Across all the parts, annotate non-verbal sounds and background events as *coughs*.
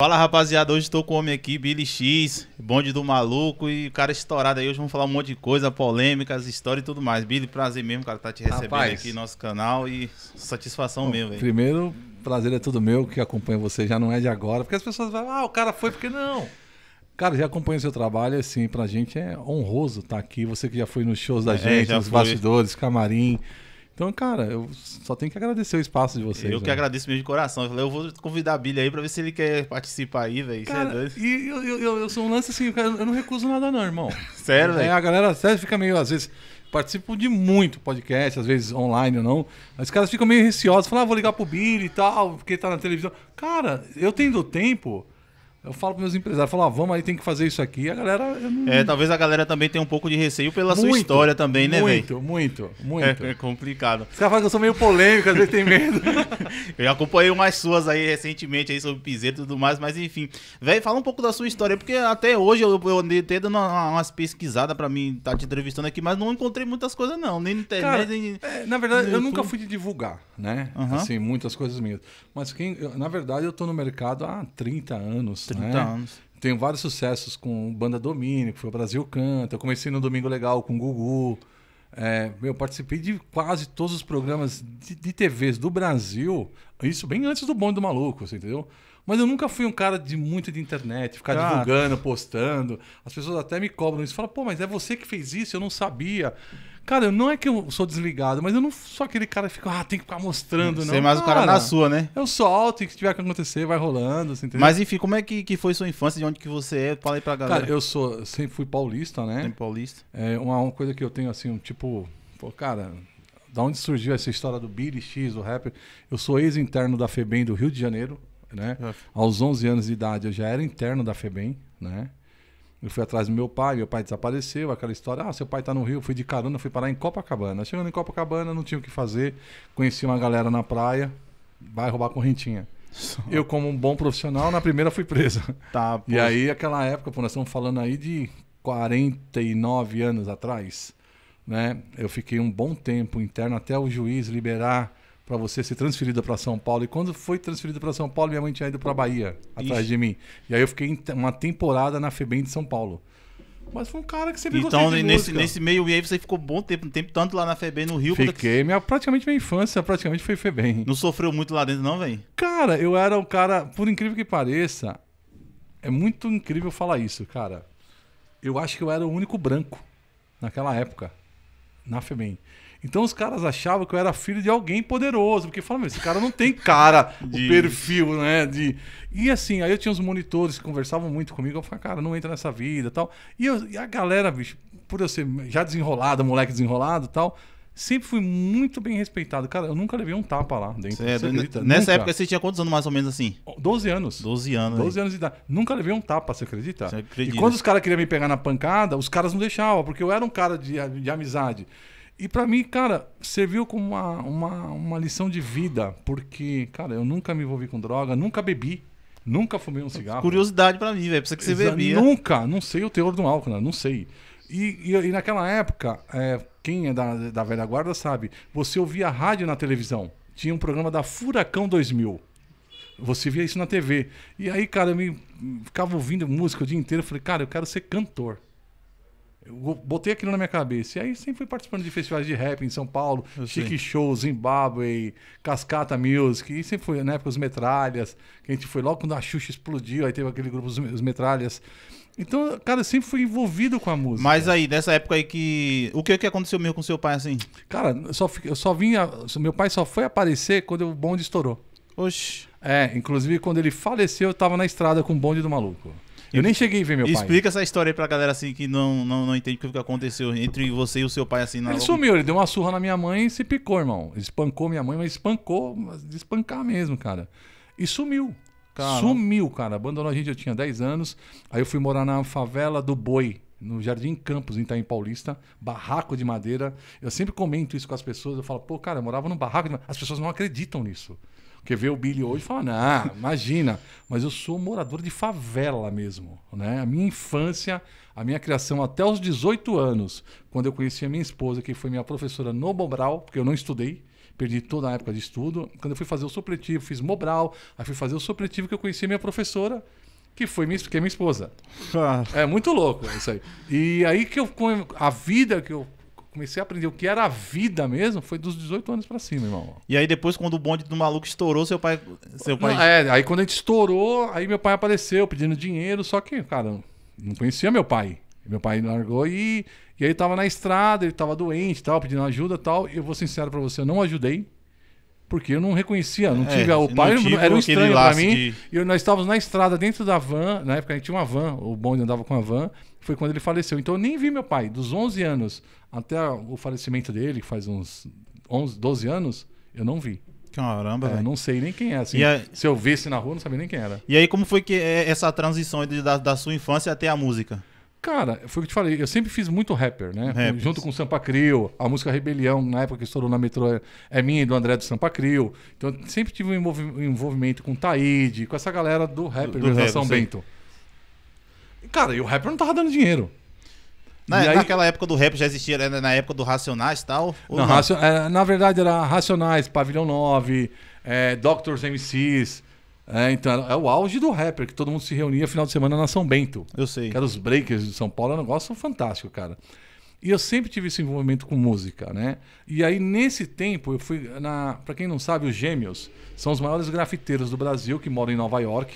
Fala rapaziada, hoje estou com o homem aqui, Billy X, bonde do maluco e cara estourado aí. Hoje vamos falar um monte de coisa, polêmicas, história e tudo mais. Billy, prazer mesmo, cara, tá te recebendo Rapaz. aqui no nosso canal e satisfação Bom, mesmo, velho. Primeiro, prazer é tudo meu que acompanha você, já não é de agora, porque as pessoas falam, ah, o cara foi porque não. Cara, já acompanho o seu trabalho, assim, pra gente é honroso estar tá aqui. Você que já foi nos shows da é, gente, nos fui. bastidores, camarim. Então, cara, eu só tenho que agradecer o espaço de vocês. Eu véio. que agradeço mesmo de coração. Eu falei, eu vou convidar a Billy aí pra ver se ele quer participar aí, velho. É e eu, eu, eu, sou um lance assim, eu não recuso nada, não, irmão. *laughs* Sério, velho? É, a galera sério fica meio, às vezes participo de muito podcast, às vezes online ou não. Os caras ficam meio receosos, falam, ah, vou ligar pro Billy e tal, porque tá na televisão. Cara, eu tendo tempo, eu falo para meus empresários, falo, ah, vamos aí, tem que fazer isso aqui. A galera. Não... É, talvez a galera também tenha um pouco de receio pela muito, sua história também, né, velho? Muito, muito, é, muito. É, é complicado. Os caras falam que eu sou meio polêmico, às vezes tem medo. *laughs* eu acompanhei umas suas aí recentemente aí sobre Piseiro e tudo mais, mas enfim. Velho, fala um pouco da sua história, porque até hoje eu, eu andei até dando uma, umas pesquisadas para mim estar tá te entrevistando aqui, mas não encontrei muitas coisas, não. Nem na internet, Cara, nem. É, na verdade, eu uhum. nunca fui de divulgar, né? Uhum. Assim, muitas coisas minhas. Mas quem, na verdade, eu tô no mercado há 30 anos. 30 né? anos. Então, tenho vários sucessos com Banda Domínio, que foi o Brasil Canta. Eu comecei no Domingo Legal com Gugu. É, eu participei de quase todos os programas de, de, TVs do Brasil, isso bem antes do Bonde do Maluco, entendeu? Mas eu nunca fui um cara de muito de internet, ficar tá. divulgando, postando. As pessoas até me cobram isso. Falam, pô, mas é você que fez isso, eu não sabia. Cara, não é que eu sou desligado, mas eu não sou aquele cara que fica, ah, tem que ficar mostrando, é, não. Você é mais cara, o cara na sua, né? Eu solto e que tiver que acontecer, vai rolando, assim, entendeu? Mas enfim, como é que, que foi sua infância, de onde que você é? Fala aí pra galera. Cara, eu sou, sempre fui paulista, né? Sempre paulista. É uma, uma coisa que eu tenho, assim, um tipo, pô, cara, da onde surgiu essa história do Billy X, o rapper? Eu sou ex-interno da FEBEM do Rio de Janeiro, né? É. Aos 11 anos de idade eu já era interno da FEBEM, né? Eu fui atrás do meu pai, meu pai desapareceu, aquela história, ah, seu pai está no Rio, fui de carona, fui parar em Copacabana. Chegando em Copacabana, não tinha o que fazer, conheci uma galera na praia, vai roubar correntinha. Só. Eu, como um bom profissional, na primeira fui preso. Tá, E aí, aquela época, pô, nós estamos falando aí de 49 anos atrás, né? Eu fiquei um bom tempo interno até o juiz liberar para você ser transferida para São Paulo. E quando foi transferida para São Paulo, minha mãe tinha ido para Bahia, atrás Ixi. de mim. E aí eu fiquei uma temporada na Febem de São Paulo. Mas foi um cara que sempre então, de nesse, nesse meio aí você ficou bom tempo, um tempo tanto lá na FEBEM, no Rio. É fiquei, que... minha, praticamente minha infância praticamente foi FEBEM. Não sofreu muito lá dentro não, velho? Cara, eu era um cara, por incrível que pareça, é muito incrível falar isso, cara. Eu acho que eu era o único branco naquela época, na FEBEM. Então os caras achavam que eu era filho de alguém poderoso, porque falavam, esse cara não tem cara, *laughs* de... o perfil, né? De... E assim, aí eu tinha uns monitores que conversavam muito comigo, eu falava, cara, não entra nessa vida tal. E, tal. e a galera, bicho, por eu ser já desenrolado, moleque desenrolado tal, sempre fui muito bem respeitado. Cara, eu nunca levei um tapa lá dentro. Certo. É nessa nunca. época você tinha quantos anos mais ou menos assim? Doze anos. Doze anos. Doze anos de idade. Nunca levei um tapa, você acredita? Você acredita. E quando os caras queriam me pegar na pancada, os caras não deixavam, porque eu era um cara de, de amizade. E para mim, cara, serviu como uma, uma, uma lição de vida, porque, cara, eu nunca me envolvi com droga, nunca bebi, nunca fumei um cigarro. Curiosidade para mim, velho, precisa que você bebia. Nunca, não sei o teor do álcool, né? não sei. E, e, e naquela época, é, quem é da, da velha guarda sabe, você ouvia rádio na televisão. Tinha um programa da Furacão 2000. Você via isso na TV. E aí, cara, eu me, ficava ouvindo música o dia inteiro. Eu falei, cara, eu quero ser cantor eu botei aquilo na minha cabeça. E aí sempre fui participando de festivais de rap em São Paulo, eu Chique sei. Show, Zimbábue, Cascata Music. E sempre foi, na época, os Metralhas, que a gente foi logo quando a Xuxa explodiu, aí teve aquele grupo, os Metralhas. Então, cara, eu sempre fui envolvido com a música. Mas aí, nessa época aí que. O que, que aconteceu mesmo com seu pai assim? Cara, eu só, eu só vim. A... Meu pai só foi aparecer quando o bonde estourou. Oxi. É, inclusive quando ele faleceu, eu tava na estrada com o bonde do maluco. Eu nem cheguei a ver meu pai. Explica essa história aí pra galera assim que não, não, não entende o que aconteceu entre você e o seu pai assim na Ele sumiu, ele deu uma surra na minha mãe e se picou, irmão. Espancou minha mãe, mas espancou, mas de espancar mesmo, cara. E sumiu. Sumiu, cara. Abandonou a gente, eu tinha 10 anos. Aí eu fui morar na favela do Boi, no Jardim Campos, em Itaim Paulista, barraco de madeira. Eu sempre comento isso com as pessoas, eu falo, pô, cara, eu morava num barraco de madeira. As pessoas não acreditam nisso. Porque ver o Billy hoje e falar, ah, imagina, mas eu sou morador de favela mesmo. Né? A minha infância, a minha criação até os 18 anos, quando eu conheci a minha esposa, que foi minha professora no Mobral porque eu não estudei, perdi toda a época de estudo. Quando eu fui fazer o supletivo, fiz Mobral, aí fui fazer o supletivo que eu conheci a minha professora, que foi minha, que é minha esposa. Ah. é muito louco isso aí. E aí que eu a vida que eu comecei a aprender o que era a vida mesmo, foi dos 18 anos para cima, irmão. E aí depois, quando o bonde do maluco estourou, seu pai. Seu pai... Não, é, aí quando a gente estourou, aí meu pai apareceu pedindo dinheiro, só que, cara, não conhecia meu pai. Meu pai largou e, e aí tava na estrada, ele tava doente tal, pedindo ajuda tal. Eu vou ser sincero para você, eu não ajudei. Porque eu não reconhecia, não é, tive. O pai tive era um estranho pra mim. De... E nós estávamos na estrada dentro da van. Na época a gente tinha uma van, o bonde andava com a van. Foi quando ele faleceu. Então eu nem vi meu pai, dos 11 anos até o falecimento dele, que faz uns 11, 12 anos, eu não vi. Caramba, é, Não sei nem quem é. Assim, a... Se eu visse na rua, não sabia nem quem era. E aí, como foi que é essa transição da, da sua infância até a música? Cara, foi o que eu te falei, eu sempre fiz muito rapper, né? Junto com o Sampa Crio, a música Rebelião, na época que estourou na metrô, é, é minha e do André do Sampa Crio. Então eu sempre tive um envolvimento com o Taíde, com essa galera do rapper do, do rap, São sim. Bento. Cara, e o rapper não tava dando dinheiro. Na, é, aí... Naquela época do rap já existia, né? na época do Racionais e tal? Não, não? É, na verdade era Racionais, Pavilhão 9, é, Doctors MCs. É, então, é o auge do rapper, que todo mundo se reunia final de semana na São Bento. Eu sei. Que era os breakers de São Paulo, é um negócio fantástico, cara. E eu sempre tive esse envolvimento com música, né? E aí, nesse tempo, eu fui na... Pra quem não sabe, os Gêmeos são os maiores grafiteiros do Brasil, que moram em Nova York.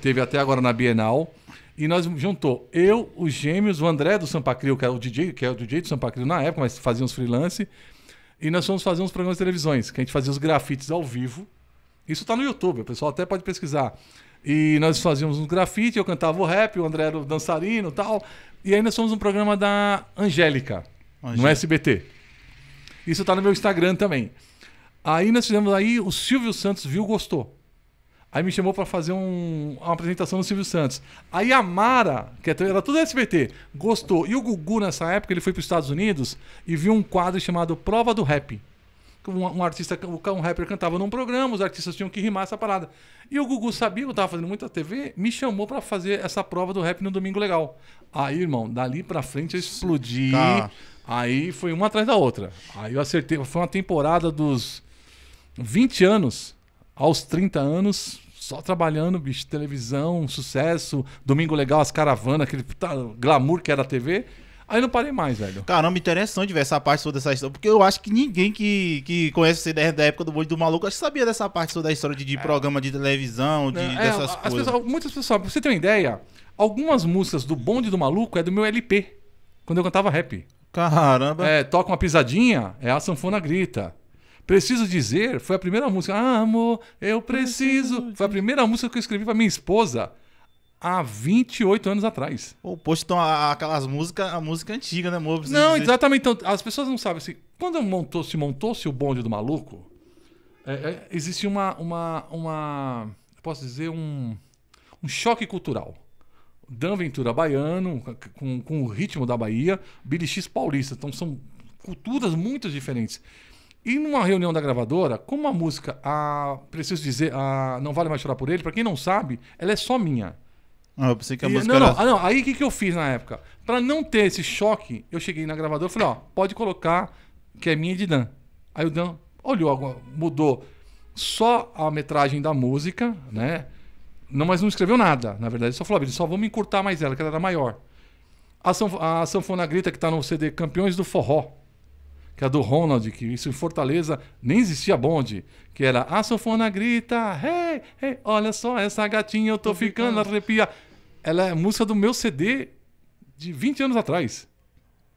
Teve até agora na Bienal. E nós juntou eu, os gêmeos, o André do Sampacrio, que é o DJ, que é o DJ do Sampacrio na época, mas fazia uns freelance. E nós fomos fazer uns programas de televisões, que a gente fazia os grafites ao vivo. Isso tá no YouTube, o pessoal até pode pesquisar. E nós fazíamos uns grafites, eu cantava o rap, o André era o dançarino e tal. E aí nós fomos um programa da Angélica, Angélica, no SBT. Isso tá no meu Instagram também. Aí nós fizemos aí, o Silvio Santos viu, gostou. Aí me chamou para fazer um, uma apresentação no Silvio Santos. Aí a Mara, que é era toda SBT, gostou. E o Gugu, nessa época, ele foi para os Estados Unidos e viu um quadro chamado Prova do Rap. Um, um, artista, um rapper cantava num programa, os artistas tinham que rimar essa parada. E o Gugu sabia que eu tava fazendo muita TV, me chamou para fazer essa prova do rap no Domingo Legal. Aí, irmão, dali pra frente eu explodi. Tá. Aí foi uma atrás da outra. Aí eu acertei. Foi uma temporada dos 20 anos aos 30 anos, só trabalhando, bicho, televisão, sucesso, domingo legal, as caravanas, aquele puta glamour que era a TV. Aí não parei mais, velho. Caramba, interessante ver essa parte toda dessa história. Porque eu acho que ninguém que, que conhece você da época do Bonde do Maluco acho que sabia dessa parte toda da história de, de é. programa de televisão, de, é, dessas é, coisas. Pessoas, muitas pessoas, pra você ter uma ideia, algumas músicas do Bonde do Maluco é do meu LP, quando eu cantava rap. Caramba. É, toca uma pisadinha, é a sanfona grita. Preciso Dizer foi a primeira música. Ah, amor, eu preciso. Foi a primeira música que eu escrevi para minha esposa há 28 anos atrás. O posto então aquelas músicas, a música antiga, né, amor? Não, dizer. exatamente. Então, as pessoas não sabem assim. Quando montou, se montou-se o bonde do maluco, é, é, existe uma, uma, uma. Posso dizer, um, um choque cultural. Dan Ventura baiano, com, com o ritmo da Bahia, Billy X paulista. Então são culturas muito diferentes. E numa reunião da gravadora, como a música, a, preciso dizer, a Não Vale Mais Chorar Por Ele, para quem não sabe, ela é só minha. Ah, eu pensei que a e, música não, não, era... Ah, não, aí o que, que eu fiz na época? Para não ter esse choque, eu cheguei na gravadora e falei, ó, pode colocar que é minha e de Dan. Aí o Dan olhou, mudou só a metragem da música, né? Não, mas não escreveu nada, na verdade. Ele só falou, ah, só vamos encurtar mais ela, que ela era maior. A, sanf a sanfona grita que tá no CD Campeões do Forró, que é a do Ronald, que isso em Fortaleza nem existia bonde, que era a sofona grita, hey, hey, olha só essa gatinha, eu tô, tô ficando, ficando, arrepia. Ela é música do meu CD de 20 anos atrás.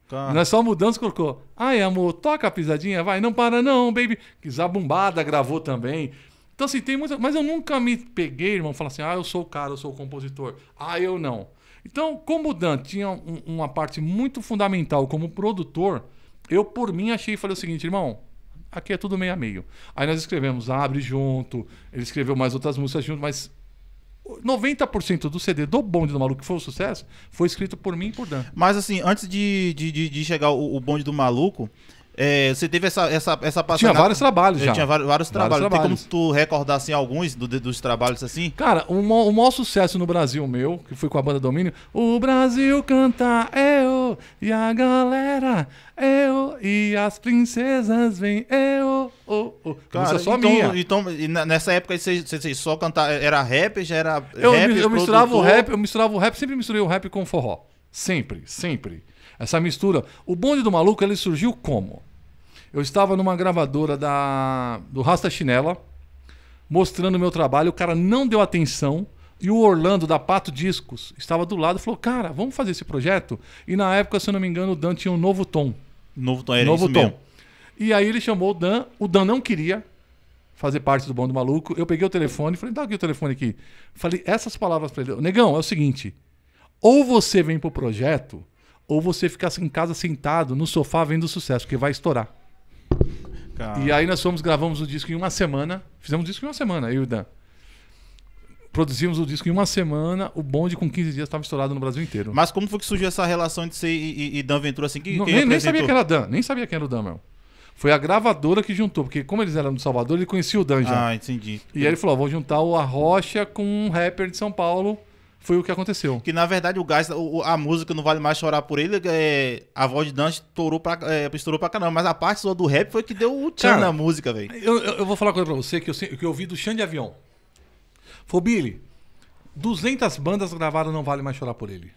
Tá. é só mudamos, colocou, ai amor, toca a pisadinha, vai, não para não, baby. Que Zabumbada gravou também. Então assim, tem muita... Mas eu nunca me peguei, irmão, falar assim, ah, eu sou o cara, eu sou o compositor. Ah, eu não. Então, como o Dan tinha um, uma parte muito fundamental como produtor, eu, por mim, achei e falei o seguinte, irmão, aqui é tudo meio a meio. Aí nós escrevemos Abre junto, ele escreveu mais outras músicas junto, mas 90% do CD do Bonde do Maluco, que foi um sucesso, foi escrito por mim e por Dan. Mas assim, antes de, de, de, de chegar o, o Bonde do Maluco, é, você teve essa, essa, essa passagem. Tinha vários trabalhos é, já. Tinha vários, vários trabalhos. Vários Tem como tu recordar assim, alguns do, dos trabalhos assim? Cara, o, o maior sucesso no Brasil meu, que foi com a banda Domínio, O Brasil Canta é e a galera, eu e as princesas, vem eu, oh, oh. Cara, só então, minha. Então, nessa época você vocês só cantar era rap, já era eu, rap, eu misturava o rap, eu misturava o rap, sempre misturei o rap com o forró. Sempre, sempre. Essa mistura. O bonde do maluco, ele surgiu como? Eu estava numa gravadora da, do Rasta Chinela, mostrando o meu trabalho, o cara não deu atenção. E o Orlando, da Pato Discos, estava do lado e falou: Cara, vamos fazer esse projeto? E na época, se eu não me engano, o Dan tinha um novo tom. Novo tom, era novo tom. Mesmo. E aí ele chamou o Dan. O Dan não queria fazer parte do Bando Maluco. Eu peguei o telefone, e falei: Dá aqui o telefone aqui. Falei essas palavras para ele: Negão, é o seguinte. Ou você vem pro projeto, ou você fica em casa sentado no sofá vendo o sucesso, porque vai estourar. E aí nós fomos, gravamos o disco em uma semana. Fizemos o disco em uma semana, eu e o Dan. Produzimos o disco em uma semana, o bonde com 15 dias estava estourado no Brasil inteiro. Mas como foi que surgiu essa relação de você e, e, e Dan Ventura assim? Que, Não, nem, nem, sabia que era Dan, nem sabia quem era o Dan, meu. Foi a gravadora que juntou, porque como eles eram do Salvador, ele conhecia o Dan já. Ah, entendi. E aí ele falou: vou juntar o Arrocha com um rapper de São Paulo. Foi o que aconteceu. Que na verdade o gás, a música Não Vale Mais Chorar por ele, é, a voz de Dan estourou pra, é, estourou pra caramba. Mas a parte só do rap foi que deu o tchan Cara, na música, velho. Eu, eu, vou falar uma coisa pra você que eu, que eu ouvi do de Avião. Fobili, 200 bandas gravaram Não Vale Mais Chorar Por Ele.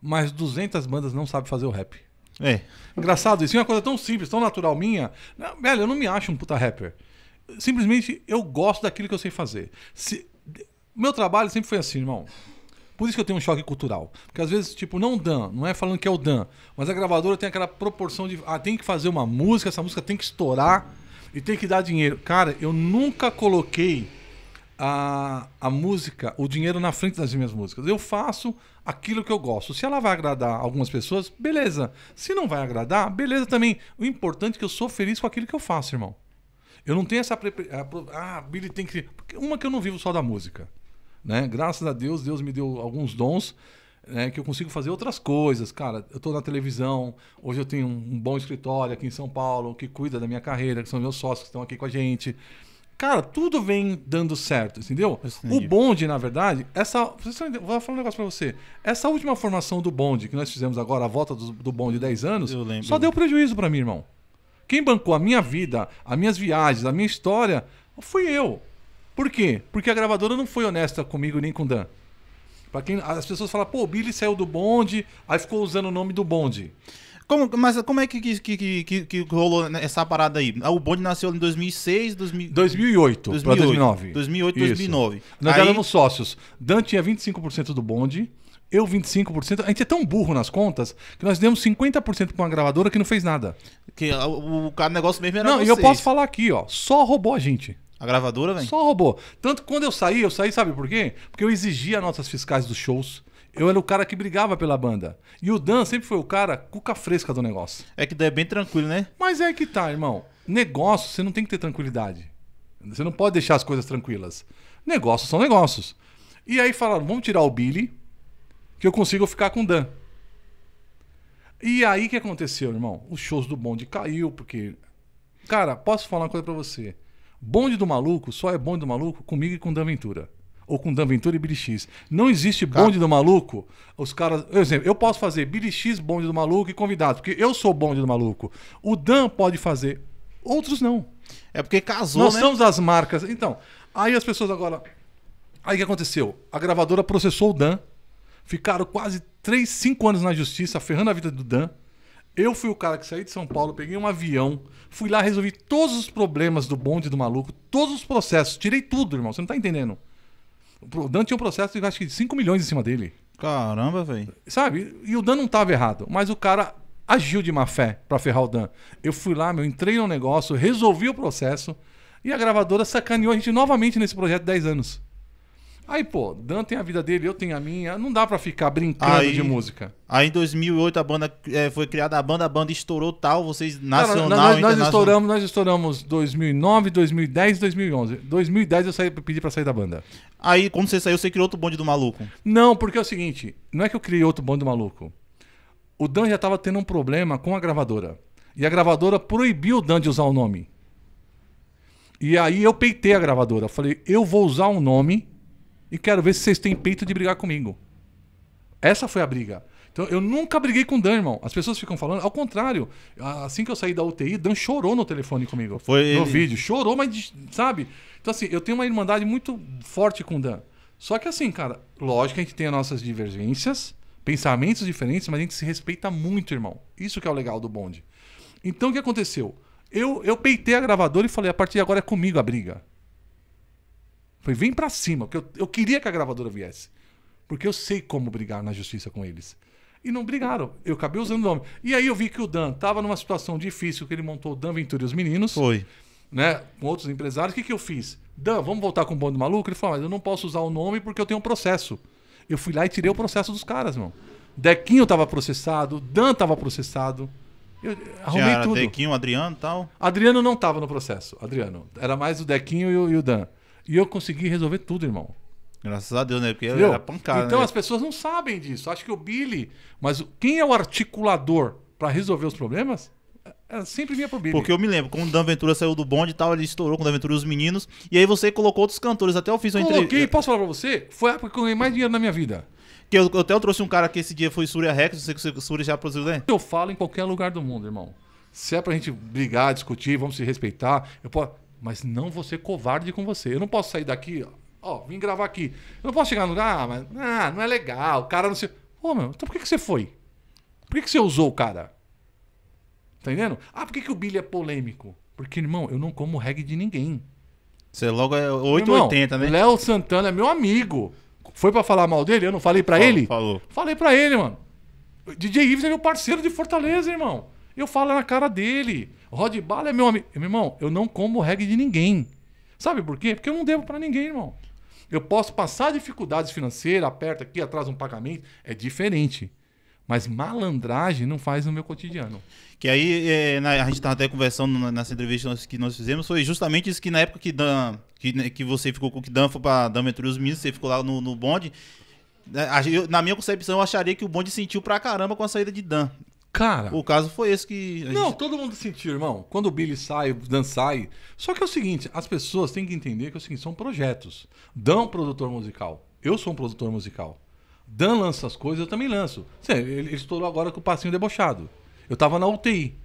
Mas 200 bandas não sabem fazer o rap. É. Engraçado isso. É uma coisa tão simples, tão natural minha. Né, velho, eu não me acho um puta rapper. Simplesmente eu gosto daquilo que eu sei fazer. Se... Meu trabalho sempre foi assim, irmão. Por isso que eu tenho um choque cultural. Porque às vezes, tipo, não Dan, não é falando que é o Dan, mas a gravadora tem aquela proporção de. Ah, tem que fazer uma música, essa música tem que estourar e tem que dar dinheiro. Cara, eu nunca coloquei a, a música, o dinheiro na frente das minhas músicas. Eu faço aquilo que eu gosto. Se ela vai agradar algumas pessoas, beleza. Se não vai agradar, beleza também. O importante é que eu sou feliz com aquilo que eu faço, irmão. Eu não tenho essa. Pre... Ah, Billy tem que. Porque uma que eu não vivo só da música. Né? Graças a Deus, Deus me deu alguns dons. Né, que eu consigo fazer outras coisas, cara. Eu estou na televisão, hoje eu tenho um, um bom escritório aqui em São Paulo que cuida da minha carreira, que são meus sócios que estão aqui com a gente. Cara, tudo vem dando certo, entendeu? O bonde, na verdade, essa. Vou falar um negócio pra você. Essa última formação do bonde que nós fizemos agora, a volta do, do bonde 10 anos, só deu prejuízo para mim, irmão. Quem bancou a minha vida, as minhas viagens, a minha história, fui eu. Por quê? Porque a gravadora não foi honesta comigo nem com o Dan. Pra quem, as pessoas falam, pô, o Billy saiu do bonde, aí ficou usando o nome do bonde. Como, mas como é que, que, que, que, que rolou essa parada aí? Ah, o bonde nasceu em 2006, 2000... 2008, 2008 para 2009. 2008, Isso. 2009. Nós aí... éramos sócios. Dante tinha 25% do bonde, eu 25%. A gente é tão burro nas contas que nós demos 50% para uma gravadora que não fez nada. Que o, o negócio mesmo era Não, e eu posso falar aqui, ó, só roubou a gente. A gravadora, velho? Só roubou. Tanto que quando eu saí, eu saí, sabe por quê? Porque eu exigia notas fiscais dos shows eu era o cara que brigava pela banda. E o Dan sempre foi o cara cuca fresca do negócio. É que daí é bem tranquilo, né? Mas é que tá, irmão. Negócio, você não tem que ter tranquilidade. Você não pode deixar as coisas tranquilas. Negócios são negócios. E aí falaram, vamos tirar o Billy, que eu consigo ficar com o Dan. E aí o que aconteceu, irmão? Os shows do bonde caiu, porque. Cara, posso falar uma coisa pra você. Bonde do maluco só é bonde do maluco comigo e com o Dan Ventura ou com Dan Ventura e Billy X. Não existe bonde do maluco. Os caras. exemplo, eu posso fazer Billy X, bonde do maluco e convidado, porque eu sou bonde do maluco. O Dan pode fazer, outros não. É porque casou. Nós né? somos as marcas. Então, aí as pessoas agora. Aí o que aconteceu? A gravadora processou o Dan. Ficaram quase 3, 5 anos na justiça, ferrando a vida do Dan. Eu fui o cara que saí de São Paulo, peguei um avião, fui lá, resolvi todos os problemas do bonde do maluco, todos os processos, tirei tudo, irmão. Você não tá entendendo? O Dan tinha um processo de acho que 5 milhões em cima dele. Caramba, velho. Sabe? E o Dan não estava errado, mas o cara agiu de má fé para ferrar o Dan. Eu fui lá, meu, entrei no negócio, resolvi o processo e a gravadora sacaneou a gente novamente nesse projeto de 10 anos. Aí, pô, Dan tem a vida dele, eu tenho a minha. Não dá para ficar brincando aí, de música. Aí em 2008 a banda é, foi criada, a banda, a banda estourou tal, vocês nacional, nós, nós estouramos, nós estouramos 2009, 2010, 2011. 2010 eu saí, pedi para sair da banda. Aí quando você saiu, você criou outro bonde do maluco? Não, porque é o seguinte, não é que eu criei outro bonde do maluco. O Dan já tava tendo um problema com a gravadora. E a gravadora proibiu o Dan de usar o nome. E aí eu peitei a gravadora. Falei, eu vou usar um nome e quero ver se vocês têm peito de brigar comigo. Essa foi a briga. Então, eu nunca briguei com o Dan, irmão. As pessoas ficam falando. Ao contrário, assim que eu saí da UTI, Dan chorou no telefone comigo. Foi No ele... vídeo. Chorou, mas, sabe? Então, assim, eu tenho uma irmandade muito forte com o Dan. Só que, assim, cara, lógico que a gente tem as nossas divergências, pensamentos diferentes, mas a gente se respeita muito, irmão. Isso que é o legal do bonde. Então, o que aconteceu? Eu, eu peitei a gravadora e falei: a partir de agora é comigo a briga. Falei, vem para cima, porque eu, eu queria que a gravadora viesse. Porque eu sei como brigar na justiça com eles. E não brigaram. Eu acabei usando o nome. E aí eu vi que o Dan estava numa situação difícil, que ele montou o Dan Ventura e os meninos. Foi. Né, com outros empresários. O que, que eu fiz? Dan, vamos voltar com o bando maluco? Ele falou, mas eu não posso usar o nome porque eu tenho um processo. Eu fui lá e tirei o processo dos caras, irmão. Dequinho estava processado, Dan estava processado. Eu eh, arrumei Tinha tudo. Dequinho, Adriano e tal? Adriano não estava no processo, Adriano. Era mais o Dequinho e o, e o Dan. E eu consegui resolver tudo, irmão. Graças a Deus, né? Porque Entendeu? era pancada. Então né? as pessoas não sabem disso. Acho que o Billy. Mas quem é o articulador para resolver os problemas? Ela é, é sempre vinha pro Billy. Porque eu me lembro, quando o Dan Ventura saiu do bonde e tal, ele estourou com o Dan Ventura e os meninos. E aí você colocou outros cantores. Até eu fiz uma entrevista. Coloquei, posso falar pra você? Foi a época que eu ganhei mais dinheiro na minha vida. Que eu, eu até eu trouxe um cara que esse dia foi Surya Rex, não sei se o Surya já produziu, né? Eu falo em qualquer lugar do mundo, irmão. Se é pra gente brigar, discutir, vamos se respeitar. Eu posso. Mas não você covarde com você. Eu não posso sair daqui, ó, vim gravar aqui. Eu não posso chegar no lugar, ah, mas ah, não é legal, o cara não sei. ô meu, então por que, que você foi? Por que, que você usou o cara? Tá entendendo? Ah, por que, que o Billy é polêmico? Porque, irmão, eu não como reggae de ninguém. Você logo é 880, né? Léo Santana é meu amigo. Foi para falar mal dele? Eu não falei para ele? Falou. Falei para ele, mano. DJ Ives é meu parceiro de Fortaleza, irmão. Eu falo na cara dele. Rod Bala é meu amigo. Meu irmão, eu não como reggae de ninguém. Sabe por quê? Porque eu não devo para ninguém, irmão. Eu posso passar dificuldades financeiras, aperta aqui, atrás um pagamento, é diferente. Mas malandragem não faz no meu cotidiano. Que aí, é, na, a gente estava até conversando nessa entrevista nós, que nós fizemos, foi justamente isso que na época que Dan, que, né, que você ficou com o Dan, foi para Dan entre os Minas, você ficou lá no, no bonde. Né, na minha concepção, eu acharia que o bonde sentiu pra caramba com a saída de Dan. Cara. O caso foi esse que. Não, gente... todo mundo sentiu, irmão. Quando o Billy sai, o Dan sai. Só que é o seguinte: as pessoas têm que entender que é o seguinte, são projetos. Dan, é um produtor musical. Eu sou um produtor musical. Dan lança as coisas, eu também lanço. Ele, estourou agora com o passinho debochado. Eu tava na UTI.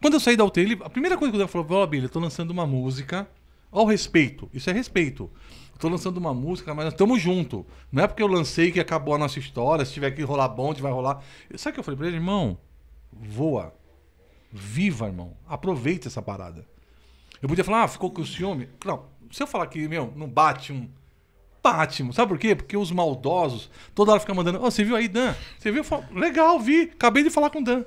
Quando eu saí da UTI, a primeira coisa que o Dan falou: Ó, oh, Billy, eu tô lançando uma música. Ao respeito. Isso é respeito. Estou lançando uma música, mas nós estamos junto. Não é porque eu lancei que acabou a nossa história. Se tiver que rolar bonde, vai rolar. Sabe o que eu falei para ele, irmão? Voa. Viva, irmão. Aproveita essa parada. Eu podia falar, ah, ficou com ciúme. Não, se eu falar que, meu, não bate um. Bate, um. sabe por quê? Porque os maldosos toda hora ficam mandando, ó, oh, você viu aí, Dan? Você viu? Legal, vi. Acabei de falar com o Dan.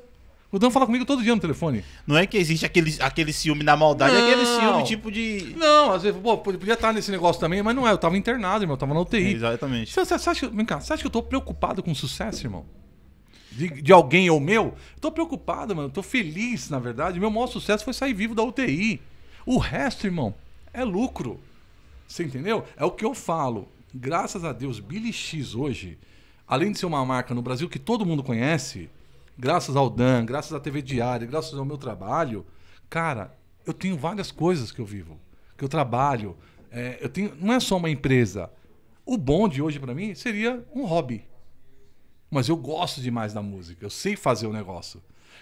O Dan fala comigo todo dia no telefone. Não é que existe aquele, aquele ciúme na maldade, não. é aquele ciúme tipo de. Não, às vezes, pô, podia estar nesse negócio também, mas não é. Eu tava internado, irmão, eu tava na UTI. É, exatamente. Você, você, você, acha, vem cá, você acha que eu tô preocupado com sucesso, irmão? De, de alguém ou meu? tô preocupado, mano. tô feliz, na verdade. Meu maior sucesso foi sair vivo da UTI. O resto, irmão, é lucro. Você entendeu? É o que eu falo. Graças a Deus, Billy X hoje, além de ser uma marca no Brasil que todo mundo conhece, graças ao Dan, graças à TV Diário, graças ao meu trabalho, cara, eu tenho várias coisas que eu vivo, que eu trabalho. É, eu tenho, não é só uma empresa. O bom de hoje para mim seria um hobby. Mas eu gosto demais da música, eu sei fazer o negócio.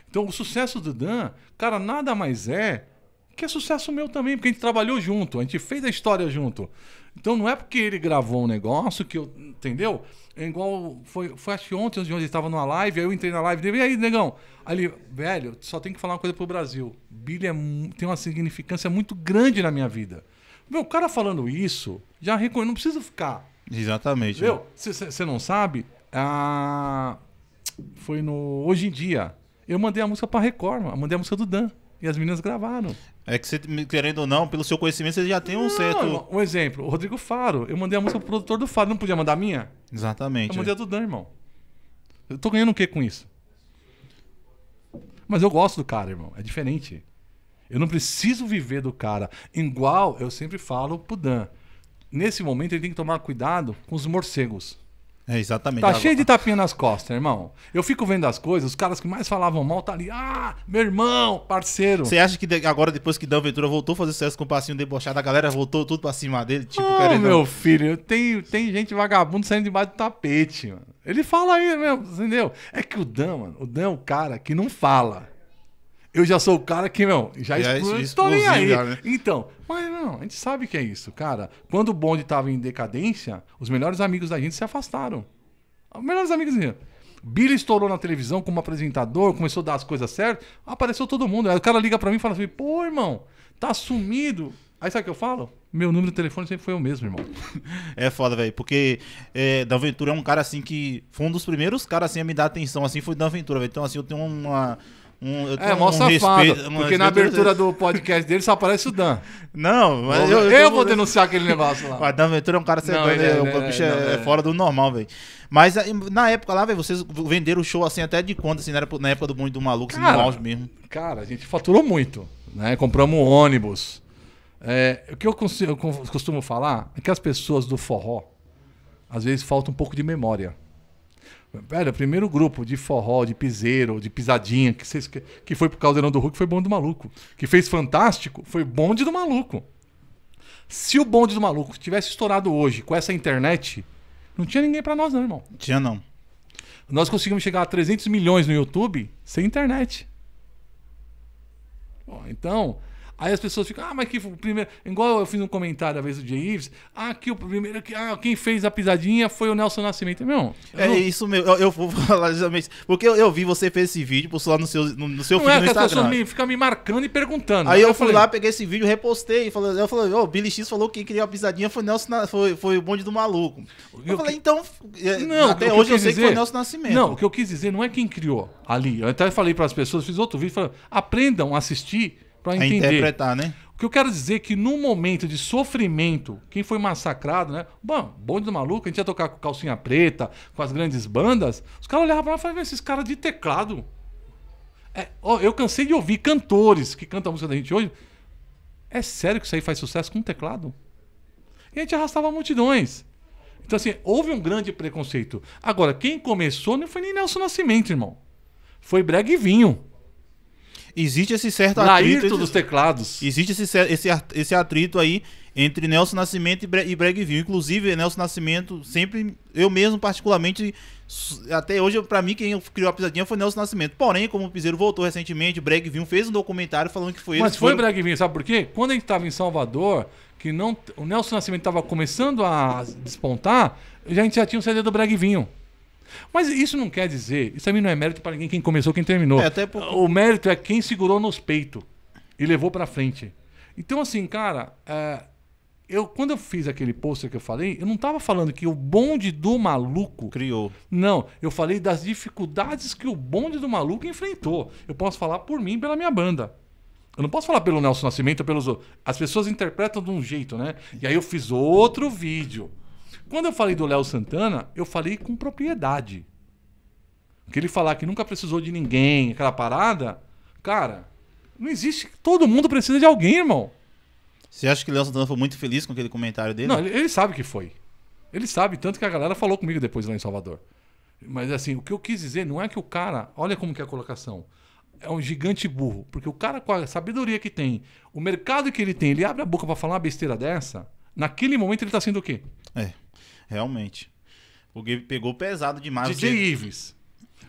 Então o sucesso do Dan, cara, nada mais é que é sucesso meu também, porque a gente trabalhou junto, a gente fez a história junto. Então não é porque ele gravou um negócio que eu, entendeu? É igual. Foi, foi acho que ontem, onde ele estava numa live, aí eu entrei na live dele, e aí, negão? Ali, velho, só tem que falar uma coisa pro Brasil. Billy é, tem uma significância muito grande na minha vida. Meu, o cara falando isso, já reconheceu. não precisa ficar. Exatamente. Meu, você não sabe? Ah, foi no. Hoje em dia, eu mandei a música pra Record, mano. mandei a música do Dan. E as meninas gravaram. É que você, querendo ou não, pelo seu conhecimento, você já tem um certo. Um exemplo, o Rodrigo Faro. Eu mandei a música pro produtor do Faro, não podia mandar a minha? Exatamente. Eu mandei é. a do Dan, irmão. Eu tô ganhando o que com isso? Mas eu gosto do cara, irmão. É diferente. Eu não preciso viver do cara. Igual eu sempre falo pro Dan. Nesse momento ele tem que tomar cuidado com os morcegos. É, exatamente. Tá cheio de tapinha nas costas, irmão. Eu fico vendo as coisas, os caras que mais falavam mal tá ali. Ah, meu irmão, parceiro. Você acha que agora, depois que Dan Ventura voltou a fazer sucesso com o passinho debochado, a galera voltou tudo pra cima dele? Tipo, oh, querendo... meu filho, tem, tem gente vagabundo saindo debaixo do tapete, mano. Ele fala aí mesmo, entendeu? É que o Dan, mano, o Dan é o cara que não fala. Eu já sou o cara que, meu, já estou é nem aí. Já, né? Então, mas não, a gente sabe que é isso, cara. Quando o bonde estava em decadência, os melhores amigos da gente se afastaram. Os melhores amigos da assim, Billy estourou na televisão como apresentador, começou a dar as coisas certas, apareceu todo mundo. Aí o cara liga para mim e fala assim: pô, irmão, tá sumido. Aí sabe o que eu falo? Meu número de telefone sempre foi o mesmo, irmão. *laughs* É foda, velho. Porque é, Dan Ventura é um cara assim que. Foi um dos primeiros caras assim, a me dar atenção, assim, foi Dan Ventura, velho. Então, assim, eu tenho uma um, é, mó um safado. Respeito, porque na abertura *laughs* do podcast dele só aparece o Dan. Não, mas eu, eu, eu vou denunciar aquele negócio lá. O Dan Ventura é um cara sem doido, né? é, o é, bicho é, é, fora do normal, velho. Mas na época lá, velho, vocês venderam o show assim até de quanto, assim, era na época do mundo do maluco, cara, assim, no auge mesmo. Cara, a gente faturou muito, né? Compramos um ônibus. É, o que eu, consigo, eu costumo falar é que as pessoas do forró, às vezes, faltam um pouco de memória. Velho, o primeiro grupo de forró, de piseiro, de pisadinha, que, vocês, que foi pro Caldeirão do Hulk, foi bonde do maluco. Que fez fantástico, foi bonde do maluco. Se o bonde do maluco tivesse estourado hoje com essa internet, não tinha ninguém para nós, não, irmão. Tinha não. Nós conseguimos chegar a 300 milhões no YouTube sem internet. Bom, então, Aí as pessoas ficam, ah, mas que o primeiro. Igual eu fiz um comentário a vez do Jay Ives, ah, que o primeiro. Que, ah, quem fez a pisadinha foi o Nelson Nascimento. Meu, é isso mesmo, eu, eu, vou *laughs* falar exatamente. Porque eu, eu, vi você fez esse vídeo, postou lá no seu, no, no seu não é, no Instagram. As pessoas me, ficam me marcando e perguntando. Aí, aí eu, fui falei... lá, peguei esse vídeo, repostei, falando, eu falei, ô, oh, Billy X falou que quem criou a pisadinha foi Nelson foi, foi o bonde do maluco. Eu, eu falei, que... então. É, não, até hoje eu, sei dizer... que foi Nelson Nascimento. Não, o que eu quis dizer não é quem criou ali. Eu até falei para as pessoas, fiz outro vídeo, falando, aprendam a assistir para é entender. interpretar, né? O que eu quero dizer é que no momento de sofrimento, quem foi massacrado, né? Bom, bonde do maluco, a gente ia tocar com calcinha preta, com as grandes bandas, os caras olhavam pra lá e falavam, esses caras de teclado. É, ó, eu cansei de ouvir cantores que cantam a música da gente hoje. É sério que isso aí faz sucesso com teclado? E a gente arrastava multidões. Então, assim, houve um grande preconceito. Agora, quem começou não foi nem Nelson Nascimento, irmão. Foi Breguinho. Vinho existe esse certo Laírto atrito. dos teclados. Existe esse, esse, esse atrito aí entre Nelson Nascimento e, Bre e Inclusive, Nelson Nascimento sempre, eu mesmo particularmente, até hoje, para mim, quem criou a pisadinha foi Nelson Nascimento. Porém, como o Piseiro voltou recentemente, Bregueville fez um documentário falando que foi ele. Mas foi foram... sabe por quê? Quando a gente estava em Salvador, que não, o Nelson Nascimento estava começando a despontar, já a gente já tinha o um CD do Breguevinho. Mas isso não quer dizer, isso também não é mérito para ninguém quem começou, quem terminou. É, até porque... O mérito é quem segurou nos peitos e levou para frente. Então, assim, cara, é, eu quando eu fiz aquele pôster que eu falei, eu não estava falando que o bonde do maluco. Criou. Não, eu falei das dificuldades que o bonde do maluco enfrentou. Eu posso falar por mim pela minha banda. Eu não posso falar pelo Nelson Nascimento pelos outros. As pessoas interpretam de um jeito, né? E aí eu fiz outro vídeo quando eu falei do Léo Santana, eu falei com propriedade. Porque ele falar que nunca precisou de ninguém, aquela parada, cara, não existe. Todo mundo precisa de alguém, irmão. Você acha que o Léo Santana foi muito feliz com aquele comentário dele? Não, ele, ele sabe que foi. Ele sabe, tanto que a galera falou comigo depois lá em Salvador. Mas assim, o que eu quis dizer não é que o cara, olha como que é a colocação, é um gigante burro, porque o cara com a sabedoria que tem, o mercado que ele tem, ele abre a boca para falar uma besteira dessa, naquele momento ele tá sendo o quê? É. Realmente. o Porque pegou pesado demais. DJ Ives.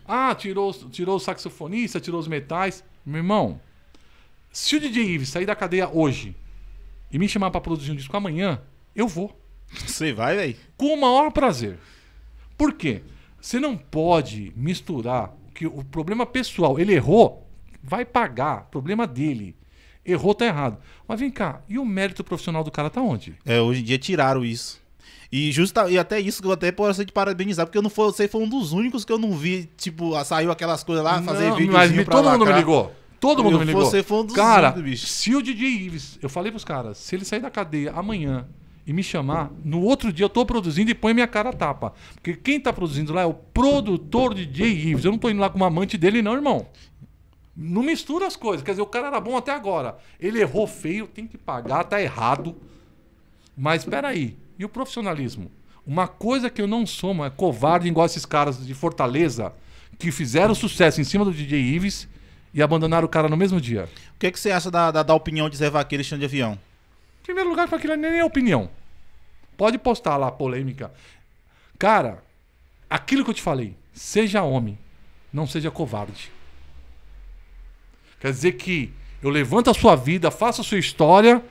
Ah, tirou, tirou o saxofonista, tirou os metais. Meu irmão, se o DJ Ives sair da cadeia hoje e me chamar para produzir um disco amanhã, eu vou. Você vai, velho? Com o maior prazer. Por quê? Você não pode misturar que o problema pessoal, ele errou, vai pagar, problema dele. Errou, tá errado. Mas vem cá, e o mérito profissional do cara tá onde? É, hoje em dia tiraram isso. E, justa, e até isso que eu até posso te parabenizar, porque eu não foi, sei, foi um dos únicos que eu não vi, tipo, saiu aquelas coisas lá, fazer vídeo. Mas me, todo mundo me ligou. Todo mundo eu me ligou. Você foi um dos cara, únicos, bicho. se o DJ Ives, eu falei pros caras, se ele sair da cadeia amanhã e me chamar, no outro dia eu tô produzindo e põe minha cara a tapa. Porque quem tá produzindo lá é o produtor de DJ Ives. Eu não tô indo lá com uma amante dele, não, irmão. Não mistura as coisas. Quer dizer, o cara era bom até agora. Ele errou feio, tem que pagar, tá errado. Mas peraí. aí e o profissionalismo? Uma coisa que eu não sou, mano, é covarde igual esses caras de Fortaleza que fizeram sucesso em cima do DJ Ives e abandonaram o cara no mesmo dia. O que, é que você acha da, da, da opinião de Zé Vaqueiro e de Avião? Em primeiro lugar, aquilo é nem é opinião. Pode postar lá polêmica. Cara, aquilo que eu te falei, seja homem, não seja covarde. Quer dizer que eu levanto a sua vida, faço a sua história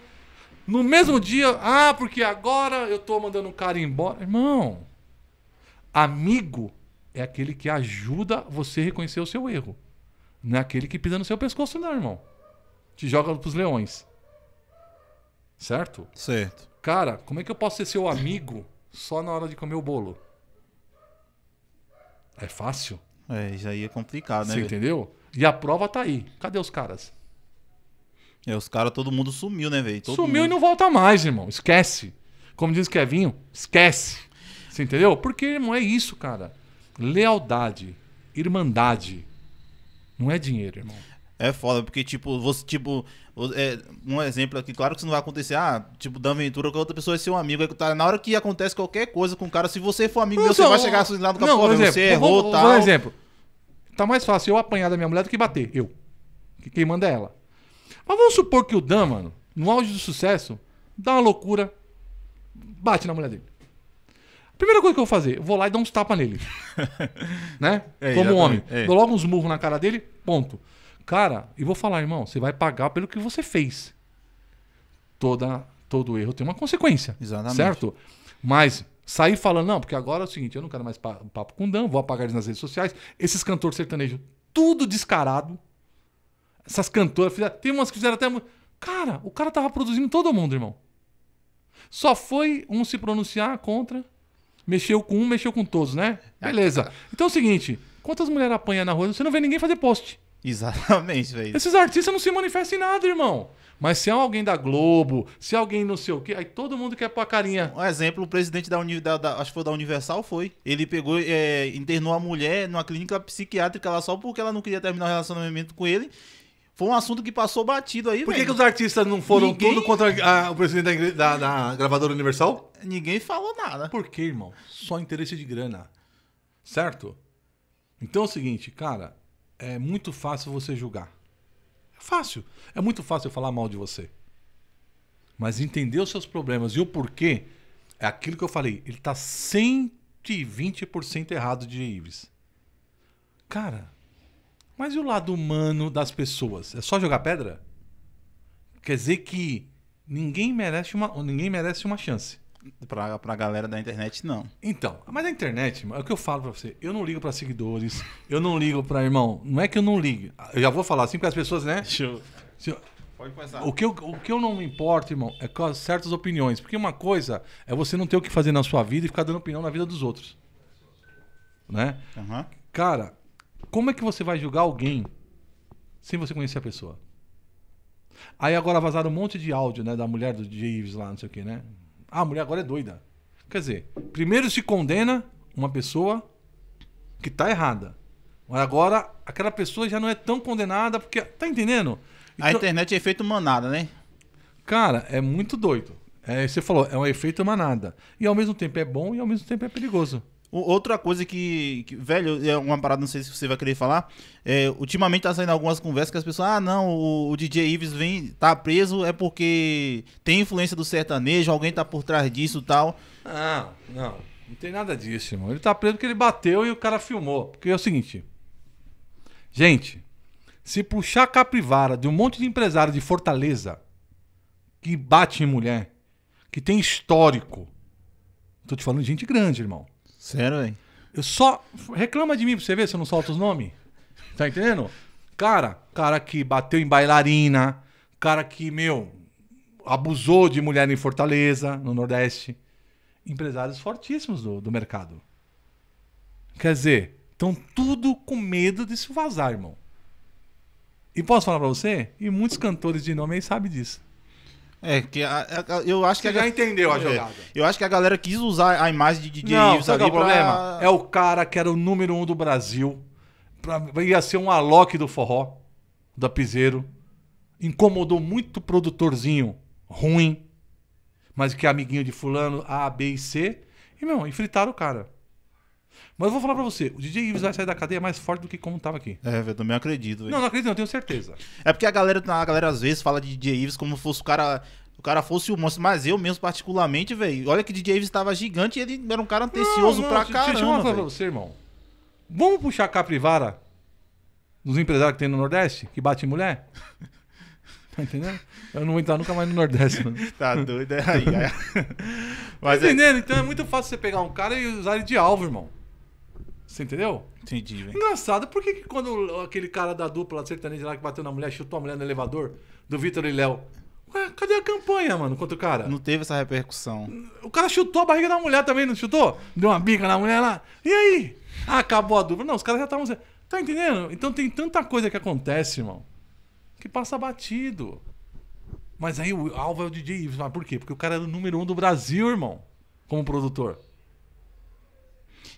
no mesmo dia, ah, porque agora eu estou mandando um cara embora. Irmão, amigo é aquele que ajuda você a reconhecer o seu erro. Não é aquele que pisa no seu pescoço, não, irmão. Te joga pros leões. Certo? Certo. Cara, como é que eu posso ser seu amigo só na hora de comer o bolo? É fácil? É, já ia complicado, né? Você entendeu? E a prova tá aí. Cadê os caras? É, os caras, todo mundo sumiu, né, velho? Sumiu mundo... e não volta mais, irmão. Esquece. Como diz Kevinho, esquece. Você entendeu? Porque, irmão, é isso, cara. Lealdade, irmandade. Não é dinheiro, irmão. É foda, porque, tipo, você, tipo, é, um exemplo aqui, claro que isso não vai acontecer, ah, tipo, da aventura com outra pessoa é seu amigo. É, tá, na hora que acontece qualquer coisa com o cara, se você for amigo meu, você então, vai chegar assim lá no capô, você exemplo, errou, tal. Por exemplo, tá mais fácil eu apanhar da minha mulher do que bater, eu. Que quem manda é ela. Mas vamos supor que o Dan, mano, no auge do sucesso, dá uma loucura, bate na mulher dele. A primeira coisa que eu vou fazer, eu vou lá e dou uns tapas nele. *laughs* né? É, Como homem. É. Dou logo uns murros na cara dele, ponto. Cara, e vou falar, irmão, você vai pagar pelo que você fez. Toda, todo erro tem uma consequência. Exatamente. Certo? Mas sair falando, não, porque agora é o seguinte, eu não quero mais papo com o Dan, vou apagar eles nas redes sociais. Esses cantores sertanejos, tudo descarado. Essas cantoras fizeram. Tem umas que fizeram até. Cara, o cara tava produzindo todo mundo, irmão. Só foi um se pronunciar contra. Mexeu com um, mexeu com todos, né? É, Beleza. Então é o seguinte: quantas mulheres apanham na rua? Você não vê ninguém fazer post. Exatamente, velho. Esses artistas não se manifestam em nada, irmão. Mas se é alguém da Globo, se é alguém não sei o quê, aí todo mundo quer pôr carinha. Um exemplo, o presidente da, Uni, da, da, acho que foi da Universal foi. Ele pegou, é, internou a mulher numa clínica psiquiátrica lá só porque ela não queria terminar o relacionamento com ele. Foi um assunto que passou batido aí, Por que, que os artistas não foram Ninguém... tudo contra a, o presidente da, da, da, gravadora Universal? Ninguém falou nada. Por quê, irmão? Só interesse de grana. Certo? Então é o seguinte, cara. É muito fácil você julgar. É fácil. É muito fácil eu falar mal de você. Mas entender os seus problemas e o porquê é aquilo que eu falei. Ele tá 120% errado de Ives. Cara, mas e o lado humano das pessoas? É só jogar pedra? Quer dizer que ninguém merece uma, ninguém merece uma chance. Pra, pra galera da internet, não. Então, mas a internet, é o que eu falo pra você. Eu não ligo pra seguidores, eu não ligo pra irmão. Não é que eu não ligue. Eu já vou falar assim, porque as pessoas, né? Show. eu... Pode começar. O que, eu, o que eu não me importo, irmão, é com certas opiniões. Porque uma coisa é você não ter o que fazer na sua vida e ficar dando opinião na vida dos outros. Né? Uhum. Cara, como é que você vai julgar alguém sem você conhecer a pessoa? Aí agora vazaram um monte de áudio, né? Da mulher do James lá, não sei o quê, né? Ah, a mulher agora é doida. Quer dizer, primeiro se condena uma pessoa que tá errada. Mas agora aquela pessoa já não é tão condenada porque. Tá entendendo? Então, a internet é efeito manada, né? Cara, é muito doido. É, você falou, é um efeito manada. E ao mesmo tempo é bom e ao mesmo tempo é perigoso. Outra coisa que, que, velho, é uma parada, não sei se você vai querer falar. É, ultimamente tá saindo algumas conversas que as pessoas, ah, não, o, o, DJ Ives vem, tá preso é porque tem influência do sertanejo, alguém tá por trás disso tal. Não, ah, não, não tem nada disso, irmão. Ele tá preso porque ele bateu e o cara filmou. Porque é o seguinte, gente, se puxar capivara de um monte de empresário de Fortaleza que bate em mulher, que tem histórico, tô te falando de gente grande, irmão Sério, hein? Eu só. Reclama de mim pra você ver se eu não solto os nomes. Tá entendendo? Cara, cara que bateu em bailarina, cara que, meu, abusou de mulher em Fortaleza, no Nordeste. Empresários fortíssimos do, do mercado. Quer dizer, estão tudo com medo de se vazar, irmão. E posso falar pra você? E muitos cantores de nome aí sabem disso. É, que a, a, eu acho Você que. Você já entendeu a é, jogada. eu acho que a galera quis usar a imagem de DJ Não, Ives ali. É problema. É o cara que era o número um do Brasil. Pra, ia ser um Alok do forró, da Piseiro. Incomodou muito produtorzinho ruim, mas que é amiguinho de Fulano, A, B e C. E, meu, enfritaram o cara. Mas eu vou falar pra você, o DJ Ives vai sair da cadeia mais forte do que como tava aqui. É, eu também acredito, velho. Não, não acredito, não, tenho certeza. É porque a galera, a galera às vezes fala de DJ Ives como fosse o cara. O cara fosse o monstro, mas eu mesmo, particularmente, velho. Olha que DJ Ives tava gigante e ele era um cara antecioso pra caramba. Deixa eu falar pra você, irmão. Vamos puxar a capivara dos empresários que tem no Nordeste, que bate mulher? *laughs* Tá entendendo? Eu não vou entrar nunca mais no Nordeste. Mano. *laughs* tá doido, é aí. É. *laughs* Mas é- tá entendendo? É... Então é muito fácil você pegar um cara e usar ele de alvo, irmão. Você entendeu? Entendi, velho. Engraçado, por que, que quando aquele cara da dupla sertaneja lá que bateu na mulher, chutou a mulher no elevador, do Vitor e Léo, Ué, cadê a campanha, mano, contra o cara? Não teve essa repercussão. O cara chutou a barriga da mulher também, não chutou? Deu uma bica na mulher lá. E aí? Ah, acabou a dupla. Não, os caras já estavam. Tá entendendo? Então tem tanta coisa que acontece, irmão, que passa batido. Mas aí o Alvo é o DJ Ives. Mas por quê? Porque o cara era o número um do Brasil, irmão, como produtor.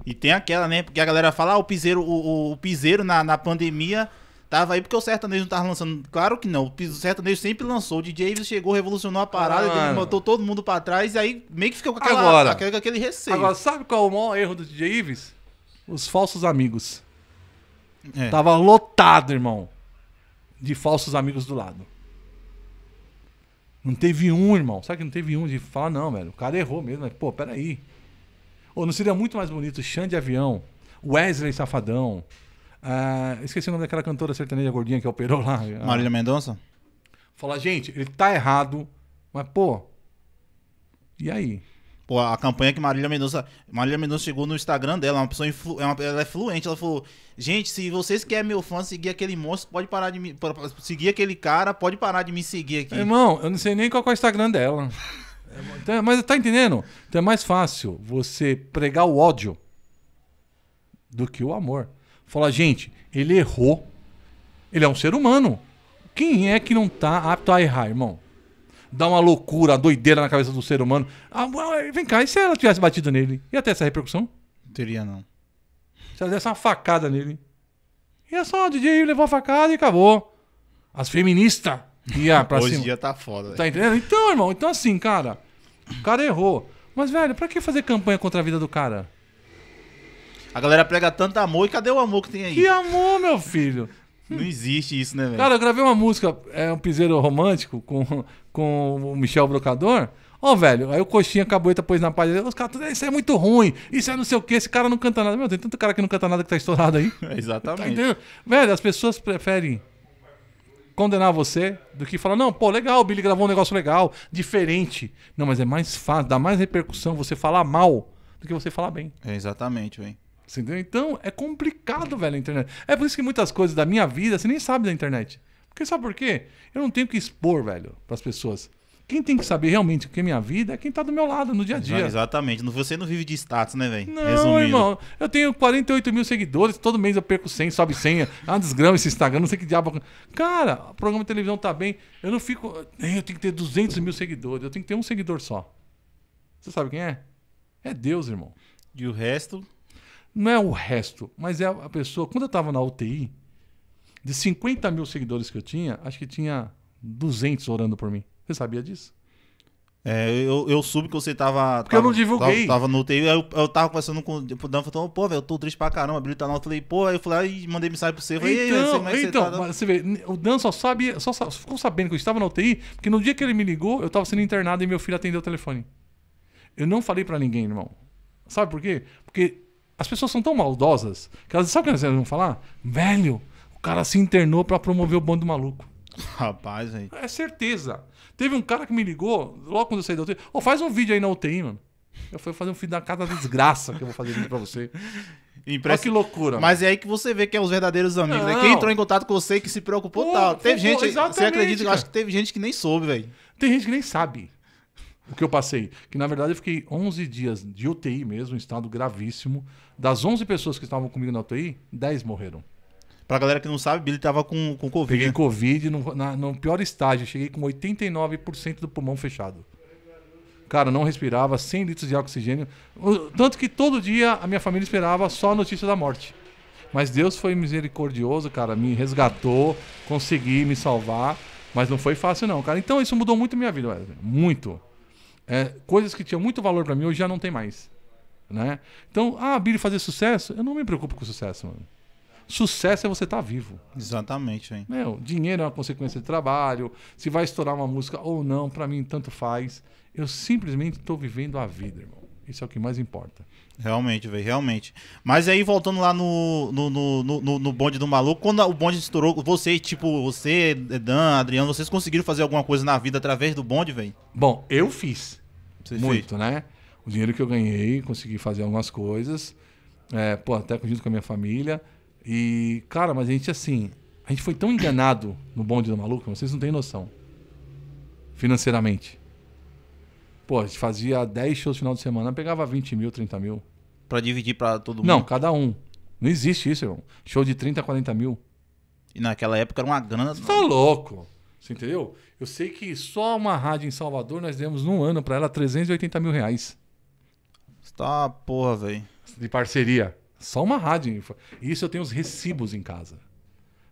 E tem aquela, né? Porque a galera fala, ah, o piseiro, o, o, o piseiro na, na pandemia Tava aí porque o sertanejo não tava lançando. Claro que não. O sertanejo sempre lançou. O DJ Davis chegou, revolucionou a parada, ah, botou todo mundo pra trás e aí meio que ficou com, aquela, agora, aquele, aquele receio. Agora, sabe qual é o maior erro do DJ Ives? Os falsos amigos. É. Tava lotado, irmão. De falsos amigos do lado. Não teve um, irmão. Sabe que não teve um de falar, não, velho. O cara errou mesmo. Mas, pô, peraí. Ou não seria muito mais bonito Xande Avião, Wesley Safadão, ah, esqueci o nome daquela cantora sertaneja gordinha que operou lá. Ah. Marília Mendonça? Falar, gente, ele tá errado, mas pô, e aí? Pô, a campanha que Marília Mendonça. Marília Mendonça chegou no Instagram dela, é uma pessoa influ, é ela é fluente, ela falou: Gente, se vocês querem é meu fã seguir aquele monstro, pode parar de me. Seguir aquele cara, pode parar de me seguir aqui. Irmão, eu não sei nem qual é o Instagram dela. *laughs* Então, mas tá entendendo? Então é mais fácil você pregar o ódio do que o amor. Falar, gente, ele errou. Ele é um ser humano. Quem é que não tá apto a errar, irmão? Dá uma loucura, uma doideira na cabeça do ser humano. Ah, vem cá, e se ela tivesse batido nele? Ia ter essa repercussão? Não teria, não. Se ela desse uma facada nele. E é só, o DJ levou a facada e acabou. As feministas pra Hoje em dia tá foda. Tá entendendo? Então, irmão, então assim, cara. O cara errou. Mas, velho, pra que fazer campanha contra a vida do cara? A galera prega tanto amor e cadê o amor que tem aí? Que amor, meu filho? Não existe isso, né, velho? Cara, eu gravei uma música, é um piseiro romântico, com, com o Michel Brocador. Ó, oh, velho, aí o Coxinha e pôs na página, os caras, isso é muito ruim, isso é não sei o que, esse cara não canta nada. Meu, tem tanto cara que não canta nada que tá estourado aí. *laughs* Exatamente. Tá velho, as pessoas preferem condenar você do que falar, não, pô, legal, o Billy gravou um negócio legal, diferente. Não, mas é mais fácil, dá mais repercussão você falar mal do que você falar bem. É exatamente, velho. Então, é complicado, velho, a internet. É por isso que muitas coisas da minha vida você nem sabe da internet. Porque sabe por quê? Eu não tenho que expor, velho, pras pessoas. Quem tem que saber realmente o que é minha vida é quem está do meu lado no dia a dia. Exatamente. Você não vive de status, né, velho? Não, Resumindo. irmão. Eu tenho 48 mil seguidores, todo mês eu perco 100, sobe 100. É ah, desgrama esse Instagram, não sei que diabo. Cara, o programa de televisão tá bem. Eu não fico. Eu tenho que ter 200 mil seguidores. Eu tenho que ter um seguidor só. Você sabe quem é? É Deus, irmão. E o resto? Não é o resto, mas é a pessoa. Quando eu estava na UTI, de 50 mil seguidores que eu tinha, acho que tinha 200 orando por mim. Você sabia disso? É, eu, eu soube que você tava. Porque tava, eu não divulguei. Tava, tava no UTI, eu, eu tava conversando com o Dan, falando, pô, velho, eu tô triste pra caramba, a Bíblia tá na UTI, pô, aí eu falei, aí mandei mensagem pro você, falei, então, aí, é você, então, você, tá... você vê, o Dan só sabe, só, só ficou sabendo que eu estava na UTI, porque no dia que ele me ligou, eu tava sendo internado e meu filho atendeu o telefone. Eu não falei pra ninguém, irmão. Sabe por quê? Porque as pessoas são tão maldosas que elas, sabe o que elas vão falar? Velho, o cara se internou pra promover o bando maluco. *laughs* Rapaz, hein? É certeza. Teve um cara que me ligou, logo quando eu saí da UTI, oh, faz um vídeo aí na UTI, mano. Eu fui fazer um vídeo da casa da desgraça que eu vou fazer vídeo pra você. *laughs* Impressa... Olha que loucura. Mas mano. é aí que você vê que é os verdadeiros amigos, né? Quem entrou em contato com você que se preocupou Pô, tal. Tá, teve gente, você acredita? Eu acho que teve gente que nem soube, velho. Tem gente que nem sabe o que eu passei. Que na verdade eu fiquei 11 dias de UTI mesmo, em estado gravíssimo. Das 11 pessoas que estavam comigo na UTI, 10 morreram. Pra galera que não sabe, Billy tava com, com Covid. Peguei né? Covid no, na, no pior estágio. Cheguei com 89% do pulmão fechado. Cara, não respirava, 100 litros de oxigênio. Tanto que todo dia a minha família esperava só a notícia da morte. Mas Deus foi misericordioso, cara, me resgatou, consegui me salvar, mas não foi fácil não, cara. Então isso mudou muito minha vida, Wesley. muito. É, coisas que tinham muito valor para mim hoje já não tem mais, né? Então, ah, Billy fazer sucesso, eu não me preocupo com sucesso, mano. Sucesso é você estar tá vivo. Exatamente, hein? Meu, dinheiro é uma consequência de trabalho. Se vai estourar uma música ou não, para mim tanto faz. Eu simplesmente estou vivendo a vida, irmão. Isso é o que mais importa. Realmente, velho, realmente. Mas aí, voltando lá no, no, no, no, no bonde do maluco, quando o bonde estourou, vocês, tipo, você, Dan, Adriano, vocês conseguiram fazer alguma coisa na vida através do bonde, velho? Bom, eu fiz. Você muito, fez? né? O dinheiro que eu ganhei, consegui fazer algumas coisas. É, pô, até junto com a minha família. E, cara, mas a gente, assim, a gente foi tão enganado no bonde do maluco, vocês não têm noção. Financeiramente. Pô, a gente fazia 10 shows no final de semana, pegava 20 mil, 30 mil. Pra dividir pra todo mundo? Não, cada um. Não existe isso, irmão. Show de 30, 40 mil. E naquela época era uma grana. Você tá louco. Você entendeu? Eu sei que só uma rádio em Salvador nós demos num ano para ela 380 mil reais. Tá, porra, velho. De parceria. Só uma rádio. Isso eu tenho os recibos em casa.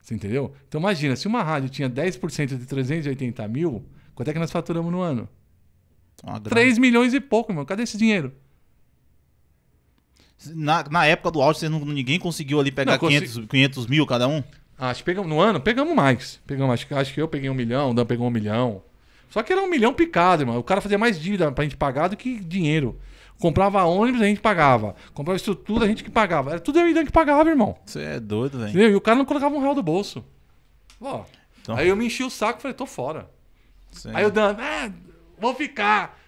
Você entendeu? Então imagina, se uma rádio tinha 10% de 380 mil, quanto é que nós faturamos no ano? Uma 3 milhões e pouco, mano. Cadê esse dinheiro? Na, na época do auge, você não, ninguém conseguiu ali pegar não, 500, consegui... 500 mil cada um? Ah, acho pegamos no ano, pegamos mais. Pegamos, acho, acho que eu peguei um milhão, o Dan pegou um milhão. Só que era um milhão picado, irmão. O cara fazia mais dívida pra gente pagar do que dinheiro. Comprava ônibus, a gente pagava. Comprava estrutura, a gente que pagava. Era tudo eu e Dan que pagava, irmão. Você é doido, velho. E o cara não colocava um real do bolso. Ó. Então... Aí eu me enchi o saco e falei, tô fora. Sim. Aí o Dan, ah, vou ficar.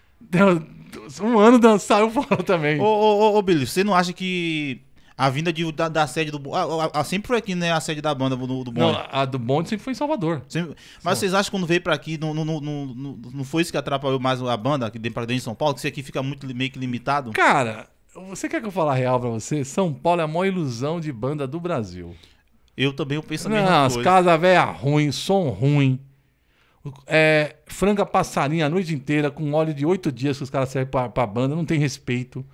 Um ano dançar saiu fora também. Ô, ô, ô, ô Billy, você não acha que a vinda de, da, da sede do. A, a, a, sempre foi aqui, né? A sede da banda do, do Bonde. Não, a do Bonde sempre foi em Salvador. Sempre... Mas Só. vocês acham que quando veio pra aqui, não, não, não, não, não foi isso que atrapalhou mais a banda que pra dentro de São Paulo? Que isso aqui fica muito meio que limitado? Cara, você quer que eu fale a real pra você? São Paulo é a maior ilusão de banda do Brasil. Eu também eu penso a mesma não, coisa. As casas velha ruim, som ruim. É, franga passarinha a noite inteira, com óleo de oito dias que os caras servem pra, pra banda, não tem respeito.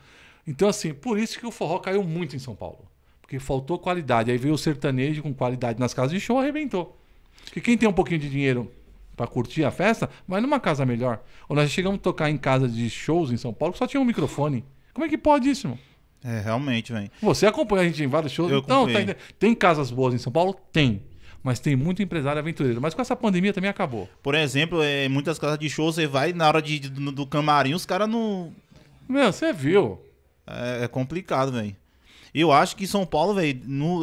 Então, assim, por isso que o forró caiu muito em São Paulo. Porque faltou qualidade. Aí veio o sertanejo com qualidade nas casas de show, arrebentou. Porque quem tem um pouquinho de dinheiro para curtir a festa, vai numa casa melhor. Ou nós chegamos a tocar em casa de shows em São Paulo que só tinha um microfone. Como é que pode isso, irmão? É, realmente, velho. Você acompanha a gente em vários shows. Eu então, tá, tem casas boas em São Paulo? Tem. Mas tem muito empresário aventureiro. Mas com essa pandemia também acabou. Por exemplo, é, muitas casas de shows você vai na hora de, do, do camarim, os caras não. Meu, você viu. É, é, complicado, velho. Eu acho que São Paulo, velho,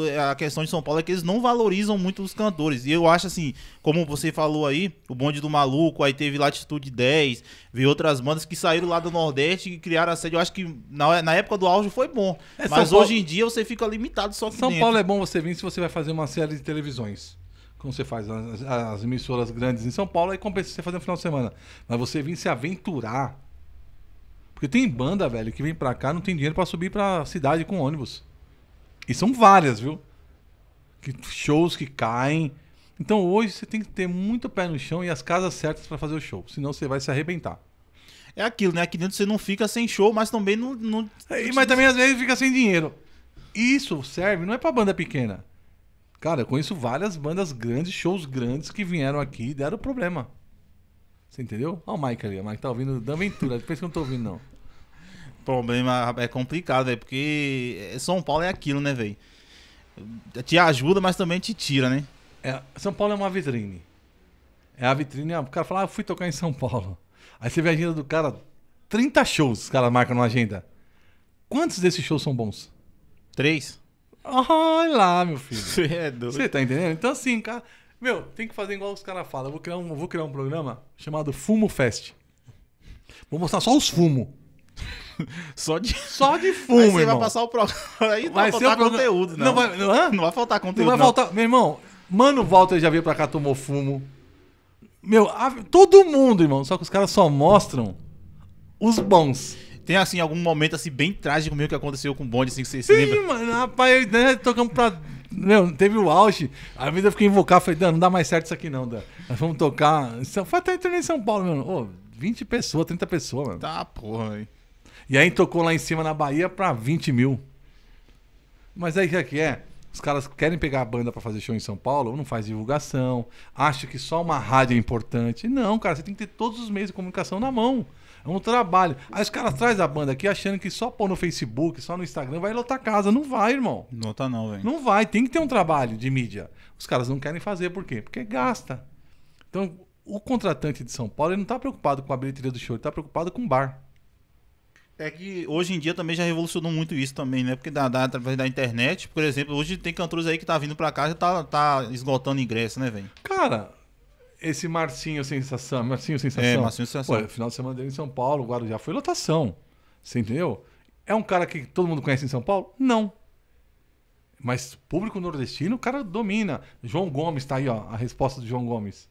é, a questão de São Paulo é que eles não valorizam muito os cantores. E eu acho assim, como você falou aí, o bonde do maluco, aí teve Latitude 10, veio outras bandas que saíram lá do Nordeste e criaram a sede. Eu acho que na, na época do auge foi bom. É, mas Paulo... hoje em dia você fica limitado só que São dentro. Paulo é bom você vir se você vai fazer uma série de televisões. Como você faz as, as emissoras grandes em São Paulo, aí compensa você fazer no final de semana. Mas você vir se aventurar porque tem banda, velho, que vem pra cá, não tem dinheiro para subir pra cidade com ônibus. E são várias, viu? Que, shows que caem. Então hoje você tem que ter muito pé no chão e as casas certas para fazer o show. Senão você vai se arrebentar é aquilo, né? Aqui dentro você não fica sem show, mas também não. não... É, mas também às vezes fica sem dinheiro. Isso serve, não é pra banda pequena. Cara, eu conheço várias bandas grandes, shows grandes que vieram aqui e deram problema. Você entendeu? Olha o Mike ali, o Mike tá ouvindo da aventura, depois que eu não tô ouvindo, não problema é complicado, velho, é porque São Paulo é aquilo, né, velho? Te ajuda, mas também te tira, né? É, São Paulo é uma vitrine. É a vitrine. O cara fala, ah, fui tocar em São Paulo. Aí você vê a agenda do cara, 30 shows os caras marcam na agenda. Quantos desses shows são bons? Três. Olha lá, meu filho. Você *laughs* é doido. Você tá entendendo? Então, assim, cara. Meu, tem que fazer igual os caras falam. Eu vou criar, um, vou criar um programa chamado Fumo Fest. Vou mostrar só os fumos. *laughs* Só de, só de fumo, Aí você irmão. vai passar o programa. *laughs* Aí não vai, vai faltar programa... conteúdo, não. Não vai, não, não vai faltar conteúdo. Não vai faltar. Não. Meu irmão, Mano Walter já veio pra cá, tomou fumo. Meu, a... todo mundo, irmão. Só que os caras só mostram os bons. Tem, assim, algum momento, assim, bem trágico mesmo que aconteceu com o Bond, assim, que você se lembra? mano, rapaz, né, tocamos pra... Meu, teve o auge. A vida eu fiquei invocado. Falei, Dan, não dá mais certo isso aqui não, Dan. Nós vamos tocar... Foi até a em São Paulo, mano. Ô, 20 pessoas, 30 pessoas, mano. Tá, porra, hein. E aí tocou lá em cima na Bahia pra 20 mil. Mas aí o é que é? Os caras querem pegar a banda para fazer show em São Paulo, não faz divulgação, acha que só uma rádio é importante. Não, cara, você tem que ter todos os meios de comunicação na mão. É um trabalho. Aí os caras trazem a banda aqui achando que só pôr no Facebook, só no Instagram vai lotar casa. Não vai, irmão. Não tá não, velho. Não vai, tem que ter um trabalho de mídia. Os caras não querem fazer, por quê? Porque gasta. Então, o contratante de São Paulo ele não tá preocupado com a bilheteria do show, ele tá preocupado com o bar. É que hoje em dia também já revolucionou muito isso também, né? Porque da, da, através da internet, por exemplo, hoje tem cantores aí que tá vindo pra cá e tá, tá esgotando ingresso, né, velho? Cara, esse Marcinho Sensação. Marcinho Sensação. É, Marcinho Sensação. Pô, é final de semana dele em São Paulo, Guarujá, foi lotação. Você entendeu? É um cara que todo mundo conhece em São Paulo? Não. Mas público nordestino, o cara domina. João Gomes tá aí, ó. A resposta do João Gomes.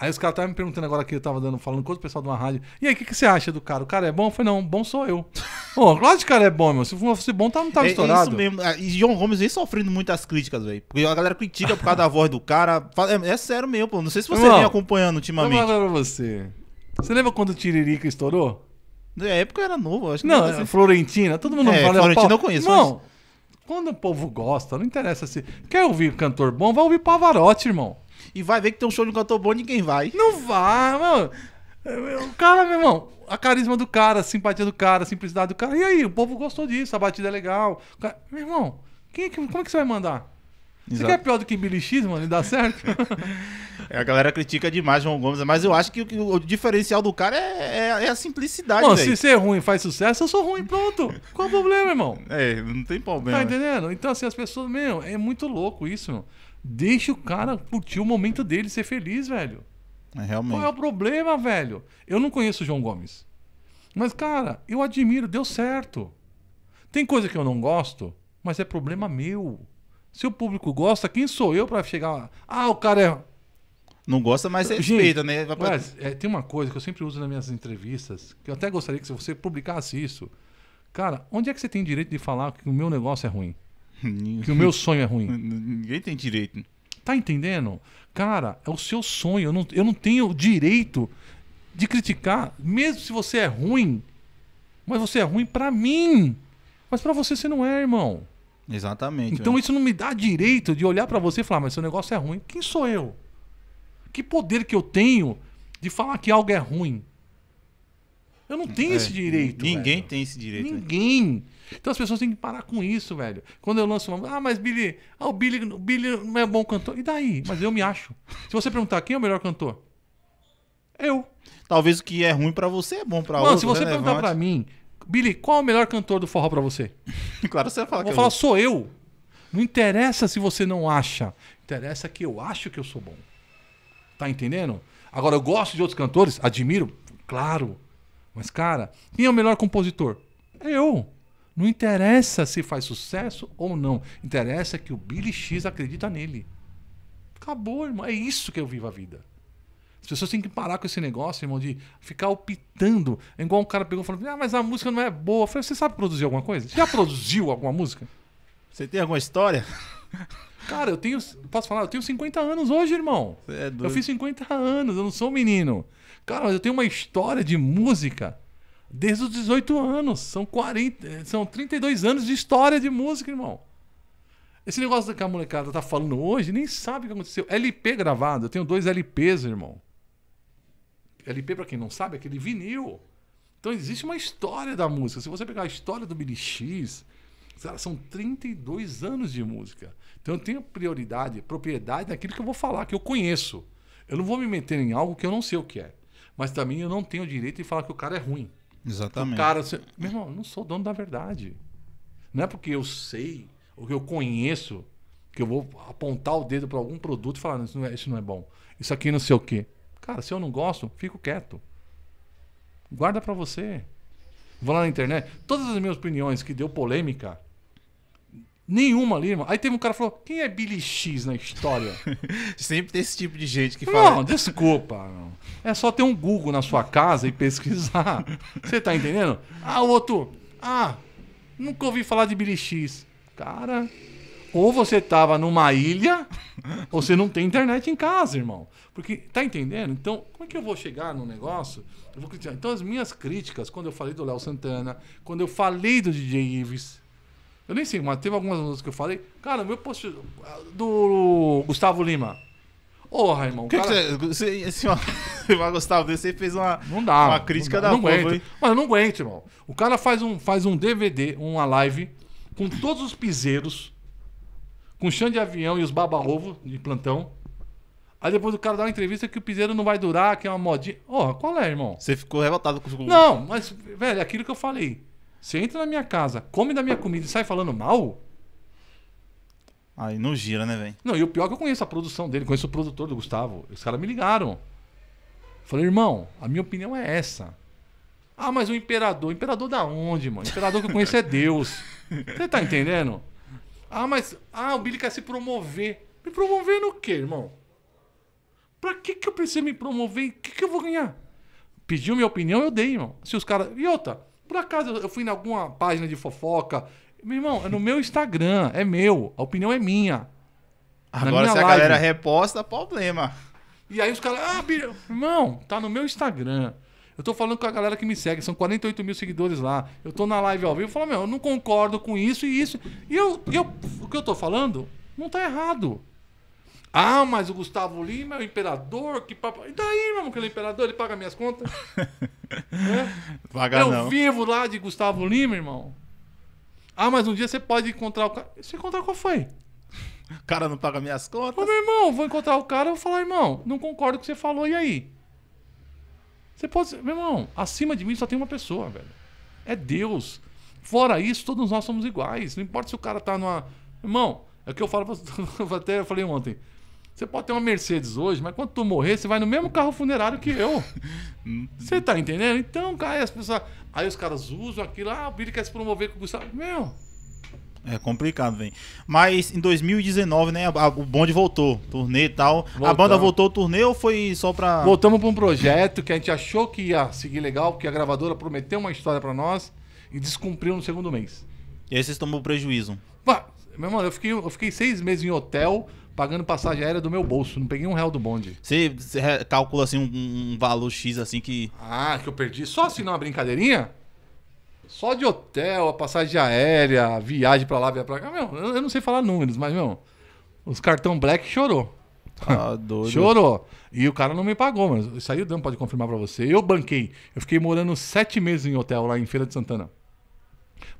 Aí os caras estavam me perguntando agora que eu tava dando, falando com o pessoal de uma rádio. E aí, o que, que você acha do cara? O cara é bom? Eu falei, não, bom sou eu. Pô, *laughs* claro que o cara é bom, meu. Se fosse bom, tá, não tava tá é, estourado. É isso mesmo. Ah, e John Gomes vem sofrendo muitas críticas, velho. Porque a galera critica por causa da voz do cara. É, é sério mesmo, pô. Não sei se você vem acompanhando ultimamente. Eu vou pra você. Você lembra quando o Tiririca estourou? Na época eu era novo, acho que não. não assim. Florentina, todo mundo é, fala. Florentina pau... eu conheço. Não, mas... quando o povo gosta, não interessa se. Quer ouvir cantor bom, vai ouvir Pavarotti, irmão e vai ver que tem um show de um cantor bom, ninguém vai. Não vai, mano. O cara, meu irmão, a carisma do cara, a simpatia do cara, a simplicidade do cara. E aí, o povo gostou disso, a batida é legal. Cara... Meu irmão, quem é como é que você vai mandar? Você quer pior do que Billy X, mano? E dá certo? *laughs* é, a galera critica demais João Gomes, mas eu acho que o, o diferencial do cara é, é, é a simplicidade. Mano, se ser ruim faz sucesso, eu sou ruim, pronto. Qual o problema, irmão? É, não tem tá problema. Tá entendendo? Então, assim, as pessoas, meu, é muito louco isso, mano. Deixa o cara curtir o momento dele, ser feliz, velho. É, realmente. Qual é o problema, velho? Eu não conheço o João Gomes. Mas, cara, eu admiro, deu certo. Tem coisa que eu não gosto, mas é problema meu. Se o público gosta, quem sou eu para chegar lá? Ah, o cara é. Não gosta, mas respeita, Gente, né? Vai pra... mas, é, tem uma coisa que eu sempre uso nas minhas entrevistas, que eu até gostaria que você publicasse isso. Cara, onde é que você tem direito de falar que o meu negócio é ruim? que o meu sonho é ruim. Ninguém tem direito. Tá entendendo? Cara, é o seu sonho. Eu não, eu não tenho direito de criticar, mesmo se você é ruim. Mas você é ruim para mim. Mas para você, você não é, irmão. Exatamente. Então né? isso não me dá direito de olhar para você e falar, mas seu negócio é ruim. Quem sou eu? Que poder que eu tenho de falar que algo é ruim? Eu não tenho é, esse direito. Ninguém velho. tem esse direito. Né? Ninguém. Então as pessoas têm que parar com isso, velho. Quando eu lanço uma. Ah, mas Billy. Ah, o Billy, o Billy não é bom cantor. E daí? Mas eu me acho. Se você perguntar quem é o melhor cantor, eu. Talvez o que é ruim para você é bom para outro. Não, se você né? relevante. perguntar para mim, Billy, qual é o melhor cantor do forró para você? *laughs* claro, você vai falar. Eu vou é falar, eu... sou eu. Não interessa se você não acha. Interessa que eu acho que eu sou bom. Tá entendendo? Agora, eu gosto de outros cantores, admiro, claro. Mas, cara, quem é o melhor compositor? É eu. Não interessa se faz sucesso ou não. Interessa que o Billy X acredita nele. Acabou, irmão. É isso que eu vivo a vida. As pessoas têm que parar com esse negócio, irmão, de ficar optando. É igual um cara pegou e falou: Ah, mas a música não é boa. Eu falei: Você sabe produzir alguma coisa? Você já produziu alguma música? Você tem alguma história? Cara, eu tenho. Posso falar? Eu tenho 50 anos hoje, irmão. É eu fiz 50 anos, eu não sou um menino. Cara, eu tenho uma história de música desde os 18 anos. São 40, eh, são 32 anos de história de música, irmão. Esse negócio que a molecada tá falando hoje, nem sabe o que aconteceu. LP gravado, eu tenho dois LPs, irmão. LP, para quem não sabe, é aquele vinil. Então existe uma história da música. Se você pegar a história do Billy X, cara, são 32 anos de música. Então eu tenho prioridade, propriedade naquilo que eu vou falar, que eu conheço. Eu não vou me meter em algo que eu não sei o que é. Mas também eu não tenho o direito de falar que o cara é ruim. Exatamente. O cara, você... meu irmão, eu não sou dono da verdade. Não é porque eu sei, ou que eu conheço, que eu vou apontar o dedo para algum produto e falar, isso não, é, isso não é bom. Isso aqui não sei o quê. Cara, se eu não gosto, fico quieto. Guarda para você. Vou lá na internet. Todas as minhas opiniões que deu polêmica, Nenhuma ali, irmão. Aí teve um cara que falou: quem é Billy X na história? *laughs* Sempre tem esse tipo de gente que fala. Não, desculpa. É só ter um Google na sua casa e pesquisar. *laughs* Você tá entendendo? Ah, o outro. Ah, nunca ouvi falar de Billy X. Cara, ou você tava numa ilha, *laughs* ou você não tem internet em casa, irmão. Porque, tá entendendo? Então, como é que eu vou chegar no negócio? Eu vou criticar. Então, as minhas críticas, quando eu falei do Léo Santana, quando eu falei do DJ Ives eu nem sei, mas teve algumas músicas que eu falei. Cara, meu post. Do Gustavo Lima. Ô, Raimão. O que, cara... que você. Assim, ó, *laughs* Gustavo, você fez uma, não dá, uma crítica não dá, da não aguento. Mas eu não aguento, irmão. O cara faz um, faz um DVD, uma live, com todos os piseiros, com chão de avião e os baba-ovo de plantão. Aí depois o cara dá uma entrevista que o piseiro não vai durar, que é uma modinha. Ô, oh, qual é, irmão? Você ficou revoltado com os Não, mas, velho, é aquilo que eu falei. Você entra na minha casa, come da minha comida e sai falando mal? Aí não gira, né, velho? Não, e o pior é que eu conheço a produção dele, conheço o produtor do Gustavo. Os caras me ligaram. Falei, irmão, a minha opinião é essa. Ah, mas o imperador. Imperador da onde, mano? O imperador que eu conheço é Deus. *laughs* Você tá entendendo? Ah, mas. Ah, o Billy quer se promover. Me promover no quê, irmão? Pra que, que eu preciso me promover? O que, que eu vou ganhar? Pediu minha opinião, eu dei, irmão. Se os caras. E outra, por acaso eu fui em alguma página de fofoca. Meu irmão, é no meu Instagram, é meu, a opinião é minha. Agora, minha se a live. galera reposta, problema. E aí os caras, ah, meu irmão, tá no meu Instagram. Eu tô falando com a galera que me segue, são 48 mil seguidores lá. Eu tô na live ao vivo falo, meu, eu não concordo com isso e isso. E eu, eu, o que eu tô falando não tá errado. Ah, mas o Gustavo Lima é o imperador, que papo. E daí, meu irmão, que ele é imperador, ele paga minhas contas. *laughs* é? Paga eu não. vivo lá de Gustavo Lima, irmão. Ah, mas um dia você pode encontrar o cara. Você encontrar qual foi? O cara não paga minhas contas. Ô, meu irmão, vou encontrar o cara, e vou falar, irmão, não concordo com o que você falou, e aí? Você pode. Meu irmão, acima de mim só tem uma pessoa, velho. É Deus. Fora isso, todos nós somos iguais. Não importa se o cara tá numa. Irmão, é o que eu falo, *laughs* até eu falei ontem. Você pode ter uma Mercedes hoje, mas quando tu morrer, você vai no mesmo carro funerário que eu. *laughs* Você tá entendendo? Então, cara, as pessoas. Aí os caras usam aquilo, ah, o Billy quer se promover com o Gustavo. Meu. É complicado, velho. Mas em 2019, né, a, o bonde voltou, turnê e tal. Voltamos. A banda voltou ao turnê ou foi só pra. Voltamos pra um projeto que a gente achou que ia seguir legal, porque a gravadora prometeu uma história para nós e descumpriu no segundo mês. E aí vocês tomou prejuízo? Bah, meu mano, eu fiquei, eu fiquei seis meses em hotel pagando passagem aérea do meu bolso. Não peguei um real do bonde. Você, você calcula assim um, um, valor X assim que. Ah, que eu perdi. Só assim uma brincadeirinha? Só de hotel, a passagem aérea, a viagem pra lá, viagem pra cá. Meu, eu, eu não sei falar números, mas, meu, os cartão black chorou. Ah, *laughs* Chorou. E o cara não me pagou, Mas Isso aí o Dan pode confirmar para você. Eu banquei. Eu fiquei morando sete meses em hotel lá em Feira de Santana.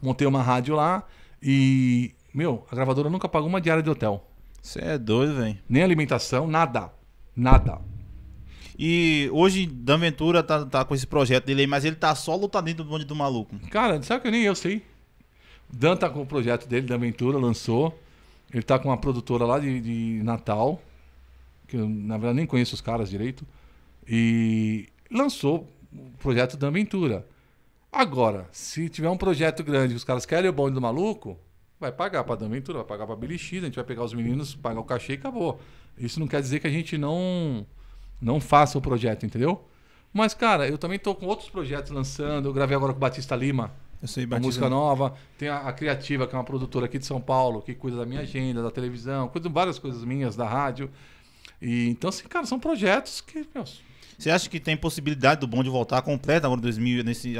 Montei uma rádio lá e. Meu, a gravadora nunca pagou uma diária de hotel. Você é doido, velho. Nem alimentação, nada. Nada. E hoje, Dan Ventura tá, tá com esse projeto dele aí, mas ele tá só lutando dentro do bonde do maluco. Cara, sabe que nem eu sei. Dan tá com o projeto dele, Dan Ventura, lançou. Ele tá com uma produtora lá de, de Natal, que eu, na verdade, nem conheço os caras direito. E lançou o projeto Dan Ventura. Agora, se tiver um projeto grande e os caras querem o bonde do maluco, vai pagar para a Aventura, vai pagar para a Billy X, a gente vai pegar os meninos, pagar o cachê e acabou. Isso não quer dizer que a gente não, não faça o projeto, entendeu? Mas, cara, eu também tô com outros projetos lançando. Eu gravei agora com o Batista Lima. Eu sei, Batista. música nova. Tem a, a, Criativa, que é uma produtora aqui de São Paulo, que cuida da minha agenda, da televisão, cuida de várias coisas minhas, da rádio. E, então, assim, cara, são projetos que, meu, você acha que tem possibilidade do bonde voltar completa agora 2000 nesse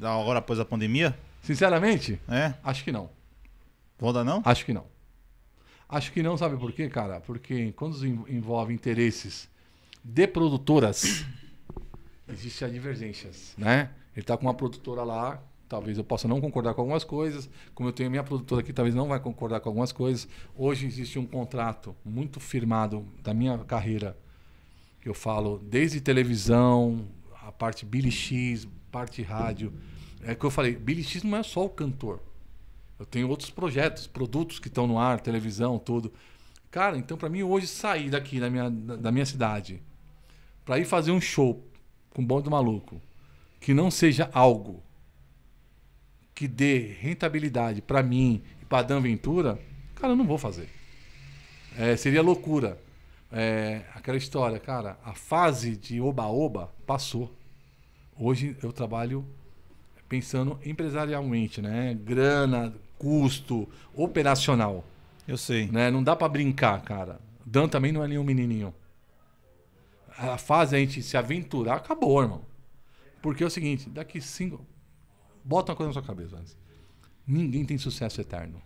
agora após a pandemia? Sinceramente? É. Acho que não. Volta não? Acho que não. Acho que não, sabe por quê, cara? Porque quando envolve interesses de produtoras, *coughs* existem divergências, né? Ele tá com uma produtora lá, talvez eu possa não concordar com algumas coisas, como eu tenho minha produtora aqui, talvez não vai concordar com algumas coisas. Hoje existe um contrato muito firmado da minha carreira, que eu falo desde televisão, a parte Billy X, parte rádio. É que eu falei, Billy X não é só o cantor. Eu tenho outros projetos, produtos que estão no ar, televisão, tudo. Cara, então para mim hoje sair daqui da minha, da minha cidade para ir fazer um show com um bom do maluco que não seja algo que dê rentabilidade para mim e para Dan Ventura, cara, eu não vou fazer. É, seria loucura. É, aquela história, cara, a fase de oba-oba passou. Hoje eu trabalho pensando empresarialmente, né? Grana, custo operacional. Eu sei. Né? Não dá para brincar, cara. Dan também não é nenhum menininho. A fase a gente se aventurar acabou, irmão. Porque é o seguinte, daqui cinco... Bota uma coisa na sua cabeça antes. Ninguém tem sucesso eterno.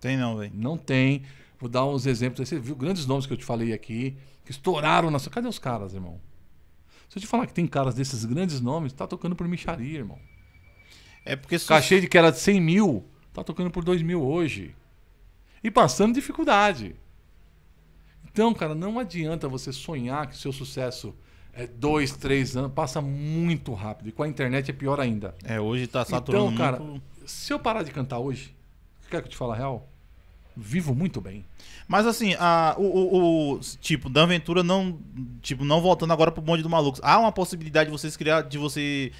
Tem não, velho. Não tem. Vou dar uns exemplos. Você viu grandes nomes que eu te falei aqui, que estouraram na sua... Cadê os caras, irmão? Se eu te falar que tem caras desses grandes nomes, tá tocando por micharia, irmão. É porque... Cachê de que era de 100 mil, Tá tocando por 2 mil hoje. E passando dificuldade. Então, cara, não adianta você sonhar que seu sucesso é dois, três anos, passa muito rápido. E com a internet é pior ainda. É, hoje tá então, saturando então, cara, muito. Se eu parar de cantar hoje, quer que eu te fale a real? Vivo muito bem. Mas assim, a, o, o, o, tipo, da aventura não. Tipo, não voltando agora pro bonde do maluco. Há uma possibilidade de vocês criar. De você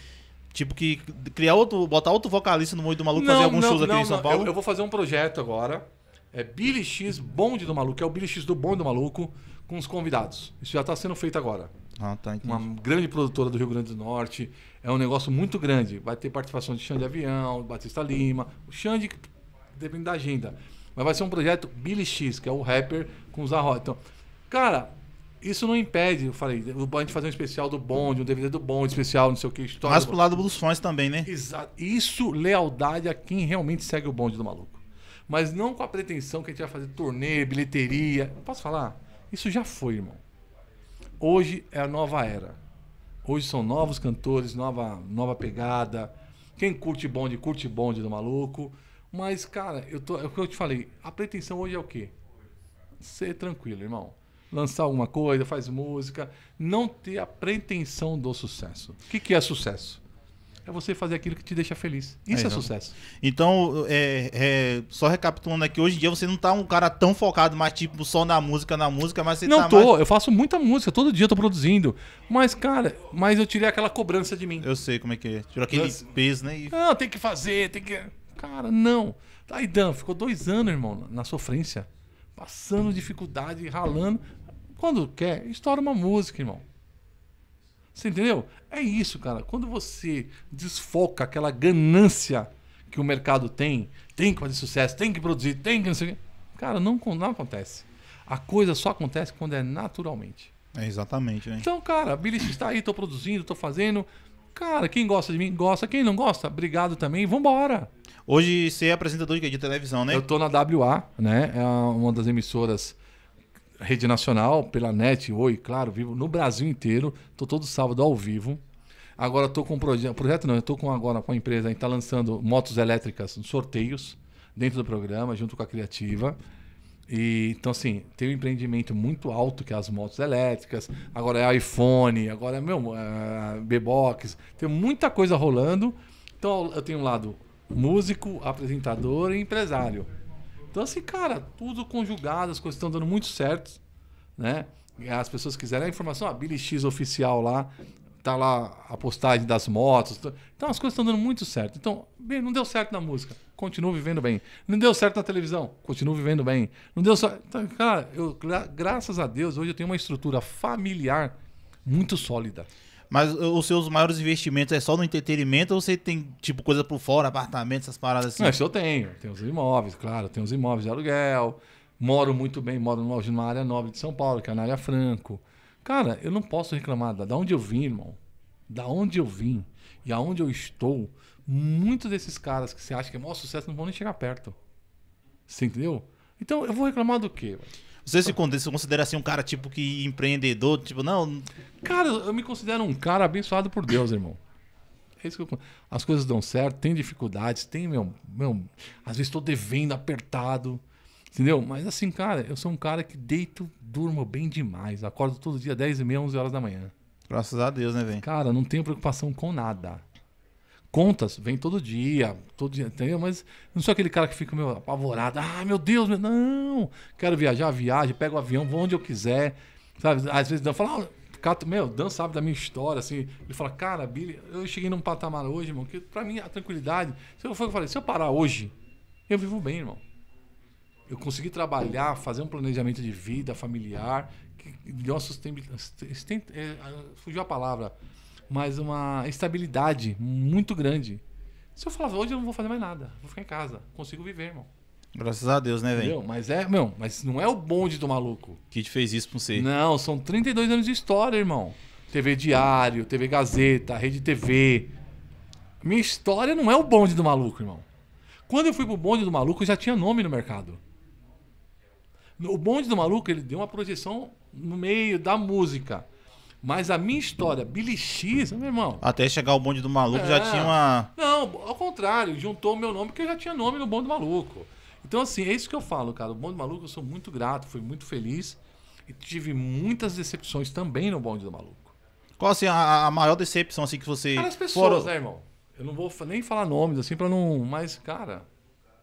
Tipo que criar outro, botar outro vocalista no meio do maluco, não, fazer alguns não, shows não, aqui em São Paulo? Eu, eu, vou fazer um projeto agora. É Billy X Bonde do Maluco, é o Billy X do Bonde do Maluco com os convidados. Isso já está sendo feito agora. Ah, tá, Uma grande produtora do Rio Grande do Norte. É um negócio muito grande. Vai ter participação de Xande Avião, Batista Lima. O Xande, depende da agenda. Mas vai ser um projeto Billy X, que é o rapper com os arroz. Então, cara, isso não impede, eu falei, a gente fazer um especial do bonde, um DVD do bonde, especial, não sei o que, história. Mas pro lado dos fãs também, né? Exato. Isso, lealdade a quem realmente segue o bonde do maluco. Mas não com a pretensão que a gente vai fazer turnê, bilheteria. Posso falar? Isso já foi, irmão. Hoje é a nova era. Hoje são novos cantores, nova, nova pegada. Quem curte bonde, curte bonde do maluco. Mas, cara, eu tô, é o que eu te falei. A pretensão hoje é o quê? Ser tranquilo, irmão lançar alguma coisa, faz música, não ter a pretensão do sucesso. O que, que é sucesso? É você fazer aquilo que te deixa feliz. Isso é, é então. sucesso. Então, é, é, só recapitulando aqui, hoje em dia você não tá um cara tão focado mais, tipo, só na música, na música, mas você não tá tô, mais... eu faço muita música, todo dia eu tô produzindo. Mas, cara, mas eu tirei aquela cobrança de mim. Eu sei como é que é. Tirou aquele eu... peso, né? E... Não, tem que fazer, tem que. Cara, não. Tá aí, Dan, ficou dois anos, irmão, na sofrência passando dificuldade, ralando. Quando quer, estoura uma música, irmão. Você entendeu? É isso, cara. Quando você desfoca aquela ganância que o mercado tem, tem que fazer sucesso, tem que produzir, tem que não sei o quê. Cara, não, não acontece. A coisa só acontece quando é naturalmente. É exatamente, né? Então, cara, bilhete está aí, estou produzindo, estou fazendo. Cara, quem gosta de mim, gosta. Quem não gosta, obrigado também. Vambora. Hoje você é apresentador de, de televisão, né? Eu estou na WA, né? É uma das emissoras rede nacional, pela NET, Oi, claro, vivo, no Brasil inteiro. Tô todo sábado ao vivo. Agora estou com um projeto, projeto não, eu tô com agora com a empresa, a gente tá lançando motos elétricas, sorteios dentro do programa, junto com a Criativa. E, então, assim, tem um empreendimento muito alto que é as motos elétricas, agora é iPhone, agora é meu é, B-Box, tem muita coisa rolando. Então, eu tenho um lado músico, apresentador e empresário. Então, assim, cara, tudo conjugado, as coisas estão dando muito certo, né? É, as pessoas quiserem a informação, a Billy X oficial lá, tá lá a postagem das motos. Então as coisas estão dando muito certo. Então, bem, não deu certo na música, continuo vivendo bem. Não deu certo na televisão, continuo vivendo bem. Não deu certo. Então, cara, eu, graças a Deus, hoje eu tenho uma estrutura familiar muito sólida. Mas os seus maiores investimentos é só no entretenimento ou você tem, tipo, coisa por fora, apartamentos essas paradas assim? Não, isso eu tenho. Tenho os imóveis, claro. Tenho os imóveis de aluguel. Moro muito bem, moro numa área nobre de São Paulo, que é na área Franco. Cara, eu não posso reclamar da, onde eu vim, irmão. Da onde eu vim e aonde eu estou, muitos desses caras que você acha que é maior sucesso não vão nem chegar perto. Você entendeu? Então eu vou reclamar do quê? Você se considera assim um cara tipo que empreendedor, tipo, não. Cara, eu me considero um cara abençoado por Deus, irmão. É isso que eu... As coisas dão certo, tem dificuldades, tem, meu, meu. Às vezes estou devendo, apertado. Entendeu? Mas assim, cara, eu sou um cara que deito, durmo bem demais. Acordo todo dia 10 e meia, 11 horas da manhã. Graças a Deus, né, velho? Cara, não tenho preocupação com nada. Contas vem todo dia, todo dia, entendeu? Mas não sou aquele cara que fica meu, apavorado. Ah, meu Deus, meu... não! Quero viajar, viaje, pego o avião, vou onde eu quiser. Sabe? Às vezes eu falo, ah, Cato, meu, Dan sabe da minha história, assim. Ele fala, cara, Billy, eu cheguei num patamar hoje, irmão, que pra mim a tranquilidade. Se eu, eu falei, se eu parar hoje, eu vivo bem, irmão. Eu consegui trabalhar, fazer um planejamento de vida familiar, que deu uma sustentabilidade. É, é, fugiu a palavra mas uma estabilidade muito grande. Se eu falava, hoje eu não vou fazer mais nada, vou ficar em casa, consigo viver, irmão. Graças a Deus, né, velho? Mas é, meu, mas não é o bonde do maluco. Que te fez isso pra você? Não, são 32 anos de história, irmão. TV Diário, TV Gazeta, Rede TV. Minha história não é o bonde do maluco, irmão. Quando eu fui pro bonde do maluco, eu já tinha nome no mercado. O bonde do maluco, ele deu uma projeção no meio da música. Mas a minha história, X meu irmão. Até chegar o bonde do maluco é, já tinha uma. Não, ao contrário, juntou o meu nome porque eu já tinha nome no bonde do maluco. Então, assim, é isso que eu falo, cara. O bonde do maluco eu sou muito grato, fui muito feliz e tive muitas decepções também no bonde do maluco. Qual assim, a, a maior decepção assim que você. Cara, as pessoas, Foram... né, irmão? Eu não vou nem falar nomes, assim, para não. Mas, cara,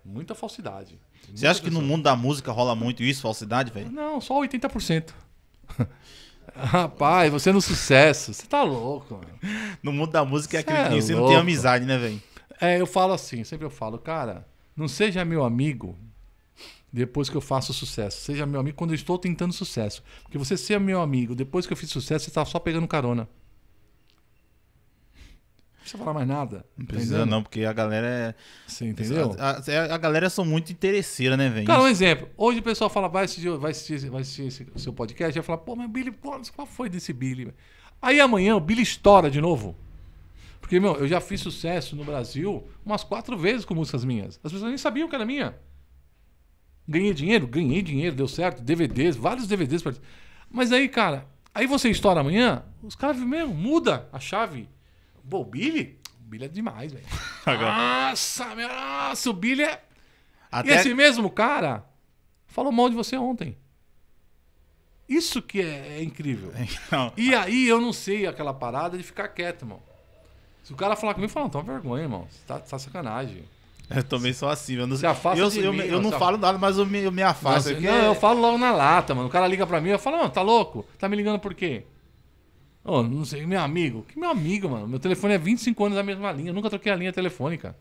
muita falsidade. Muita você acha que no mundo da música rola muito isso, falsidade, velho? Não, só 80%. *laughs* Rapaz, você é no sucesso. Você tá louco, mano. No mundo da música é aquele é que você não tem amizade, né, velho? É, eu falo assim, sempre eu falo, cara, não seja meu amigo depois que eu faço sucesso. Seja meu amigo quando eu estou tentando sucesso. Porque você ser meu amigo depois que eu fiz sucesso, você tá só pegando carona precisa falar mais nada. Não precisa, entendeu? não, porque a galera é. Você entendeu? A, a, a galera são muito interesseira, né, velho? Cara, um exemplo. Hoje o pessoal fala, vai assistir, vai assistir, vai assistir esse, seu podcast, e vai falar, pô, mas Billy, qual foi desse Billy? Aí amanhã o Billy estoura de novo. Porque, meu, eu já fiz sucesso no Brasil umas quatro vezes com músicas minhas. As pessoas nem sabiam que era minha. Ganhei dinheiro? Ganhei dinheiro, deu certo. DVDs, vários DVDs. Mas aí, cara, aí você estoura amanhã, os caras, meu, muda a chave. Pô, o Billy? O Billy é demais, velho. *laughs* Nossa, meu, nossa, o Billy é. Até... E esse mesmo cara falou mal de você ontem. Isso que é, é incrível. *laughs* Então. E aí eu não sei aquela parada de ficar quieto, irmão. Se o cara falar comigo, fala, toma vergonha, irmão. Você tá, tá sacanagem. Eu também sou assim, eu não, sei. eu, eu, eu, eu não falo nada, mas eu me, eu me afasto. Não, eu falo logo na lata, mano. O cara liga pra mim, eu falo, mano, tá louco? Tá me ligando por quê? oh, não sei, meu amigo. Que meu amigo, mano? Meu telefone é 25 anos da mesma linha. Eu nunca troquei a linha telefônica.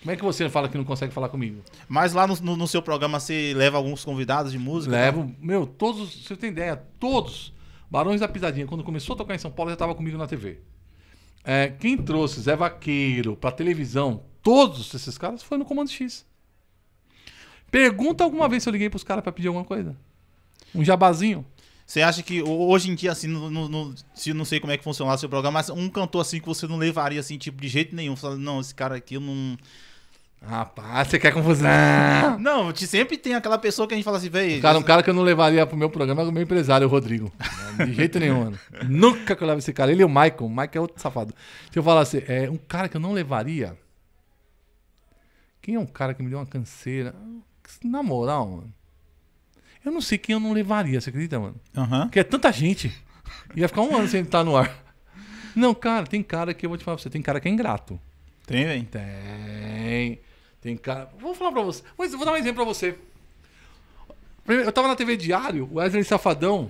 Como é que você fala que não consegue falar comigo? Mas lá no, no, no seu programa você leva alguns convidados de música? Né? Levo. Meu, todos, você tem ideia, todos. Barões da Pisadinha, quando começou a tocar em São Paulo, já estava comigo na TV. É, quem trouxe Zé Vaqueiro pra televisão, todos esses caras, foi no Comando X. Pergunta alguma vez se eu liguei pros caras pra pedir alguma coisa. Um jabazinho. Você acha que hoje em dia, assim, no, no, no, se não sei como é que funcionava seu programa, mas um cantor assim que você não levaria, assim, tipo, de jeito nenhum. Falando, não, esse cara aqui eu não. Rapaz, você quer confusão? *laughs* Não, te, sempre tem aquela pessoa que a gente fala assim, velho. Cara, um cara que eu não levaria pro meu programa é o meu empresário, o Rodrigo. *laughs* De jeito nenhum, mano. Nunca que eu levo esse cara. Ele é o Michael. O Michael é outro safado. Se eu falasse, assim, é um cara que eu não levaria. Quem é um cara que me deu uma canseira? Na moral, mano. Eu não sei quem eu não levaria, você acredita, mano? Uhum. Porque é tanta gente. Ia ficar um ano sem estar no ar. Não, cara, tem cara que eu vou te falar pra você, tem cara que é ingrato. Tem, Tem. Tem cara. Vou falar pra você. Vou dar um exemplo pra você. Primeiro, eu tava na TV Diário, o Wesley Safadão.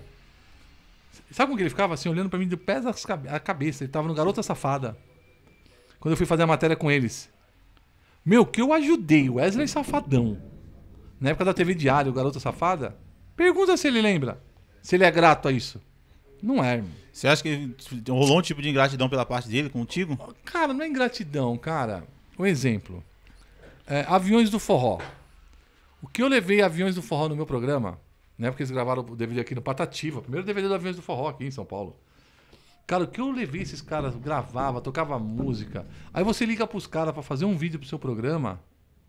Sabe como que ele ficava assim, olhando pra mim de pés à cabeça? Ele tava no Garota Safada. Quando eu fui fazer a matéria com eles. Meu, que eu ajudei o Wesley Safadão. Na época da TV Diário, o Garota Safada. Pergunta se ele lembra. Se ele é grato a isso. Não é, irmão. Você acha que rolou um tipo de ingratidão pela parte dele contigo? Cara, não é ingratidão, cara. Um exemplo. É, aviões do forró. O que eu levei aviões do forró no meu programa, né? Porque eles gravaram o DVD aqui no Patativa, o primeiro DVD do Aviões do Forró aqui em São Paulo. Cara, o que eu levei esses caras, gravava, tocava música. Aí você liga pros caras para fazer um vídeo pro seu programa,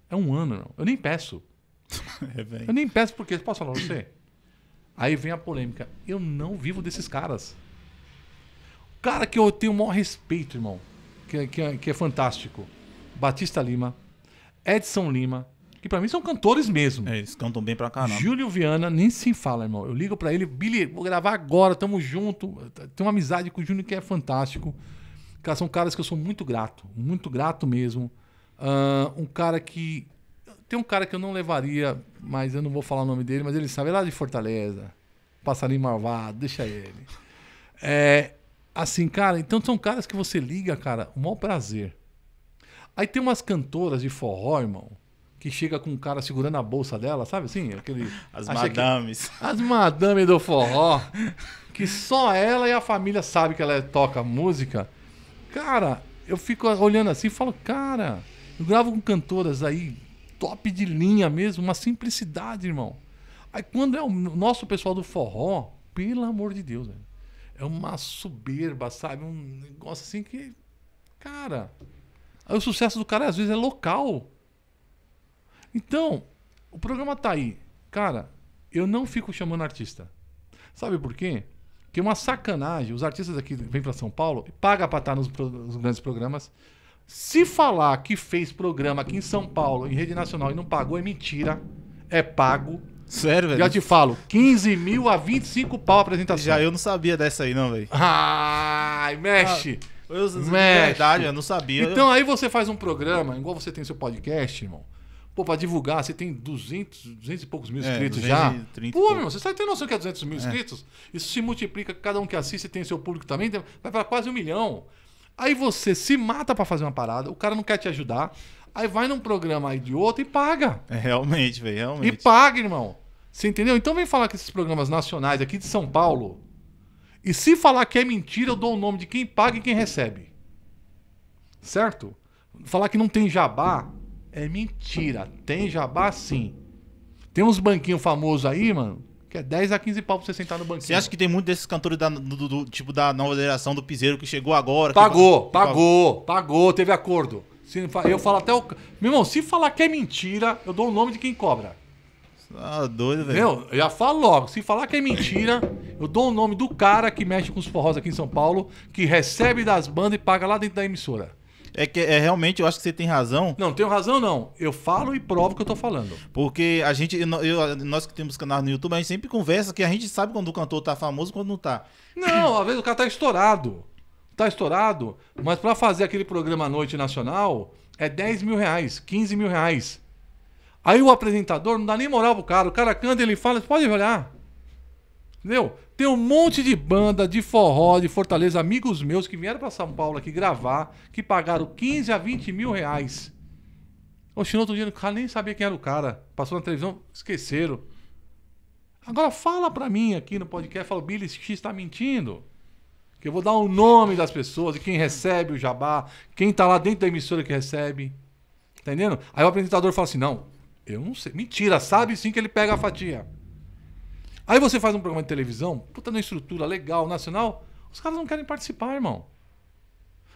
é um ano, irmão. Eu nem peço. *laughs* É, eu nem peço porque, posso falar pra você? Aí vem a polêmica. Eu não vivo desses caras. Cara que eu tenho o maior respeito, irmão. Que, é, que, é, que é fantástico. Batista Lima, Edson Lima, que para mim são cantores mesmo. É, eles cantam bem pra caramba. Júlio Viana, nem se fala, irmão. Eu ligo para ele, Billy, vou gravar agora, tamo junto. Tenho uma amizade com o Júnior que é fantástico. são caras que eu sou muito grato, muito grato mesmo. Uh, um cara que tem um cara que eu não levaria, mas eu não vou falar o nome dele, mas ele sabe, é lá de Fortaleza. Passarinho malvado, deixa ele. É, assim, cara, então são caras que você liga, cara, o maior prazer. Aí tem umas cantoras de forró, irmão, que chega com um cara segurando a bolsa dela, sabe assim? Aquele, as madames. Que, as madames do forró. que só ela e a família sabe que ela é, toca música. Cara, eu fico olhando assim e falo, cara, eu gravo com cantoras aí top de linha mesmo, uma simplicidade, irmão. Aí quando é o nosso pessoal do forró, pelo amor de Deus, velho, é uma soberba, sabe? Um negócio assim que. Cara. Aí o sucesso do cara às vezes é local. Então, o programa tá aí. Cara, eu não fico chamando artista. Sabe por quê? Que é uma sacanagem. Os artistas aqui vêm para São Paulo, paga para estar tá nos, nos grandes programas. Se falar que fez programa aqui em São Paulo, em rede nacional, e não pagou, é mentira. É pago. Sério, velho? Já te falo, 15 mil a 25 pau a apresentação. Já eu não sabia dessa aí, não, velho. Ai, mexe. Ah, eu, mexe. verdade, eu não sabia. Então eu... aí você faz um programa, igual você tem seu podcast, irmão. Pô, pra divulgar, você tem 200, 200 e poucos mil é, inscritos é, já. Pô, meu, você sabe, tem noção que é 200 mil é. inscritos? É. Isso se multiplica, cada um que assiste tem seu público também, vai pra quase um milhão. Aí você se mata para fazer uma parada, o cara não quer te ajudar. Aí vai num programa aí de outro e paga. É, realmente, velho, realmente. E paga, irmão. Você entendeu? Então vem falar que esses programas nacionais aqui de São Paulo. E se falar que é mentira, eu dou o nome de quem paga e quem recebe. Certo? Falar que não tem jabá é mentira. Tem jabá sim. Tem uns banquinhos famosos aí, mano, que é 10 a 15 pau pra você sentar no banquinho. Você acha que tem muito desses cantores da, do, do, tipo da nova geração do Piseiro que chegou agora? Pagou, que... Assim, pagou, pagou, teve acordo. eu falo até o. Meu irmão, se falar que é mentira, eu dou o nome de quem cobra. Ah, doido, velho. Meu, já falo logo. Se falar que é mentira, eu dou o nome do cara que mexe com os forrós aqui em São Paulo, que recebe das bandas e paga lá dentro da emissora. É que é realmente, eu acho que você tem razão. Não, tenho razão não. Eu falo e provo o que eu tô falando. Porque a gente, eu, nós que temos canal no YouTube, a gente sempre conversa que a gente sabe quando o cantor tá famoso e quando não tá. Não, às vezes o cara tá estourado. Tá estourado, mas para fazer aquele programa à noite nacional é 10 mil reais, 15 mil reais. Aí o apresentador não dá nem moral pro cara. O cara canta, ele fala, pode olhar. Entendeu? Tem um monte de banda de forró de Fortaleza, amigos meus que vieram para São Paulo aqui gravar, que pagaram 15 a 20 mil reais. O no outro dia o cara nem sabia quem era o cara. Passou na televisão, esqueceram. Agora fala pra mim aqui no podcast, fala, Billy X tá mentindo. Que eu vou dar o nome das pessoas, de quem recebe o jabá, quem tá lá dentro da emissora que recebe. Tá entendendo? Aí o apresentador fala assim: não, eu não sei. Mentira, sabe sim que ele pega a fatia. Aí você faz um programa de televisão, puta na estrutura legal, nacional, os caras não querem participar, irmão.